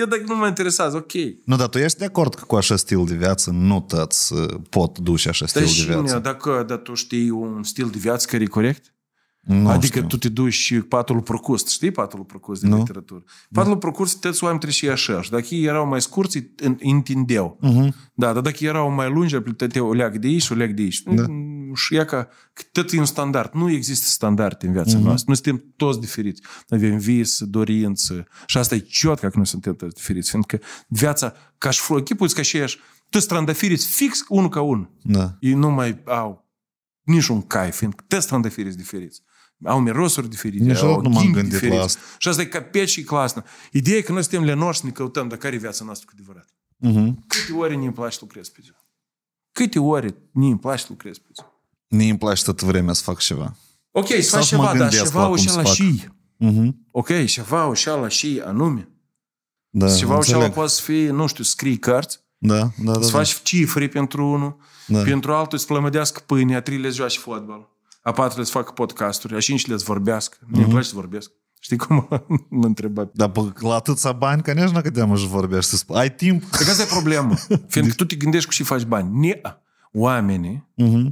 Eu dacă nu mă interesează, ok. Nu, dar tu ești de acord că cu așa stil de viață nu toți uh, pot duce așa stil de, deci, de viață? Dacă, dar tu știi un stil de viață care e corect? Nu adică știu. tu te duci și patul procust. Știi patul procust din nu? literatură? Patul da. procust, toți oameni trebuie și așa. Și dacă ei erau mai scurți, întindeau. Uh-huh. Da, dar dacă erau mai lungi, plăteau o leac de aici și o leac de aici. Da. Și ea ca, tot e un standard. Nu există standard în viața uh-huh. noastră. Noi suntem toți diferiți. Avem vis, dorință. Și asta e ciot că noi suntem toți diferiți. Fiindcă viața, ca și chipuiți ca și ești, toți trandafiriți fix unul ca unul. Da. Ei nu mai au niciun cai, fiindcă toți trandafiriți diferiți au mirosuri diferite, Niciodată au nu m-am gândit diferite. la asta. Și asta e ca capet și clasă. Ideea e că noi suntem lenoși să ne căutăm, dar care e viața noastră cu adevărat? Uh-huh. Câte ori ne mi place să lucrez pe ziua? Câte ori ne mi place să lucrez pe ziua? Ne mi place tot vremea să fac ceva. Ok, să fac ceva, dar ceva o și la și. Uh-huh. Mhm. Ok, ceva o și la și anume. Da, ceva o și la poate să fie, nu știu, scrii cărți, da, da, da, să da. faci da. cifre pentru unul, da. pentru altul să plămădească pâinea, trei le și fotbal a patrulea să facă podcasturi, a cincilea să vorbească. Mm-hmm. Mi-e mhm. place să vorbesc. Știi cum mă întreba? Dar bă, la atâția bani, nu că de și vorbești. Ai timp. Că deci asta e problema. Fiindcă tu te gândești cu și faci bani. Ne, oamenii uh-huh.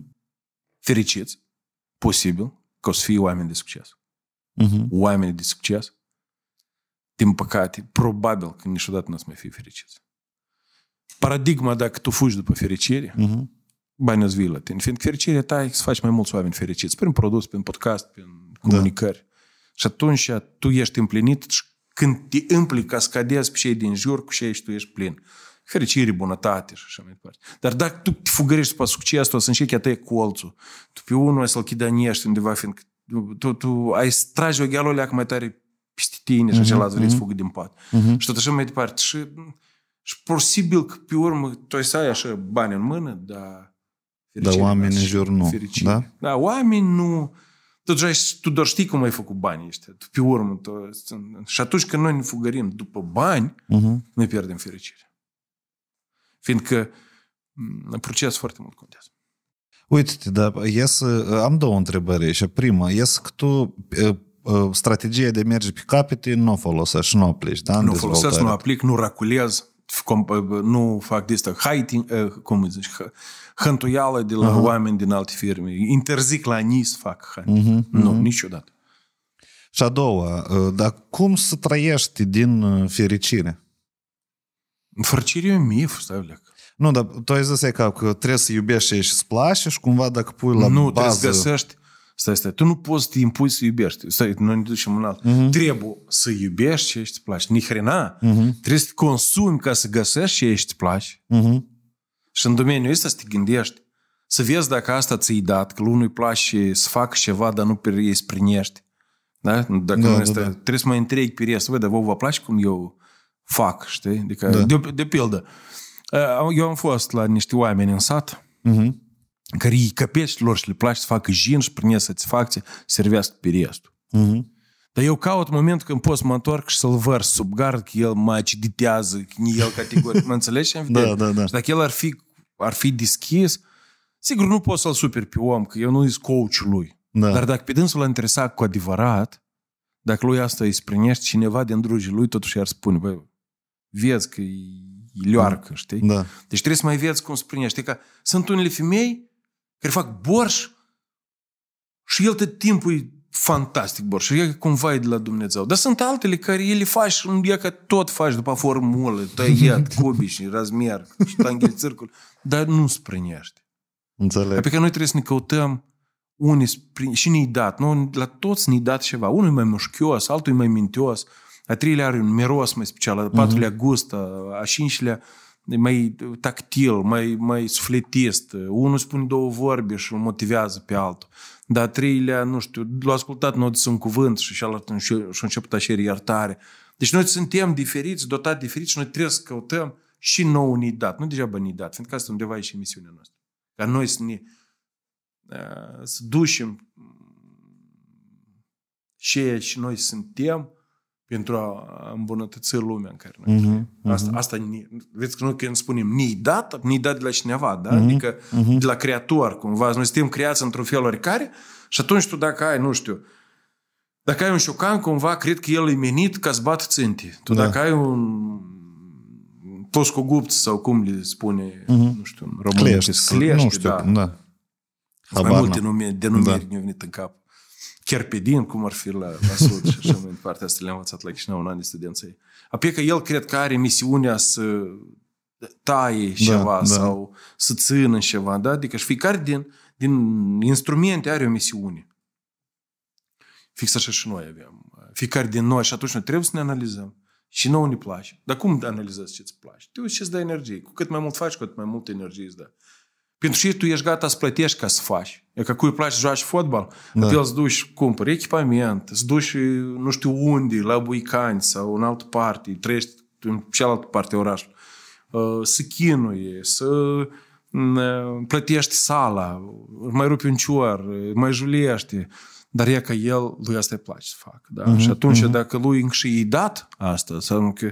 fericiți, posibil, că o să fie oameni de succes. Uh-huh. Oameni de succes, din păcate, probabil că niciodată nu o să mai fi fericiți. Paradigma, dacă tu fugi după fericire, uh-huh bani îți vii la tine. Fiindcă fericirea ta e să faci mai mulți oameni fericiți. Prin produs, prin podcast, prin da. comunicări. Da. Și atunci tu ești împlinit și când te să cadezi pe cei din jur, cu cei și tu ești plin. Fericire, bunătate și așa mai departe. Dar dacă tu te fugărești după succesul, să încerci a tăie colțul. Tu pe unul ai să-l chidăniești undeva, fiindcă tu, tu ai strage o gheală alea mai tare peste tine și mm-hmm, celălalt mm-hmm. fugă din pat. Mm-hmm. Și tot așa mai departe. Și, și posibil că pe urmă tu ai să ai așa bani în mână, dar fericire. Dar oameni în da, jur nu, fericire. da? Da, oameni nu... Tu doar, tu doar știi cum ai făcut banii ăștia. Tu, pe urmă, tu, și atunci când noi ne fugărim după bani, uh-huh. Mhm. noi pierdem fericire. Fiindcă mm, proces foarte mult contează. Uite-te, da, ies, am două întrebări și prima, ies că tu strategia de merge pe capete nu o folosești, nu o aplici, da? Nu folosesc, nu aplic, nu raculez nu fac de asta, hiding, uh, eh, cum zici, hântuială de la uh-huh. oameni din alte firme. Interzic la NI să fac hunting. Uh-huh, mhm, uh-huh. Nu, mhm. niciodată. Și a doua, eh, dar cum să trăiești din eh, fericire? Fericirea e mie, mif, Nu, dar tu ai zis că trebuie să iubești și să-ți place și cumva dacă pui la nu, bază... Nu, trebuie să găsești Stai, stai, tu nu poți să te impui să iubești. Stai, noi ne ducem în alt. Uh-huh. Trebuie să iubești ce ești place. Ni hrena. Uh-huh. Mhm. Trebuie să consumi ca să găsești ce ești place. Uh-huh. Mhm. Și în domeniul ăsta să te gândești. Să vezi dacă asta ți-ai dat, că lui nu place să fac ceva, dar nu pe ei sprinești. Da? Dacă da, nu da, este, da, da. Trebuie să mă întreg pe rest. să văd, vă place cum eu fac, știi? Adică, da. de, de pildă, eh, eu am fost la niște oameni în sat uh-huh care îi căpești lor și le place să facă jin și prin satisfacție servească pe restul. Uh-huh. Dar eu caut momentul când pot să mă întorc și să-l văr sub gard, că el mă aciditează, că el categoric, mă înțelegi? da, da, da. Și dacă el ar fi, ar fi deschis, sigur nu pot să-l super pe om, că eu nu sunt coach lui. Da. Dar dacă pe dânsul l-a interesat cu adevărat, dacă lui asta îi sprinești, cineva din drujii lui totuși ar spune, băi, vezi că e lioarcă, da. știi? Da. Deci trebuie să mai vezi cum sprinești. Știi că sunt unele femei care fac borș și el tot timpul e fantastic borș. E cumva e de la Dumnezeu. Dar sunt altele care ele faci, e că tot faci după formulă, tăiat, cobici, razmiar, ștanghel, circul, dar nu sprânești. Înțeleg. Pe că noi trebuie să ne căutăm unii sprin, și ne-i dat. Nu? La toți ne-i dat ceva. Unul e mai mușchios, altul e mai mintios, a treilea are un miros mai special, a patrulea uh-huh. a, cincilea mai tactil, mai, mai sufletist. Unul spune două vorbe și îl motivează pe altul. Dar treilea, nu știu, l-a ascultat, nu a un cuvânt și și-a început așa iertare. Deci noi suntem diferiți, dotați diferiți și noi trebuie să căutăm și nou ni dat. Nu deja bă dat, fiindcă asta undeva e și misiunea noastră. Ca noi să ne să ducem ce și noi suntem pentru a îmbunătăți lumea în care noi Uh-huh, uh-huh. Asta, asta vezi că noi când spunem ni dat, ni dat de la cineva, da? Uh-huh, adică uh-huh. de la creator cumva. Noi suntem creați într-un fel oricare și atunci tu dacă ai, nu știu, dacă ai un șocan, cumva cred că el e menit ca să bat țintii. Tu da. dacă ai un poscogupț sau cum le spune, uh-huh. nu știu, în clești, clești, nu știu, da. da. Mai multe nume, denumiri da. ne-au venit în cap din, cum ar fi la, la Sud și așa mai departe. Asta le-am învățat la Chișinău un an de studență. Apoi că el cred că are misiunea să taie da, ceva da, sau da. să țină ceva, da? Adică și fiecare din, din instrumente are o misiune. Fix așa și noi avem. Fiecare din noi și atunci noi trebuie să ne analizăm. Și nouă ne place. Dar cum analizezi ce-ți place? Tu ce îți dă energie. Cu cât mai mult faci, cu atât mai multă energie îți dă. Pentru și tu ești gata să plătești ca să faci. E ca cui place să joaci fotbal, da. el adică îți duci, cumpări echipament, îți duci nu știu unde, la Buicani sau în altă parte, trăiești în cealaltă parte a orașului. Uh, să chinuie, să mm, uh, plătești sala, mai rupi un cior, mai juliește. Dar e că el, lui asta îi place să facă. Da? Uh-huh, și atunci, uh-huh. dacă lui încă și i dat asta, să nu că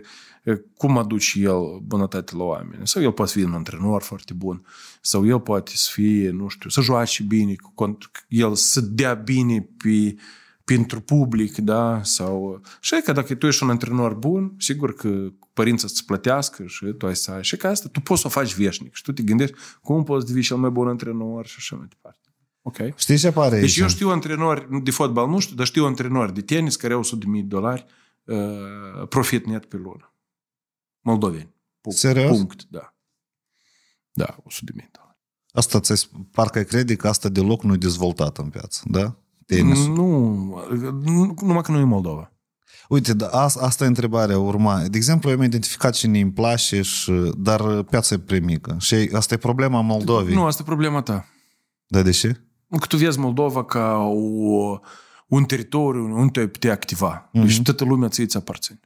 cum aduce el bunătate la oameni. Sau el poate fi un antrenor foarte bun, sau el poate să fie, nu știu, să joace bine, el să dea bine pe, pentru public, da, sau... Și că dacă tu ești un antrenor bun, sigur că părinții să-ți plătească și tu ai să ai. Și că asta tu poți să o faci veșnic. Și tu te gândești cum poți devii cel mai bun antrenor și așa mai departe. Ok. Știi ce pare Deci aici? eu știu antrenori de fotbal, nu știu, dar știu antrenori de tenis care au 100.000 de dolari uh, profit net pe lună moldoveni. Punct. Serios? Punct, da. Da, 100 de mii. Asta ți parcă crede că asta deloc nu e dezvoltată în piață, da? Mm, adică, nu, numai că nu e Moldova. Uite, da, asta e întrebarea urma. De exemplu, eu am identificat cine îmi place, și, dar piața e prea mică. Și asta e problema Moldovei. Nu, asta e problema ta. Da, de ce? Că tu vezi Moldova ca o, un teritoriu unde te putea activa. Mm-hmm. Și deci toată lumea ți îți aparține.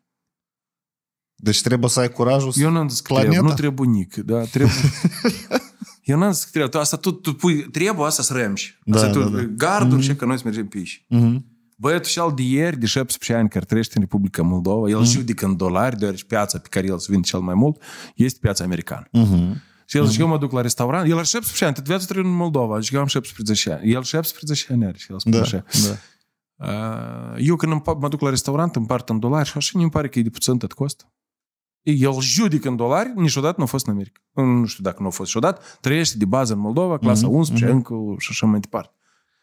Deci trebuie să ai curajul să... Eu n-am zis că trebuie, nu trebuie nic, da, trebuie... Eu n-am zis că trebuie, tu asta tu, tu pui, trebuie asta să rămși. Da, asta da, da, da. Gardul mm-hmm. și că noi să mergem pe aici. Mm-hmm. Băiatul și al de ieri, de 17 ani, care trăiește în Republica Moldova, el mm-hmm. judică în dolari, deoarece piața pe care el se vinde cel mai mult este piața americană. Mm-hmm. Și el zice, mm-hmm. eu mă duc la restaurant, el are 17 ani, tot viața trăie în Moldova, zice, eu am 17 ani. El 17 ani are și el spune da, așa. Da. Ah, eu când mă duc la restaurant, împart în dolari și așa, nu-mi pare că e de puțin tot costă el judică în dolari, niciodată nu a fost în America. Nu știu dacă nu a fost odată. trăiește de bază în Moldova, clasa mm-hmm. 11, mm-hmm. încă și așa mai departe.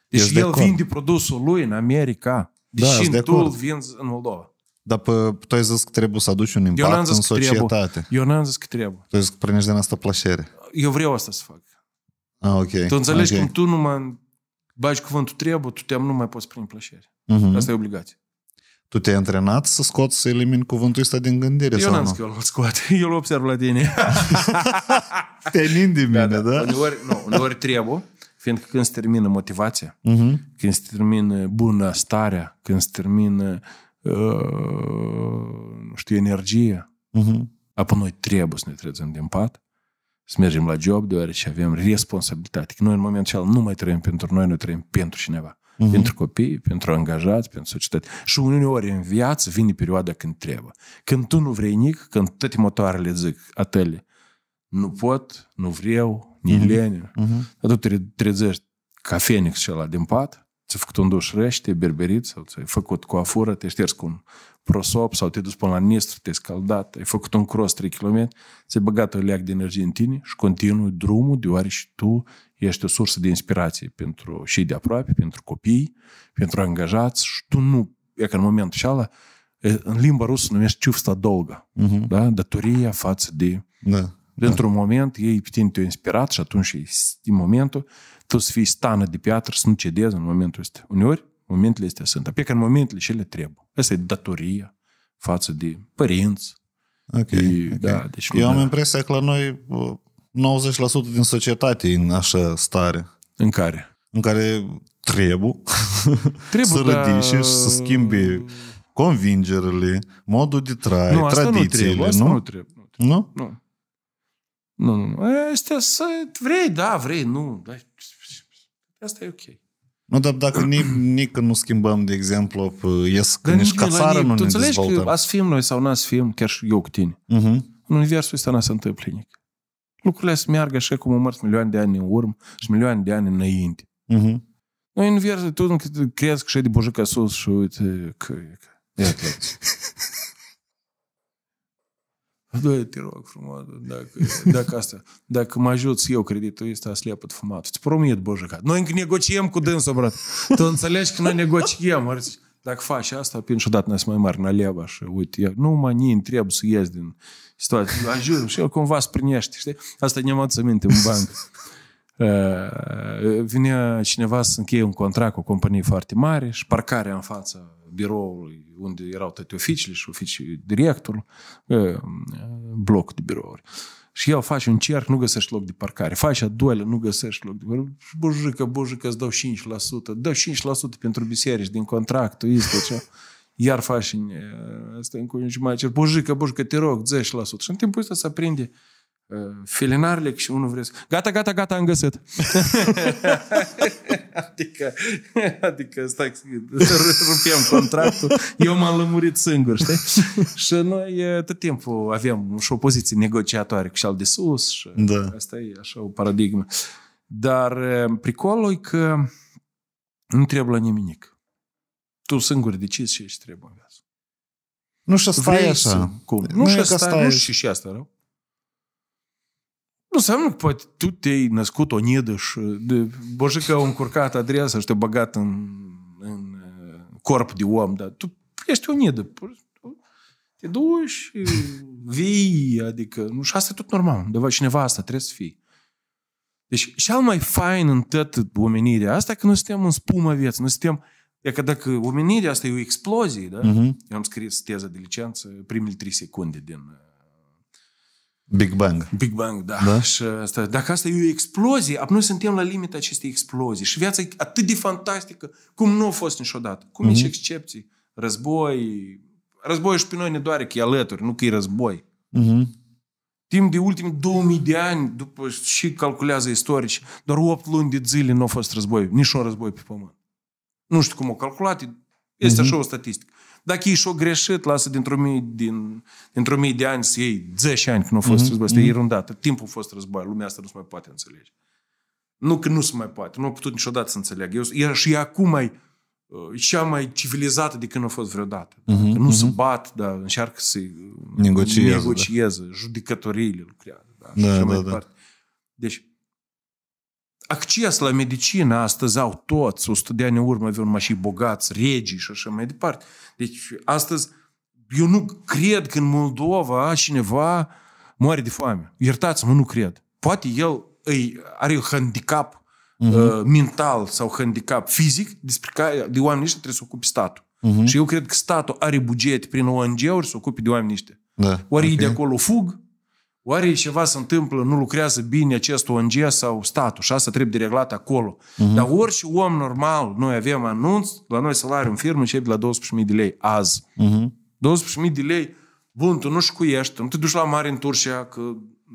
Deci Ești el de vinde produsul lui în America, da, deși da, tu îl vinzi în Moldova. Dar pe, tu ai zis că trebuie să aduci un impact în societate. Trebuie. Eu n-am zis că trebuie. Tu ai zis că primești din asta plăcere. Eu vreau asta să fac. Ah, ok. Tu înțelegi okay. cum tu nu mă bagi cuvântul trebuie, tu te-am nu mai poți prin plăcere. Mm-hmm. Asta e obligație. Tu te-ai antrenat să scoți, să elimini cuvântul ăsta din gândire? Eu n-am zis că eu l-am Eu l-observ la tine. te nind din mine, da? da? da? Uneori, nu, uneori trebuie, fiindcă când se termină motivația, uh-huh. când se termină bună starea, când se termină, uh, nu știu, energie, uh-huh. Mhm. apoi noi trebuie să ne trezăm din pat, să mergem la job, deoarece avem responsabilitate. Că noi în momentul acela nu mai trăim pentru noi, noi trăim pentru cineva uh-huh. pentru copii, pentru angajați, pentru societate. Și uneori în viață vine perioada când trebuie. Când tu nu vrei nic, când toate motoarele zic atele, nu pot, nu vreau, ni uh-huh. lene. Uh-huh. Dar tu te trezești ca fenix și din pat, ți-a făcut un duș rește, berberiță, ți-ai făcut coafură, te ștergi cu un prosop sau te-ai dus până la Nistru, te-ai scaldat, ai făcut un cross 3 km, ți-ai băgat o leac de energie în tine și continui drumul, deoarece tu ești o sursă de inspirație pentru cei de aproape, pentru copii, pentru angajați și tu nu, e ca în momentul ăla, în limba rusă numești ciufsta dolga, uh-huh. da? datoria față de... Da. Într-un da. moment, ei pe tine te inspirat și atunci, în momentul, tu să fii stană de piatră, să nu cedezi în momentul ăsta. Uneori, Momentele astea sunt. Pe care în momentele și le trebuie. Asta e datoria față de părinți. Ok. E, okay. Da, deci, Eu am da. impresia că la noi 90% uh, din societate e în așa stare. În care? În care trebuie, trebuie să ridici da... și să schimbi convingerile, modul de trai, nu, asta tradițiile. Nu, trebuie, asta nu? nu trebuie. Nu? Nu? Nu. Nu, nu. Astea să vrei, da, vrei, nu. asta e ok. Nu, dar dacă nici, nici nu schimbăm, de exemplu, ies că nici ca țară nu ne Tu dezvoltăm. că ați fim noi sau n-ați fim, chiar și eu cu tine. Uh-huh. În universul ăsta n-a se întâmplă nimic. Lucrurile să meargă așa cum au mers milioane de ani în urmă și milioane de ani înainte. Uh-huh. Noi în universul, tu crezi că și de Bojica sus și uite că că... Da, te rog frumos, dacă, dacă asta, dacă mă ajut eu creditul ăsta, slepăt fumatul. Îți promit, Bojacat. Noi încă negociem cu dânsul, brat. Tu înțelegi că noi negociem. Dacă faci asta, pe și odată noi mai mari na leva și uite, eu nu mă nici întreb să ies din situație. Ajut și el cumva sprinește, știi? Asta ne-am adus minte în bancă. Uh, vine cineva să încheie un contract cu o companie foarte mare și parcarea în fața biroului unde erau toate oficiile și oficii directorul, bloc de birouri. Și el face un cerc, nu găsești loc de parcare. Faci a doilea, nu găsești loc de parcare. Bujică, bujică, îți dau 5%. Dă 5% pentru biserici din contractul este ce? Iar faci în, asta în și mai cer. Bujică, bujică, te rog, 10%. Și în timpul ăsta se aprinde Uh, filenarlec și unul vreți. Gata, gata, gata, am găsit. adică, adică, stai, rupiem contractul, eu m-am lămurit singur, știi? și noi tot timpul avem și o poziție negociatoare cu cel de sus și da. asta e așa o paradigmă. Dar pricolul e că nu trebuie la nimic. Tu singur decizi ce ești trebuie în viață. Nu și asta e așa. Cum? Nu, nu și asta, nu și, și asta rău. Nu, înseamnă că poate tu te-ai născut o nedă și de, bojică au încurcat adresa și te băgat în, în uh, corp de om, dar tu ești o nidă. Te duci, vii, adică, nu, și asta e tot normal. Deva, cineva asta trebuie să fii. Deci, cel mai fain în tot omenirea asta e că noi suntem în spumă vieții, noi suntem E că dacă omenirea asta e o explozie, da? Uh-huh. Eu am scris teza de licență primele 3 secunde din uh, Big Bang. Big Bang, da. da? Și asta, dacă asta e o explozie, noi suntem la limita acestei explozii. Și viața e atât de fantastică cum nu a fost niciodată. Cu mici mm-hmm. excepții. Război. Războiul și pe noi ne doare că e alături, nu că e război. Mm-hmm. Timp de ultimii 2000 de ani, după și calculează istorici, doar 8 luni de zile nu a fost război, niciun război pe pământ. Nu știu cum o calculat, este mm-hmm. așa o statistică. Dacă ei și-o greșit, lasă dintr-o mie, din, dintr-o mie de ani să iei 10 ani când a fost mm-hmm. război. mm-hmm. e mhm. Timpul a fost război. Lumea asta nu se mai poate înțelege. Nu că nu se mai poate. Nu au putut niciodată să înțeleagă. Eu, și acum mai uh, cea mai civilizată de când a fost vreodată. Mm-hmm. nu mm-hmm. se bat, dar încearcă să negocieze, negocieze da. judecătoriile lucrează. Da, da, așa da, mai da. Deci, acces la medicină astăzi au toți, 100 de ani în urmă avem mai și bogați, regii și așa mai departe. Deci astăzi eu nu cred că în Moldova cineva moare de foame. Iertați-mă, nu cred. Poate el îi, are un handicap uh-huh. mental sau handicap fizic despre care de oameni ăștia trebuie să ocupe statul. Uh-huh. Și eu cred că statul are buget prin ONG-uri să ocupe de oameni ăștia. Da. Ori okay. de acolo fug, Oare ceva se întâmplă, nu lucrează bine acest ONG sau statul și asta trebuie de reglat acolo. Uh-huh. Dar orice om normal, noi avem anunț, la noi salariul în firmă începe la 12.000 de lei azi. Mhm. Uh-huh. 12.000 de lei, bun, tu nu cu ești, nu te duci la mare în Turcia, că,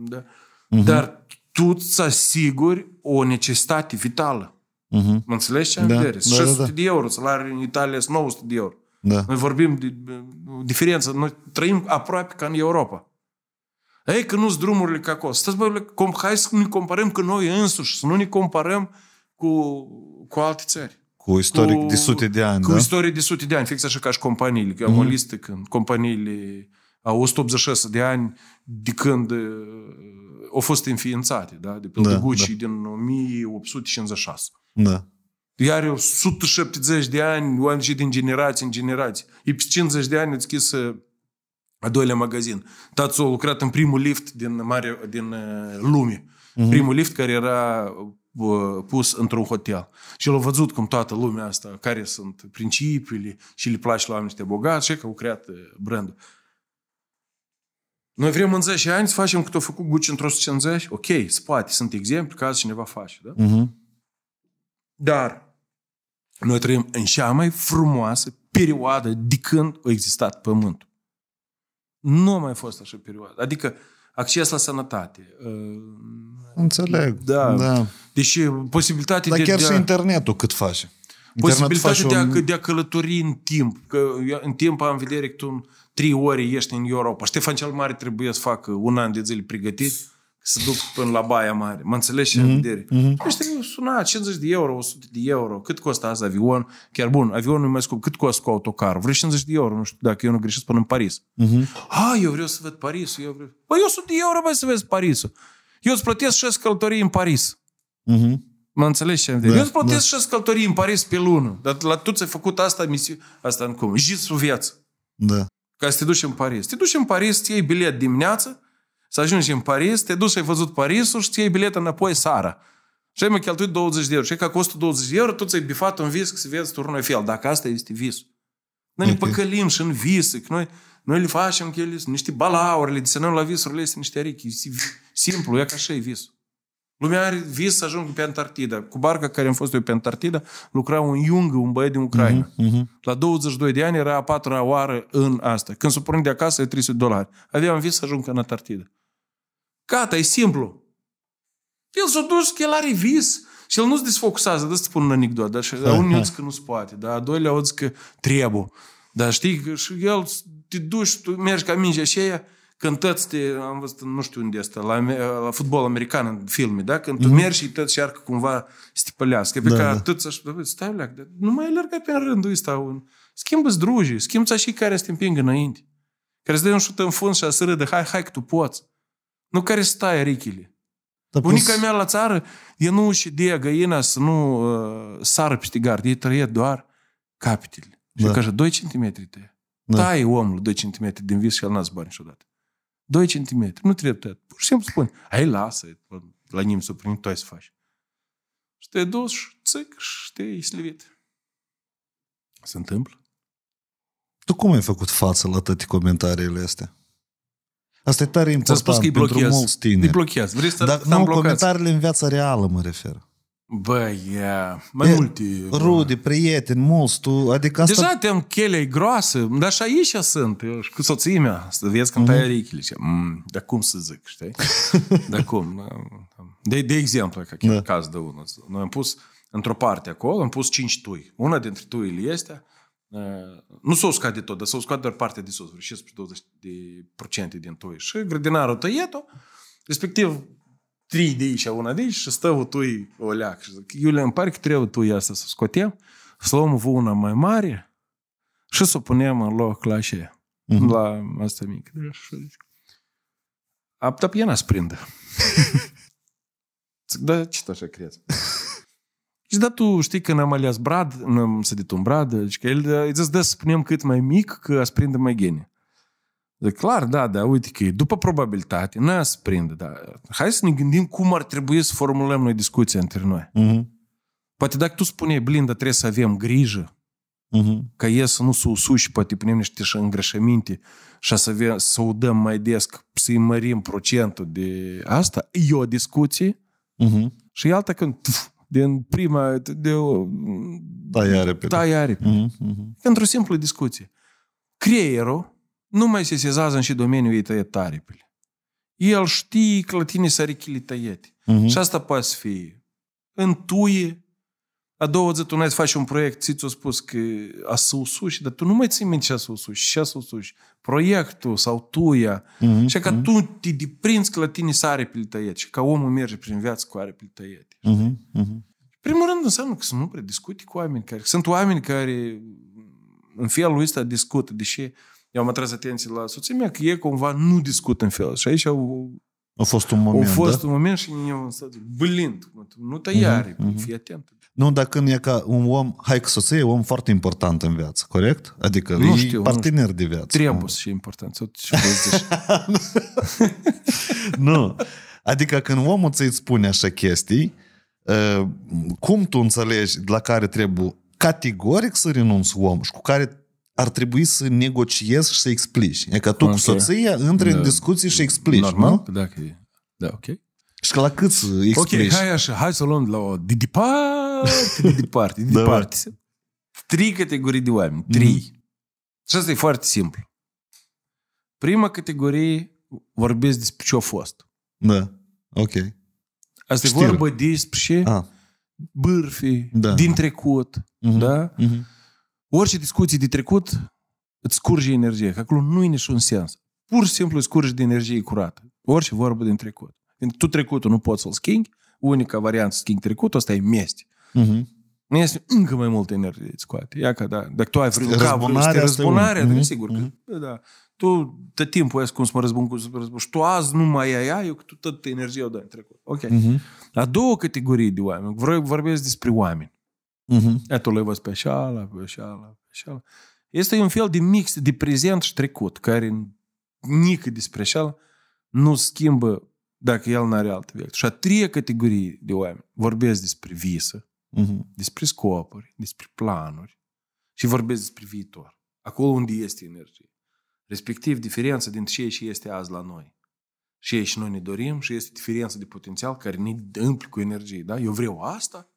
da. uh-huh. dar tu îți asiguri o necesitate vitală. Uh-huh. Mă înțelegi ce am da, Da, 600 da, da. de euro, salariul în Italia sunt 900 de euro. Da. Noi vorbim de diferență, noi trăim aproape ca în Europa. Ei, că nu-s drumurile ca acolo. Stați, băi, hai să ne comparăm cu noi însuși, să nu ne comparăm cu, cu alte țări. Cu istoric cu, de sute de ani, Cu da? istorie de sute de ani, fix așa ca și companiile. Că am mm o mhm. listă când companiile au 186 de ani de când uh, au fost înființate, da? De pe da, da. din 1856. Da. Iar 170 de ani, oameni și din generație în generație. E 50 de ani deschisă uh, a doilea magazin. Tatăl a lucrat în primul lift din, mare, din uh, lume. Uh-huh. Primul lift care era uh, pus într-un hotel. Și l a văzut cum toată lumea asta, care sunt principiile și le place la oamenii bogați și că au creat uh, brandul. Noi vrem în 10 ani să facem cât a făcut Gucci într-o 150, ok, spate, sunt exemple, ca cineva face, da? Uh-huh. Dar noi trăim în cea mai frumoasă perioadă de când a existat Pământul. Nu a mai fost așa perioadă. Adică acces la sănătate. Uh, Înțeleg. Da. da. Deci posibilitatea Dar de... chiar de și a... internetul cât face. Posibilitatea de a, un... de a călători în timp. Că în timp am vedere că tu trei ore ești în Europa. Ștefan cel Mare trebuie să facă un an de zile pregătit să duc până la Baia Mare. Mă înțelegi și mm-hmm. în Mm-hmm. suna 50 de euro, 100 de euro. Cât costă asta avion? Chiar bun, avionul e mai scump. Cât costă cu autocar? Vrei 50 de euro, nu știu, dacă eu nu greșesc până în Paris. Mm-hmm. Ah, eu vreau să văd Parisul. Eu vreau... Bă, eu 100 de euro, bă, să vezi Parisul. Eu îți plătesc 6 călătorii în Paris. Mm-hmm. Mă înțelegi ce am da, Eu îți plătesc da. 6 călătorii în Paris pe lună. Dar la tu ți-ai făcut asta misiune. Asta în cum? Jisul viață. Da. Ca să te duci în Paris. Te duci în Paris, îți iei bilet dimineață, să ajungi în Paris, te duci și ai văzut Parisul și ți-ai bilet înapoi sara. Și ai mai cheltuit 20 de euro. Și că costă 20 de euro, tu ți-ai bifat un vis că să vezi turnul Eiffel. Dacă asta este visul. Noi ne păcălim și în vise, că noi, noi le facem că ele sunt niște balauri, le desenăm la visurile este niște arichi. Simplu, e ca așa e visul. Lumea are vis să ajungă pe Antarctida. Cu barca care am fost eu pe Antarctida, lucra un Iung, un băiat din Ucraina. Uh-huh, uh-huh. La 22 de ani era a patra oară în asta. Când s o pornit de acasă, e 300 dolari. Aveam vis să ajung în Antarctida. Gata, e simplu. El s-a dus că el are vis. Și el nu-ți desfocusează, Dă-ți spun un anecdot, dar și, da, unii că nu-ți poate, dar a doilea o că trebuie. Dar știi, că și el te duci, tu mergi ca mingea și aia, când te, am văzut, nu știu unde este, la, la futbol american în filme, da? Când tu mm-hmm. mergi și tot și arcă cumva stipălească, pe da, că da. tăți așa, stai leac, dar nu mai alerga pe rândul ăsta. Un... Schimbă-ți drujii, schimbă-ți și care să te împingă înainte. Care îți dă un șut în fund și a să râde, hai, hai că tu poți. Nu care stai richile. Da, Bunica mea la țară, e nu și de găina să nu uh, sară peste gard. Ei trăie doar capitele. Și da. că așa, 2 cm tăie. Da. Tai omul 2 cm din vis și el n a bani niciodată. 2 cm, nu trebuie tăiat. Pur și simplu spune, ai lasă, la nimeni să o tu ai să faci. Și te-ai dus și țic și te slivit. Se întâmplă? Tu cum ai făcut față la toate comentariile astea? Asta e tare important spus că pentru blochează. mulți tineri. Îi blochează. Vrei să Dar nu, comentariile în viața reală mă refer. Băi, yeah. mai e, multe... Rude, bă. prieteni, mulți, tu... Adică asta... Deja te-am chelei groasă, dar și aici sunt, eu și cu soții mea, să vezi când mm-hmm. tăia rechile. Mm, dar cum să zic, știi? dar cum? De, de exemplu, ca da. caz de unul. Noi am pus, într-o parte acolo, am pus cinci tui. Una dintre tuile este Uh, nu s-o de tot, dar s-o scat doar partea de sus, vreo 16% din toi. Și grădinarul tăietul, respectiv trei de aici, una de aici, și stă tui o leac. Și zic, Iulia, îmi pare că trebuie tu asta să scotem, să luăm una mai mare și să o punem în loc la așa, mm-hmm. la asta mică. Da, Apta pe ea n-a sprindă. zic, da, ce așa crezi? Și da, tu știi n am ales brad, n am sădit un brad, deci că el îi zis, da, să punem cât mai mic, că a prinde mai gene. De clar, da, da, uite că e după probabilitate, n a prinde, da. Hai să ne gândim cum ar trebui să formulăm noi discuția între noi. Uh-huh. Poate dacă tu spuneai, blin, dar trebuie să avem grijă, uh-huh. Mhm. ca e să nu se usuși, poate punem niște îngrășăminte și să, avem, să o dăm mai des, să-i mărim procentul de asta, e o discuție uh-huh. și e alta când... Pf, din prima de o, taiare. Pe taiare. Mm-hmm. Mhm, Într-o simplă discuție. Creierul nu mai se sezează în și domeniul ei tăie taripile. El știe că la tine sărechile tăiete. Mm-hmm. Și asta poate să fie în tuie, a doua zi tu n-ai să faci un proiect, ți ți-a spus că a să usuși, dar tu nu mai ții minte ce a să usuși, ce a să usuși, proiectul sau tuia. Mm-hmm. Și că mhm. tu te deprinzi că la tine să are pilităiet că omul merge prin viață cu are pilităiet. Mm-hmm. Mm-hmm. Primul rând înseamnă că să nu prea discuti cu oameni care... Sunt oameni care în felul ăsta discută, deși eu am atras atenție la soția mea că ei cumva nu discută în felul Și aici au a fost un moment, A fost da? un moment și eu am stat, blind. nu tăiare, uh-huh, mhm, uh-huh. fii mhm. atent. Nu, dar când e ca un om, hai că soție e un om foarte important în viață, corect? Adică nu e știu, partener nu de viață. Trebuie să fie important. Tot ce nu. Adică când omul ți-i spune așa chestii, ă, cum tu înțelegi la care trebuie categoric să renunți om și cu care ar trebui să negociezi și să explici. E ca tu okay. cu soția intri da. în discuții și explici, Normal, nu? Da, că e. Da, ok. Și la cât explici? Ok, hai așa, hai să luăm la o... Didipa! de departe, de da, departe. Da. Trei categorii de oameni. Mm-hmm. Trei. Mm-hmm. Și asta e foarte simplu. Prima categorie vorbesc despre ce a fost. Da, ok. Asta Știu. e vorba despre ah. Bârfi, da. din trecut, mm-hmm. da? Mm-hmm. Orice discuție de trecut îți scurge energie, că acolo nu e niciun sens. Pur și simplu îți scurge de energie curată. Orice vorbă din trecut. tu trecutul nu poți să-l schimbi, unica variantă să schimbi trecutul, asta e mesti. Mhm. Nu este încă mai multă energie de scoate. Ia că da, dacă tu ai vrut cablu, este răzbunarea, un... Mhm. sigur uh-huh. că, mhm. da. Tu de timpul ești cum să mă răzbun, cum să mă răzbun. Și tu azi nu mai ai aia, eu că tu tot energia o dai în trecut. Ok. La A două categorii de oameni. Vorbesc despre oameni. Uh-huh. Tu le văd pe așa, la pe așa, la pe așa. Este un fel de mix de prezent și trecut, care nică despre așa nu schimbă dacă el nu are alt vechi. Și a treia categorie de oameni vorbesc despre visă uh-huh. despre scopuri, despre planuri și vorbesc despre viitor. Acolo unde este energie. Respectiv, diferența dintre ce și este azi la noi. Și și noi ne dorim și este diferența de potențial care ne împlă cu energie. Da? Eu vreau asta,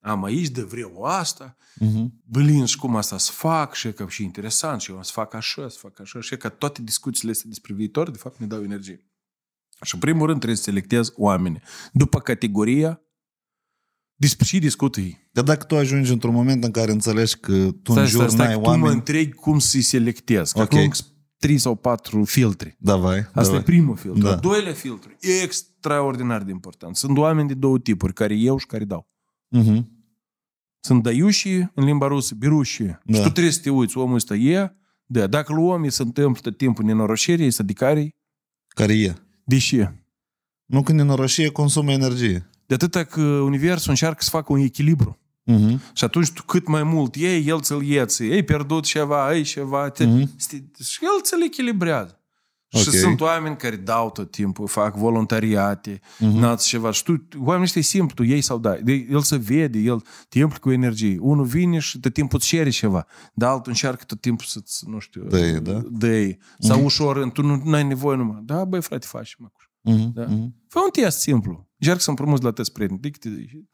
am aici, de vreau asta, uh-huh. Mhm. blin și cum asta să fac, și că și interesant, și eu să fac așa, să fac așa, și că toate discuțiile astea despre viitor, de fapt, ne dau energie. Și în primul rând trebuie să selectez oameni după categoria despre ce discutii? Dar dacă tu ajungi într-un moment în care înțelegi că tu stai, în jur stai, stai, n-ai oameni... mă întrebi cum să-i selectezi. Că trei sau patru filtre. Da, vai. Asta da, e primul filtru. Da. doilea filtru, extraordinar de important. Sunt oameni de două tipuri, care eu și care dau. Uh-huh. Sunt daiușii în limba rusă, birușii. Da. Și tu trebuie să te uiți, omul ăsta e, da, dacă omul se întâmplă tot timpul să sadicarii. Care e? De ce? Nu că nenoroșie consumă energie. De atâta că universul încearcă să facă un echilibru. Uh-huh. Și atunci tu cât mai mult ei, el ți-l ieți. Ei pierdut ceva, ei ceva. Te... Uh-huh. Și el ți-l echilibrează. Okay. Și sunt oameni care dau tot timpul, fac voluntariate, uh-huh. n-ați ceva. Și tu, oamenii ăștia e simplu, tu sau dai. El se vede, el te implică cu energie. Unul vine și tot timpul îți cere ceva, dar altul încearcă tot timpul să-ți, nu știu, dă da? dă Sau uh-huh. ușor, tu nu ai nevoie numai. Da, băi, frate, faci. Mă, uh-huh. da? uh-huh. Fă un test simplu. Încearcă să împrumuți la tăți prieteni, de câte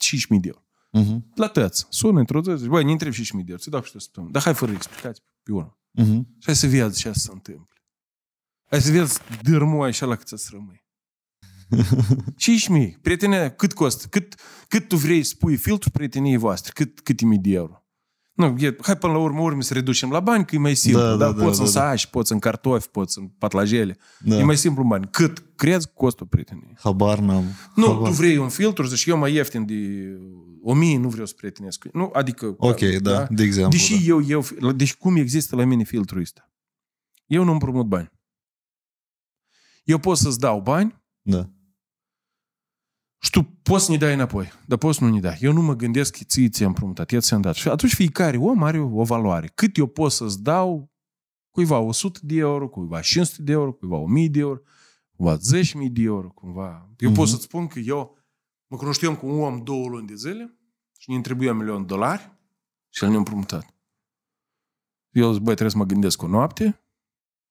5.000 de euro. Uh-huh. La tăți. Sună într-o zi, zici, băi, ne întreb 5.000 de euro, ți dau și o Dar hai fără explicați, pe unul. Uh-huh. Mhm. Și hai să vezi ce se întâmplă. Hai să vezi dârmul așa la cât să-ți rămâi. 5.000. Prietenia, cât costă? Cât, cât tu vrei să pui filtru prietenii voastre? Cât, cât e mii de euro? Nu, e, hai până la urmă, urmă să reducem la bani, că e mai simplu. Da, da, da, poți da, în da, da. poți în cartofi, poți în patlajele. Da. E mai simplu bani. Cât crezi costă prietenii? Habar n-am. Nu, Habar. tu vrei un filtru, zici, eu mai ieftin de 1000, nu vreau să prietenesc Nu, adică... Ok, da, da de exemplu. Deși da. eu, eu, deci cum există la mine filtrul ăsta? Eu nu împrumut bani. Eu pot să-ți dau bani, da tu poți să ne dai înapoi, dar poți să nu ne dai. Eu nu mă gândesc că ție ți-am împrumutat, eu ți-am dat. Și atunci fiecare om are o valoare. Cât eu pot să-ți dau, cuiva 100 de euro, cuiva 500 de euro, cuiva 1000 de euro, cuiva 10.000 de euro, cumva. Eu mm-hmm. pot mhm. să-ți spun că eu mă cunoșteam cu un om două luni de zile și ne trebuia un milion de dolari și el ne-a împrumutat. Eu zic, băi, trebuie să mă gândesc o noapte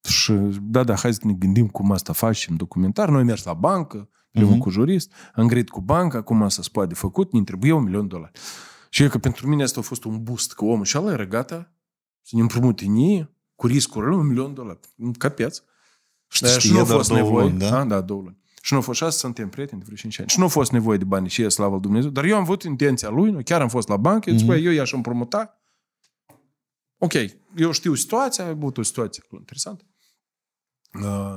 și da, da, hai să ne gândim cum asta în documentar. Noi mergem la bancă, Primul mhm. uh-huh. cu jurist, am grăit cu banca, acum să spui de făcut, ne trebuie un milion de dolari. Și e că pentru mine asta a fost un boost, că omul și ala era gata să ne împrumute nie, cu riscul un milion de dolari. Ca piață. Știe, și nu a fost nevoie. Luni, da? A, da, două luni. Și nu a fost asta suntem prieteni de vreo 5 ani. Și nu a fost nevoie de bani și e slavă Dumnezeu. Dar eu am avut intenția lui, nu? chiar am fost la bancă, mm-hmm. spune, eu i-aș împrumuta. Ok, eu știu situația, a avut o situație interesantă. Uh,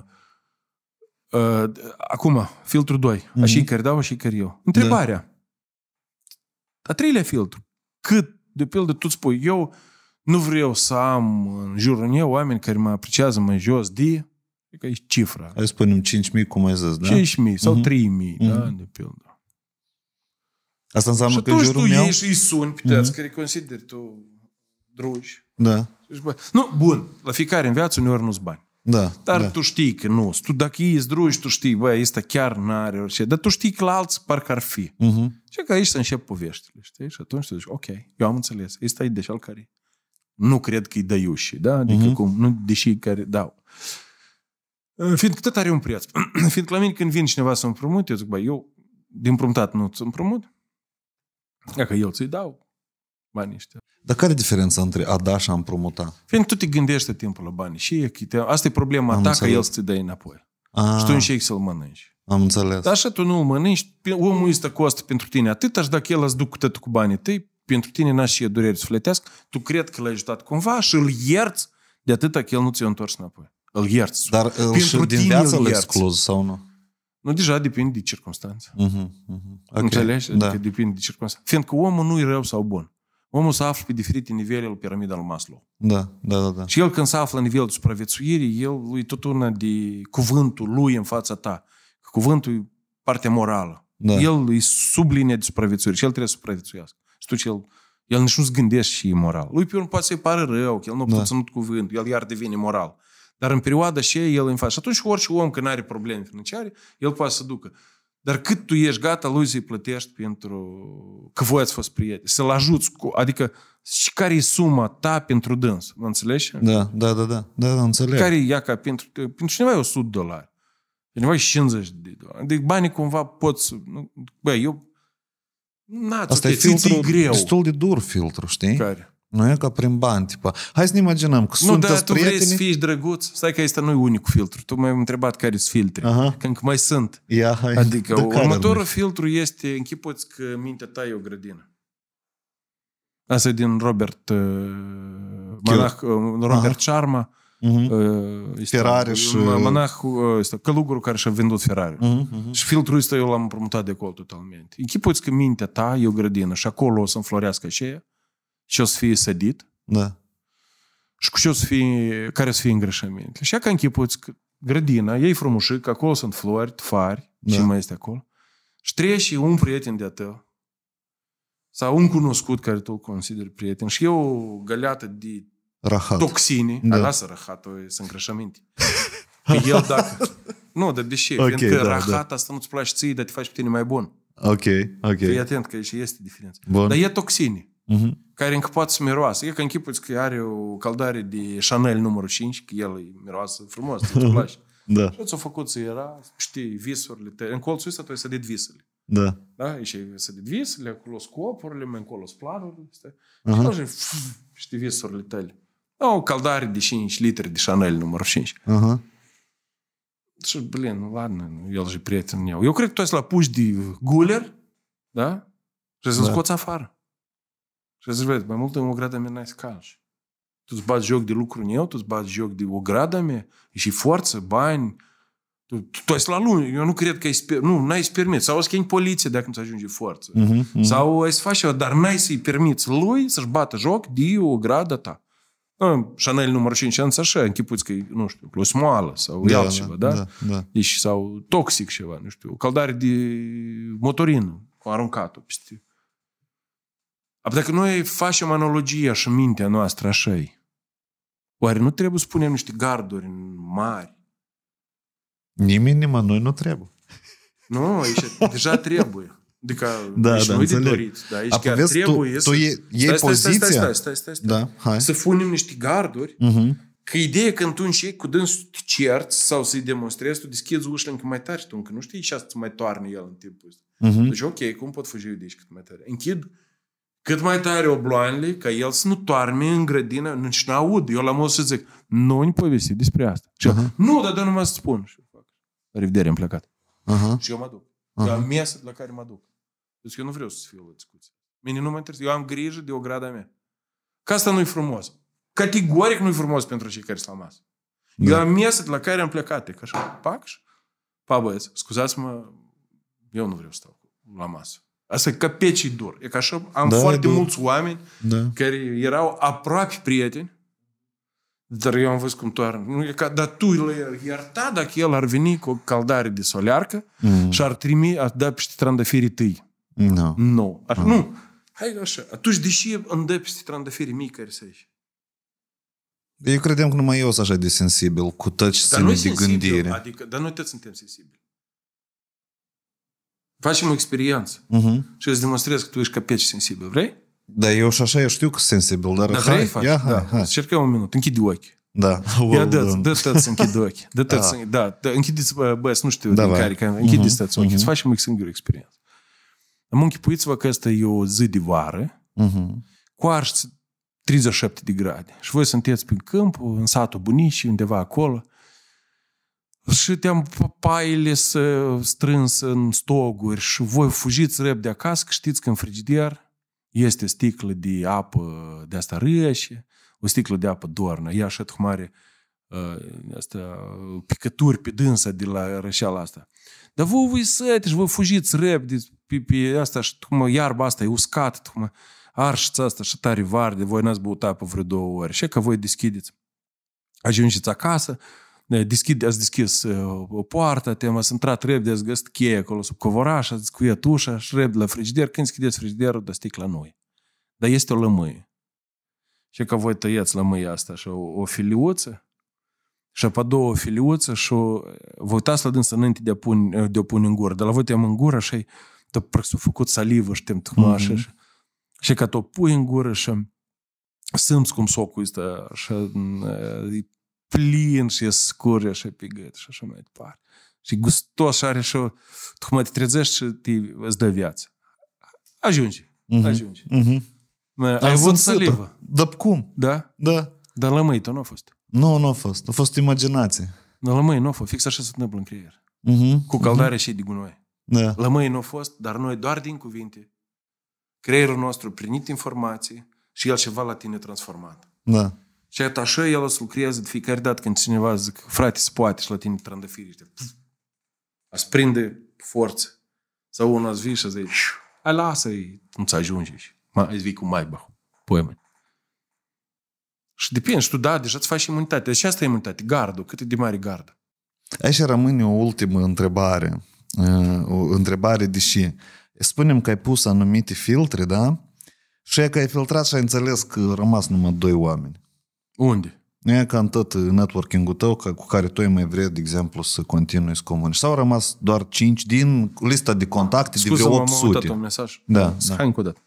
Uh, acum, filtru 2. Mm-hmm. Așa care dau, așa care eu. Întrebarea. Da. A treilea filtru. Cât, de pildă, tu spui, eu nu vreau să am în jurul meu oameni care mă apreciază mai jos de... Că e cifra. Hai spunem 5.000, cum ai zis, da? 5.000 sau uh-huh. 3.000, uh-huh. da, mhm. de pildă. Asta înseamnă și că în jurul tu meu... tu și îi suni pe uh-huh. care consideri tu drugi. Da. Nu, bun, la fiecare în viață uneori nu-ți bani. Da, Dar da. tu știi că nu. Tu, dacă îi zdrugi, tu știi, băi, ăsta chiar n-are orice. Dar tu știi că la alții parcă ar fi. Uh-huh. Și că aici se încep poveștile, știi? Și atunci tu zici, ok, eu am înțeles. Ăsta e deși al care nu cred că-i iușii, da? Adică uh-huh. cum, nu deși care dau. Fiindcă tot are un preț. Fiindcă la mine când vin cineva să împrumut, eu zic, băi, eu din împrumutat nu ți împrumut. Dacă eu ți-i dau banii ăștia. Dar care e diferența între a da și a împrumuta? Fiind păi, tu te gândești timpul la bani. Și te, asta e problema Am ta, înțeles. că el să-ți dai înapoi. A. Și tu înșei să-l mănânci. Am înțeles. Dar așa tu nu mănânci, omul ăsta costă pentru tine atât, și dacă el îți duc tot cu banii tăi, pentru tine n aș și e dureri sufletească, tu cred că l-ai ajutat cumva și îl ierți de atât că el nu ți a întors înapoi. Îl ierți. Dar îl uh, și din viață îl excluz sau nu? Nu, deja depinde de circunstanțe. Uh-huh, mhm, mhm. uh-huh. Okay. Înțelegi? Da. Adică da. depinde de circunstanțe. Fiindcă omul nu e rău sau bun. Omul se află pe diferite nivele al piramidei al Maslow. Da, da, da, da. Și el când se află la nivelul de supraviețuire, el lui tot una de cuvântul lui în fața ta. Cuvântul e partea morală. Da. El e sub linia de supraviețuire și el trebuie să supraviețuiască. Și tu el, el nici nu-ți gândește și e moral. Lui pe urmă poate să-i pară rău, că el nu a da. ținut cuvânt, el iar devine moral. Dar în perioada și el în față. Și atunci orice om când are probleme financiare, el poate să ducă. Dar cât tu ești gata, lui să-i plătești pentru că voi ați fost prieteni. Să-l ajuți cu... Adică, și care e suma ta pentru dâns? Mă înțelegi? Da, da, da, da. Da, da înțeleg. Care e ea ca pentru... Pentru cineva e 100 de dolari. Cineva e 50 de dolari. Deci banii cumva poți... Bă, eu... Na, Asta e filtrul greu. destul de dur filtru, știi? Care? Nu e ca prin bani, tipa. Hai să ne imaginăm că nu, sunt dar tu prietenii... vrei să fii drăguț? Stai că este nu e unicul filtru. Tu m-ai întrebat care sunt filtre. Aha. Când mai sunt. Ia, hai. Adică următorul filtru este, închipuți că mintea ta e o grădină. Asta e din Robert uh, Manach, uh, Robert Charma. Uh-huh. Mhm. Uh, Ferrari și... Uh, Monah, este călugurul care și-a vândut Ferrari. Uh-huh. Și filtrul ăsta eu l-am împrumutat de acolo totalmente. Închipuți că mintea ta e o grădină și acolo o să înflorească aceea ce o să fie sădit da. și cu ce o să fie, care o să fie îngrășămintele. Și ca închipuți că grădina, ei că acolo sunt flori, fari, da. ce mai este acolo. Și treci și un prieten de-a tău sau un cunoscut care tu consider consideri prieten și eu o găleată de Rahat. toxine. Da. Lasă rahatul, sunt îngrășăminte. Păi el dacă... Nu, dar de ce? Okay, Pentru că da, da, rahat da. asta nu-ți place ție, dar te faci pe tine mai bun. Ok, ok. Fii atent că și este diferență. Bun. Dar e toxine. Uh-huh care încă poate să miroasă. E că închipuți că are o caldare de Chanel numărul 5, că el e miroasă frumos, îți place. da. Și ce o făcut să era, știi, visurile. Te... În colțul ăsta tu ai să visurile. Da. Da? Și ai sădit visurile, acolo scopurile, mai încolo planurile. Uh-huh. Și știi, visurile tale. Da, o caldare de 5 litri de Chanel numărul 5. Uh-huh. Și, blin, nu, ладно, el și prietenul meu. Eu cred că tu ai să-l apuci de guler, da? Și să-l da. scoți afară. Și să vezi, mai mult în ograda mea n-ai scalși. Tu îți bați joc de lucru în eu, tu îți bați joc de ograda mea, e și forță, bani, tu, tu, tu ai la lume, eu nu cred că ai sper, nu, n-ai să permiți. Sau o schimbi poliție dacă nu-ți ajunge forță. Uh-huh, uh-huh. Sau ai să faci ceva, dar n-ai să-i permiți lui să-și bată joc de ograda ta. Nu, da, Chanel numărul 5, anți așa, închipuți că e, nu știu, plus moală sau da, altceva, da? da? da. da? Deci, sau toxic ceva, nu știu, căldare de motorină, cu aruncat-o peste dacă noi facem analogia și mintea noastră așa oare nu trebuie să punem niște garduri mari? Nimeni, noi nu trebuie. Nu, aici deja trebuie. Adică da, aici da, nu înțeleg. de dorit. Da, aici chiar vezi, trebuie tu, să... Tu e, iei stai, poziția? Stai, stai, stai, stai, stai, stai. Da, hai. Să punem niște garduri uh-huh. Că ideea când tu ei cu dânsul te cerți sau să-i demonstrezi, tu deschizi ușile încă mai tare și tu încă nu știi și asta mai toarnă el în timpul ăsta. Uh-huh. Deci, ok, cum pot fugi eu de aici cât mai tare? Închid cât mai tare obloanele, ca el să nu toarme în grădină, nu și n-aud. Eu la mult să zic, nu ne povesti despre asta. Și uh-huh. nu, dar dă numai să spun. Și fac. revedere, am plecat. Uh-huh. Și eu mă duc. Uh-huh. am mesa la care mă duc. Deci eu nu vreau să fiu o discuție. Mine nu mă interesează. Eu am grijă de o grada mea. Că asta nu-i frumos. Categoric nu-i frumos pentru cei care sunt la masă. Da. Eu am mesa la care am plecat. Că așa, pac și... Pa, băieți, scuzați-mă, eu nu vreau să stau la masă. Asta e ca pe dur. E ca așa, am da, foarte mulți oameni da. care erau aproape prieteni, dar eu am văzut cum toarnă. Nu e ca, dar tu îl ierta dacă el ar veni cu o caldare de solearcă mm. și ar trimi, ar da peste trandafirii tăi. No. No. Ar, mm. Nu. Hai așa. Atunci, deși îmi dă peste trandafirii mii care să ieși? Eu credeam că numai eu sunt așa de sensibil cu tăci de gândire. Adică, dar noi toți suntem sensibili. Facem o experiență uh-huh. și îți demonstrez că tu ești ca sensibil. Vrei? Da, eu și așa eu știu că sensibil, dar... Da, vrei faci? Ia, da. Hai. Cercăm un minut, închide ochi. Da. Ia dă-ți, dă-ți să da. închide ochi. Da, da, Da, Da, ți bă, nu știu, da, din care, că ochi, uh-huh. Să facem o singură experiență. Am închipuiți-vă că asta e o zi de vară, uh-huh. cu arși 37 de grade. Și voi sunteți pe câmp, în satul bunicii, undeva acolo, și te-am paile să strâns în stoguri și voi fugiți răb de acasă, că știți că în frigider este sticlă de apă de asta râșie, o sticlă de apă doarnă, ea așa mare asta, picături pe dânsa de la rășeala asta. Dar voi voi săte și voi fugiți repede pe, pe asta și tocmai iarba asta e uscată, tocmai arșița asta și tare varde, voi n-ați băut apă vreo două ori. Și că voi deschideți. Ajungeți acasă, deschid, ați deschis uh, poartă te-am intrat repede, ați găsit cheia acolo sub covoraș, ați scuiat ușa și repede la frigider. Când deschideți frigiderul, dă sticla noi. Dar este o lămâie. Și că voi tăiați lămâia asta și o, o filiuță și apă două filiuță și o, vă uitați la dânsă înainte de a, pun, de a pune în gură. De la voi te în gură și te a făcut salivă și te-am mm-hmm. și, și că te pui în gură și simți cum socul ăsta și uh, plin și e scurge și e pe gât și așa mai departe. Și gustos și are și o... Tu mă te trezești și te, îți dă viață. Ajunge, mhm. ajunge. huh Ajungi. Uh-huh. Ai avut salivă. Dar cum? Da? Da. Dar la tu nu a fost. Nu, nu a fost. A fost imaginație. Dar la măi, nu a fost. Fix așa se întâmplă în creier. Mhm. Cu caldare mhm. și de gunoi. Da. La măi nu a fost, dar noi doar din cuvinte. Creierul nostru primit informații și el ceva la tine transformat. Da. Și et așa el o să lucrează de fiecare dată când cineva zic, frate, se poate și la tine trandafiri, a prinde forță. Sau unul ați vii și zici, ai lasă-i, nu-ți ajunge. Mai vii cu mai bă, poemă. Și depinde, tu da, deja îți faci imunitate. Deci asta e imunitate, gardul, cât e de mare gardă. Aici rămâne o ultimă întrebare. Uh, o întrebare deși spunem că ai pus anumite filtre, da? Și că ai filtrat și ai înțeles că rămas numai doi oameni. Unde? E în tot networking-ul tău cu care tu ai mai vrei, de exemplu, să continui să comunici. Sau au rămas doar 5 din lista de contacte Scuze, de vreo 800. Scuze, am un mesaj. Da, da. Hai încă o dată.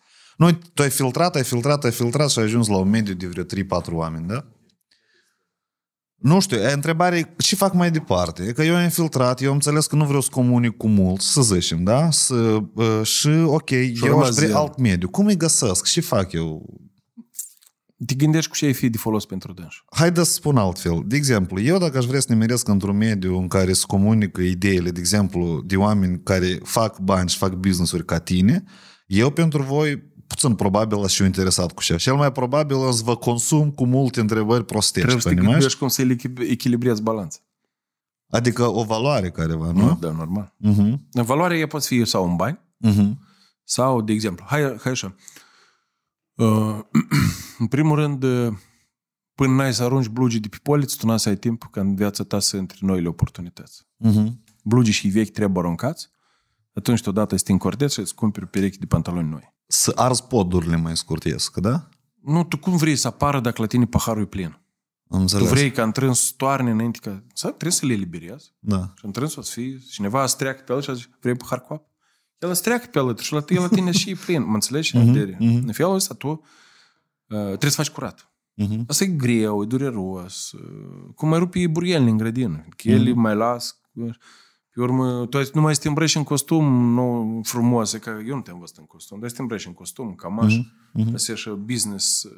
tu ai filtrat, ai filtrat, ai filtrat și ai ajuns la un mediu de vreo 3-4 oameni, da? Nu știu, E întrebare. ce fac mai departe. E că eu am filtrat, eu am înțeles că nu vreau să comunic cu mult, să zicem, da? Să, uh, și, ok, și eu aș vrea alt mediu. Cum îi găsesc? Ce fac eu? Te gândești cu ce ai fi de folos pentru dânsul. Haideți să spun altfel. De exemplu, eu dacă aș vrea să ne meresc într-un mediu în care se comunică ideile, de exemplu, de oameni care fac bani și fac business-uri ca tine, eu pentru voi puțin probabil aș fi interesat cu ce. Cel mai probabil o să vă consum cu multe întrebări prostești. Trebuie să te gândești cum să echilibrezi balanța. Adică o valoare careva, nu? Da, normal. Uh-huh. Mhm. Valoarea poate fi sau un bani, uh-huh. sau, de exemplu, hai, hai așa. Uh, în primul rând, până n-ai să arunci blugi de pe poliță, tu n să ai timp ca în viața ta să intri noile oportunități. Uh-huh. Blugii și vechi trebuie aruncați, atunci odată îți încordeți și îți cumperi perechi de pantaloni noi. Să arzi podurile mai scurtiesc, da? Nu, tu cum vrei să apară dacă la tine paharul e plin? Înțeles. Tu vrei ca întrâns toarne înainte ca... să trebuie să le eliberezi. Da. Și într să fie... Cineva treacă pe el și zice, vrei pahar cu apă? El treacă pe el și la tine și e plin. Mă înțelegi? Uh-huh, uh-huh. În felul ăsta tu Eh, trebuie să faci curat. Uh-huh. Asta e greu, e dureros. Eh, cum mai rupi burielni în grădină. El uh-huh. Mhm. mai las. Pe urmă, tu nu mai este îmbrăși în costum nou, frumos. E că eu nu te-am văzut în costum, dar este îmbrăși în costum, mhm. așa. Uh-huh. Asta e așa business eh,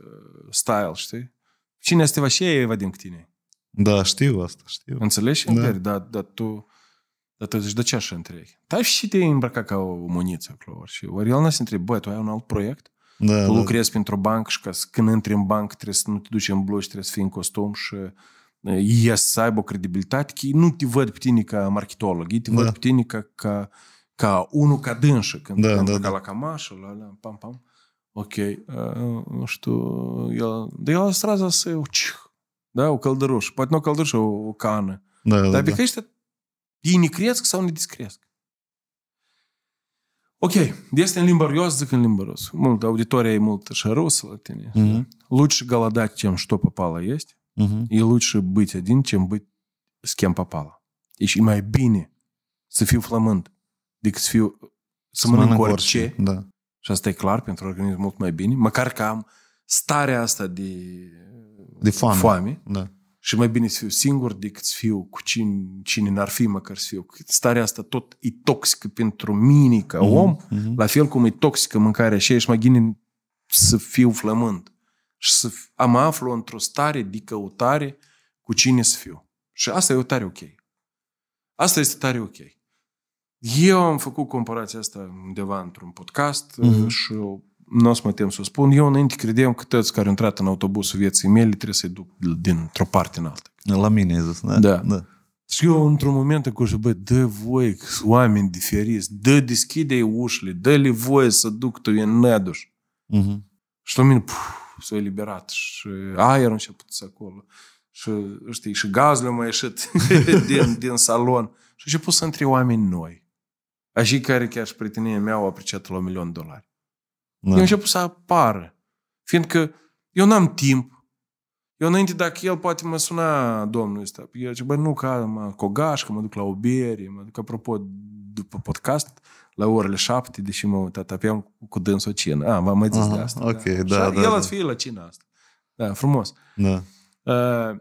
style, știi? Cine este și ei, Vadim, cu tine? Da, știu asta, știu. Înțelegi? Da. Dar, da, da, tu... Dar tu zici, de ce așa întrebi? Da, și te-ai îmbrăcat ca o muniță acolo. Și ori el n-a să întrebi, băi, tu ai un alt proiect? Da, tu da. lucrezi pentru bancă și ca să, când intri în bancă trebuie să nu te duci în bloc trebuie să fii în costum și eh, ei să aibă o credibilitate, că nu te văd pe tine ca marketolog, ei te da. văd pe tine ca, ca, ca unul ca dânsă, când da, da, da. la camașă, la, la pam, pam. Ok, uh, nu știu, el, de el straza să o da, o căldăruș, poate nu o căldăruș, o, o cană. Da, da Dar da, pe da. că ei ne cresc sau ne discresc. Ok, este în limba rusă, zic în limba rusă. Mult, аудитория и мult și rusă la tine. Mm-hmm. Лучше голодать, чем что попало есть. Mm-hmm. И лучше быть один, чем быть с кем Deci e mai bine să fiu flământ decât să fiu să mănânc orice. orice. Da. Și asta e clar pentru organism mult mai bine. Măcar că am starea asta de, de foame. foame. Da. Și mai bine să fiu singur decât să fiu cu cine, cine n-ar fi măcar să fiu. Starea asta tot e toxică pentru mine ca mm-hmm. om, mm-hmm. la fel cum e toxică mâncarea și ești mai bine să fiu flămând. Și să mă aflu într-o stare de căutare cu cine să fiu. Și asta e o tare ok. Asta este tare ok. Eu am făcut comparația asta undeva într-un podcast mm-hmm. și nu o să mă tem să o spun, eu înainte credeam că toți care au intrat în autobusul vieții mele trebuie să-i duc dintr-o parte în alta. La mine ai zis, da? Da. da. Și eu într-un moment acolo, care băi, dă voie că sunt oameni diferiți, dă, deschide ușile, dă-le voie să duc tu în năduș. Uh-huh. Mhm. Și la mine, puf, s-a eliberat și aerul început să acolo. Și, știi, și gazul a mai ieșit din, din salon. Și a început să între oameni noi. Așa care chiar și prietenia mea au apreciat la un milion de dolari. Da. Eu început să apară. Fiindcă eu n-am timp. Eu înainte, dacă el poate mă suna domnul ăsta, păi eu zice, bă, nu, ca mă, că mă duc la o bere, mă duc, apropo, după podcast, la orele șapte, deși mă tatapeam cu dâns o cină. A, v-am mai zis Aha, de asta. Ok, da, da, da, El da. ați fi la cina asta. Da, frumos. Da. Uh,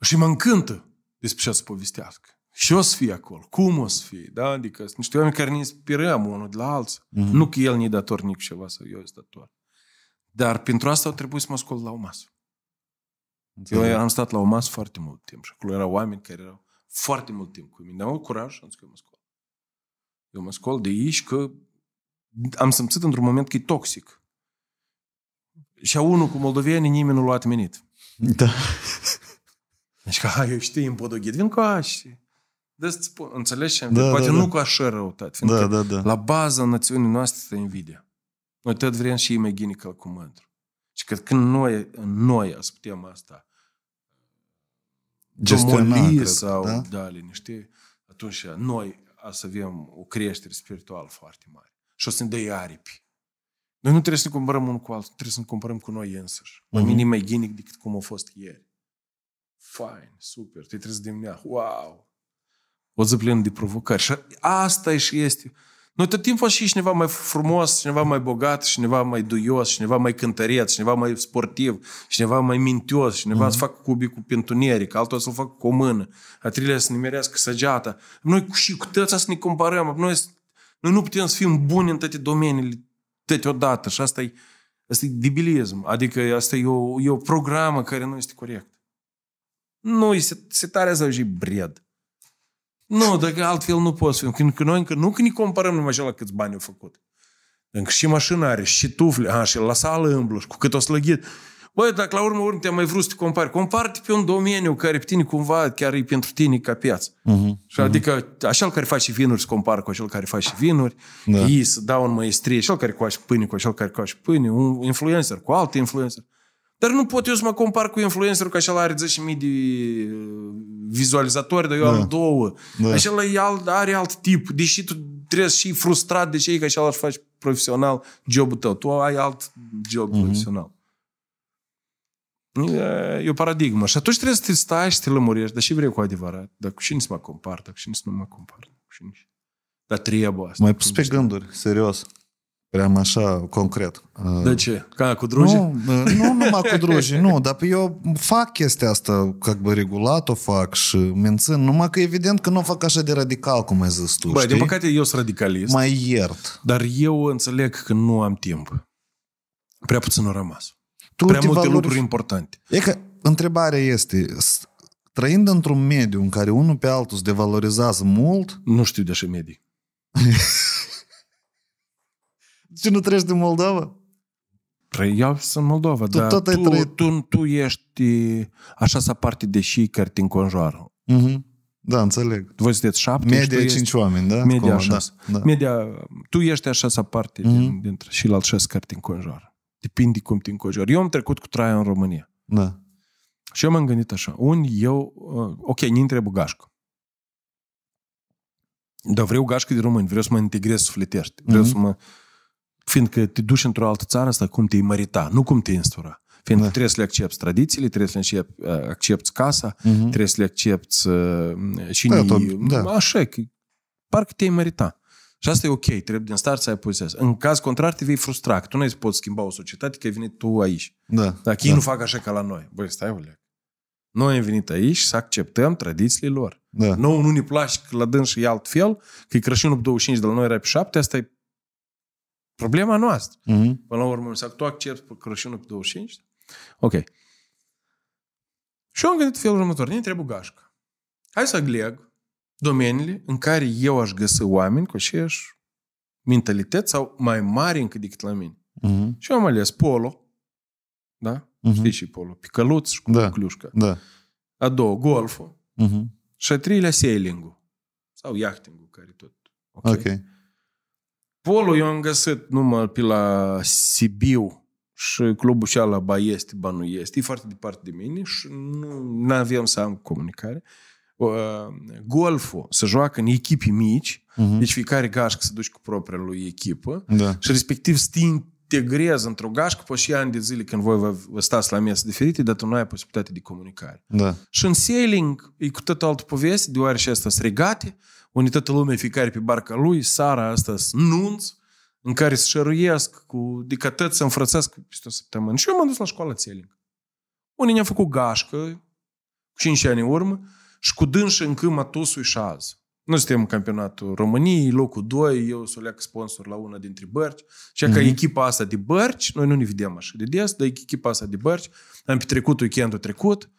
și mă încântă despre ce să povestească și o să fie acolo, cum o să fie, da? Adică sunt niște oameni care ne inspirăm unul de la alții. Mm-hmm. Nu că el ne-i nici ceva sau eu sunt dator. Dar pentru asta au trebuit să mă scol la o masă. Eu am stat la o masă foarte mult timp și acolo erau oameni care erau foarte mult timp cu mine. avut curaj și am zis că eu mă scol. Eu mă scol de aici că am simțit într-un moment că e toxic. Și a unul cu moldovenii nimeni nu l-a atmenit. Da. Deci că, hai, eu știu, îmi podoghit, vin cu așa să spun, înțelegi ce da, Poate da, nu da. cu așa răutate, da, da, da. la baza națiunii noastre este invidia. Noi tot vrem și imaginical mântru. Și că când noi, noi ați putem asta gestiona, sau da? da, liniște, atunci noi a să avem o creștere spirituală foarte mare. Și o să ne dai aripi. Noi nu trebuie să ne comparăm unul cu altul, trebuie să ne comparăm cu noi însăși. Mm-hmm. huh minim mai ghinic decât cum a fost ieri. Fine, super, te trebuie să dimineața. Wow! o zi plină de provocări. Și asta și este. Noi tot timpul și cineva mai frumos, cineva mai bogat, cineva mai duios, cineva mai cântăreț, cineva mai sportiv, cineva mai mintios, cineva mm-hmm. să facă cubii cu pentuneric, altul să-l facă cu o mână, a treilea să nimerească săgeata. Noi și cu tăța să ne comparăm, noi, noi nu putem să fim buni în toate domeniile, toate și asta e, asta e debilism, adică asta e o, e o programă care nu este corectă. Nu, se, se tare să și bred. Nu, dacă altfel nu poți. Pentru că noi încă, nu că ne comparăm numai la câți bani au făcut. Încă și mașină are, și tufle, a, și la sală îmblă, și cu cât o slăghit. Băi, dacă la urmă urmă te-am mai vrut să te compari, Compari pe un domeniu care pe tine cumva chiar e pentru tine ca piață. Uh-huh, și mhm. adică uh-huh. așa care face vinuri se compară cu așa care face vinuri, da. ei să dau în maestrie, cel care coace pâine cu așa care coace pâine, un influencer cu alt influencer. Dar nu pot eu să mă compar cu influencerul că acela are 10.000 de uh, vizualizatori, dar eu da. am două. Da. Acela e alt, are alt tip. Deși tu trebuie și frustrat de ce că acela își faci profesional jobul tău. Tu ai alt job mm-hmm. profesional. E o paradigmă. Și atunci trebuie să te stai și te lămurești. Dar și vreau cu adevărat? Dar cu cine să mă compar? Dar cu cine să nu mă compar? Cu cine? Dar trebuie asta. Mai pus pe gânduri, serios. Prea așa, concret. Uh, de ce? Ca cu druji? Nu, uh, nu numai cu druji, nu, dar eu fac chestia asta, ca bă, regulat o fac și mențin, numai că evident că nu o fac așa de radical, cum ai zis tu, Băi, știi? din păcate eu sunt radicalist. Mai iert. Dar eu înțeleg că nu am timp. Prea puțin a rămas. Tu Prea multe valori... lucruri importante. E că întrebarea este, trăind într-un mediu în care unul pe altul se devalorizează mult... Nu știu de așa medii. Ce nu trăiești din Moldova? Păi, eu în Moldova, tu dar tot ai tu, trăit. tu, tu ești așa să parte de și care te înconjoară. Mm-hmm. Da, înțeleg. Voi sunteți șapte Media cinci oameni, da? Media Acum, așa. Da, da. Media, tu ești așa să parte mm-hmm. dintre și la șase care te înconjoară. Depinde cum te înconjoară. Eu am trecut cu Traia în România. Da. Și eu m-am gândit așa. Un, eu... Uh, ok, nu trebuie gașcă. Dar vreau gașcă de români. Vreau să mă integrez sufletești. Vreau mm-hmm. să mă fiindcă te duci într-o altă țară asta, cum te-ai mărita, nu cum te înstura. Fiindcă da. trebuie să le accepti tradițiile, trebuie să le accepti, uh, accepti casa, uh-huh. trebuie să le accepti uh, și da, tot, da. așa, că, parcă te-ai mărita. Și asta e ok, trebuie din start să ai poziția asta. În caz contrar, te vei frustra, că tu nu ai poți schimba o societate, că ai venit tu aici. Da, Dacă da. ei nu fac așa ca la noi. Băi, stai, ulea. Noi am venit aici să acceptăm tradițiile lor. Da. Nu, nu ne place că la dâns și e altfel, că e Crăciunul 25 de la noi era pe 7, asta e Problema noastră. Mm-hmm. Până la urmă, să tu accepti Crăciunul pe 25? Ok. Și eu am gândit felul următor. Ne trebuie gașcă. Hai să aleg domeniile în care eu aș găsi oameni cu aceeași mentalități sau mai mari încă decât la mine. Mm-hmm. Și eu am ales polo, da? Mm-hmm. Știi și polo. Picăluț și cu da. clușcă. Da. A doua, golful. Mm-hmm. Și a treilea, sailing-ul. Sau yachting-ul, care tot. Ok. okay. Polul eu am găsit numai pe la Sibiu și clubul și la Baiesti, este, ba nu este. E foarte departe de mine și nu aveam să am comunicare. Uh, golful se joacă în echipe mici, uh-huh. deci fiecare gașcă se duci cu propria lui echipă da. și respectiv sting integrezi într-o gașcă, poți și ani de zile când voi vă, vă stați la mese diferite, dar tu nu ai posibilitate de comunicare. Da. Și în sailing e cu tot altă poveste, deoarece asta sunt regate, unde toată lumea fiecare pe barca lui, sara asta nunți, în care se șăruiesc cu dicătăți, să înfrățesc peste o săptămână. Și eu m-am dus la școală Țeling. Unii ne au făcut gașcă, 5 ani în urmă, și cu dânsă încă matosul și azi. Noi suntem în campionatul României, locul 2, eu să leac sponsor la una dintre bărci. Și mm-hmm. ca mhm. echipa asta de bărci, noi nu ne vedem așa de des, dar echipa asta de bărci, am petrecut weekendul trecut,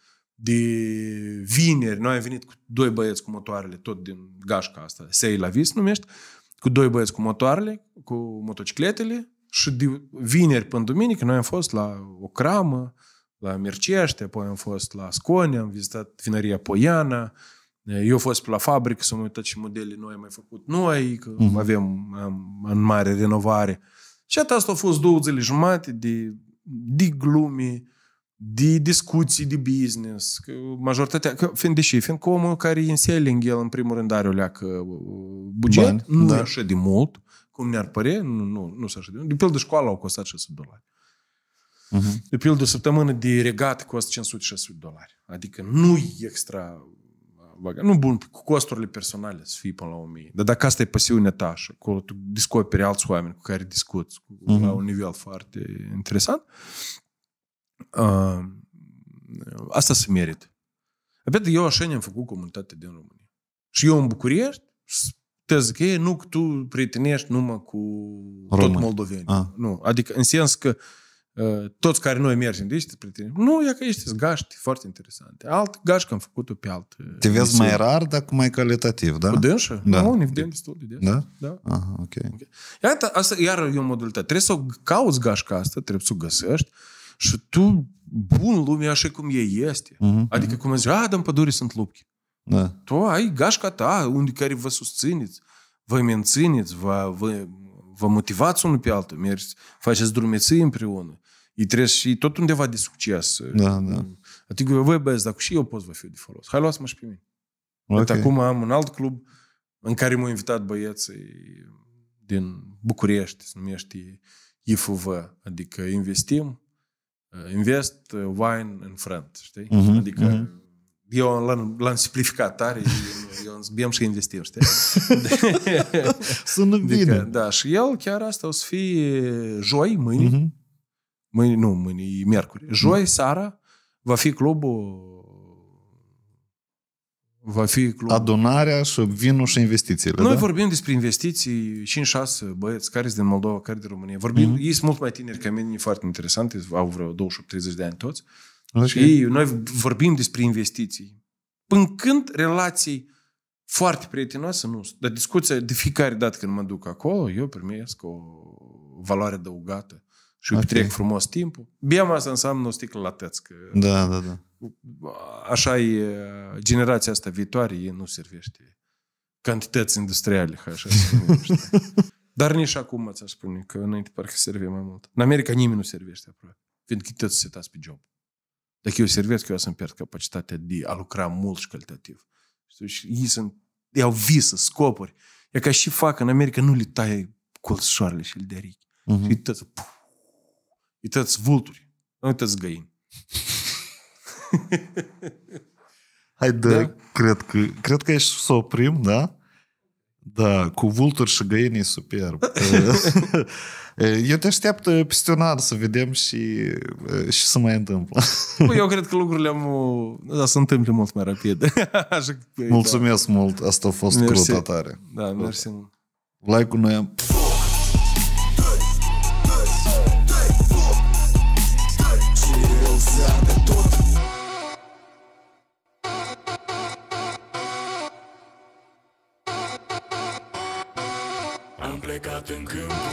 de vineri, noi am venit cu doi băieți cu motoarele, tot din gașca asta, Sei la Vis numește, cu doi băieți cu motoarele, cu motocicletele și de vineri până duminică noi am fost la o cramă, la mercește apoi am fost la Scone, am vizitat vinăria Poiana, eu am fost la fabrică să mă uitat ce modele noi am mai făcut noi, că mm-hmm. avem am, în mare renovare. Și asta a fost două zile jumate de, de glumii, de discuții de business, că majoritatea, că, fiind deși, fiind că omul care e în selling, el în primul rând are o leacă uh, buget, Bani, nu da. e așa de mult, cum ne-ar părea, nu, nu, nu se așa de mult. De pildă școala au costat 600 dolari. Uh-huh. De pildă, o săptămână de regat costă 500-600 dolari. Adică nu e extra Nu bun, cu costurile personale să fii până la 1000. Dar dacă asta e pasiunea ta și acolo tu descoperi alți oameni cu care discuți uh-huh. la mhm. un nivel foarte interesant, uh, asta se merită. Repet, eu așa ne-am făcut comunitate din România. Și eu în București te zic, ei, nu că tu prietenești numai cu Român. tot moldoveni. Ah. Nu, adică în sens că uh, toți care noi mergem de aici te Nu, e că ești gaști foarte interesante. Alt că am făcut-o pe alt. Ă, te vezi mai rar, dar cu mai calitativ, da? Cu dânșă? Da. da nu, ne vedem destul de des. Da? Da. Aha, ok. okay. Iată, asta iar e o modalitate. Trebuie să o cauți gașca asta, trebuie să o găsești și tu bun lumea așa cum e este. Uh-huh. Adică cum zice, a, dar în pădure sunt lupchi. Da. Tu ai gașca ta, unde care vă susțineți, vă mențineți, vă, vă, vă motivați unul pe altul, mergi, faceți drumeții împreună. И trebuie și tot undeva de succes. Da, da. Adică, voi băieți, dacă și eu pot vă fiu de folos, hai luați-mă și pe mine. Okay. acum am un alt club în care m-au invitat băieții din București, se numește IFV, adică investim Uh, invest uh, wine and front, știi? Uh-huh, adică uh-huh. eu l-am, l-am simplificat tare, eu, eu bem și investim, știi? să nu adică, vine. Da, și el chiar asta o să fie joi, mâine, uh-huh. mâine nu, mâine miercuri, joi uh-huh. seara va fi clubul va fi club. Adunarea și vinul și investițiile, Noi da? vorbim despre investiții, 5-6 băieți, care din Moldova, care din România. Vorbim, mm-hmm. ei sunt mult mai tineri ca mine, foarte interesante, au vreo 28-30 de ani toți. Okay. Și noi vorbim despre investiții. Până când relații foarte prietenoase nu Dar discuția de fiecare dată când mă duc acolo, eu primesc o valoare adăugată și okay. petrec frumos timpul. Bem asta înseamnă o sticlă la tăț, Că da, da, da. Așa e, generația asta viitoare, ei nu servește cantități industriale, așa să Dar nici acum, ți-aș spune, că înainte parcă servie mai mult. În America nimeni nu servește aproape, fiindcă toți se pe job. Dacă eu servesc, eu să-mi pierd capacitatea de a lucra mult și calitativ. Și ei sunt, ei au visă, scopuri. E ca și fac în America, nu le tai colțișoarele și le derichi. Uh-huh. Mhm. Și tot, puf, Uitați vulturi, nu uitați găini. Hai de, da? cred că, cred că ești să oprim, da? Da, cu vulturi și găini e superb. Eu te aștept uh, peste un an să vedem și, uh, și să mai întâmplă. Păi, eu cred că lucrurile am, uh, da, se întâmplă mult mai rapid. Păi, Mulțumesc da. mult, asta a fost mersi. tare. Da, mersi mult. Like-ul noi am... nothing good.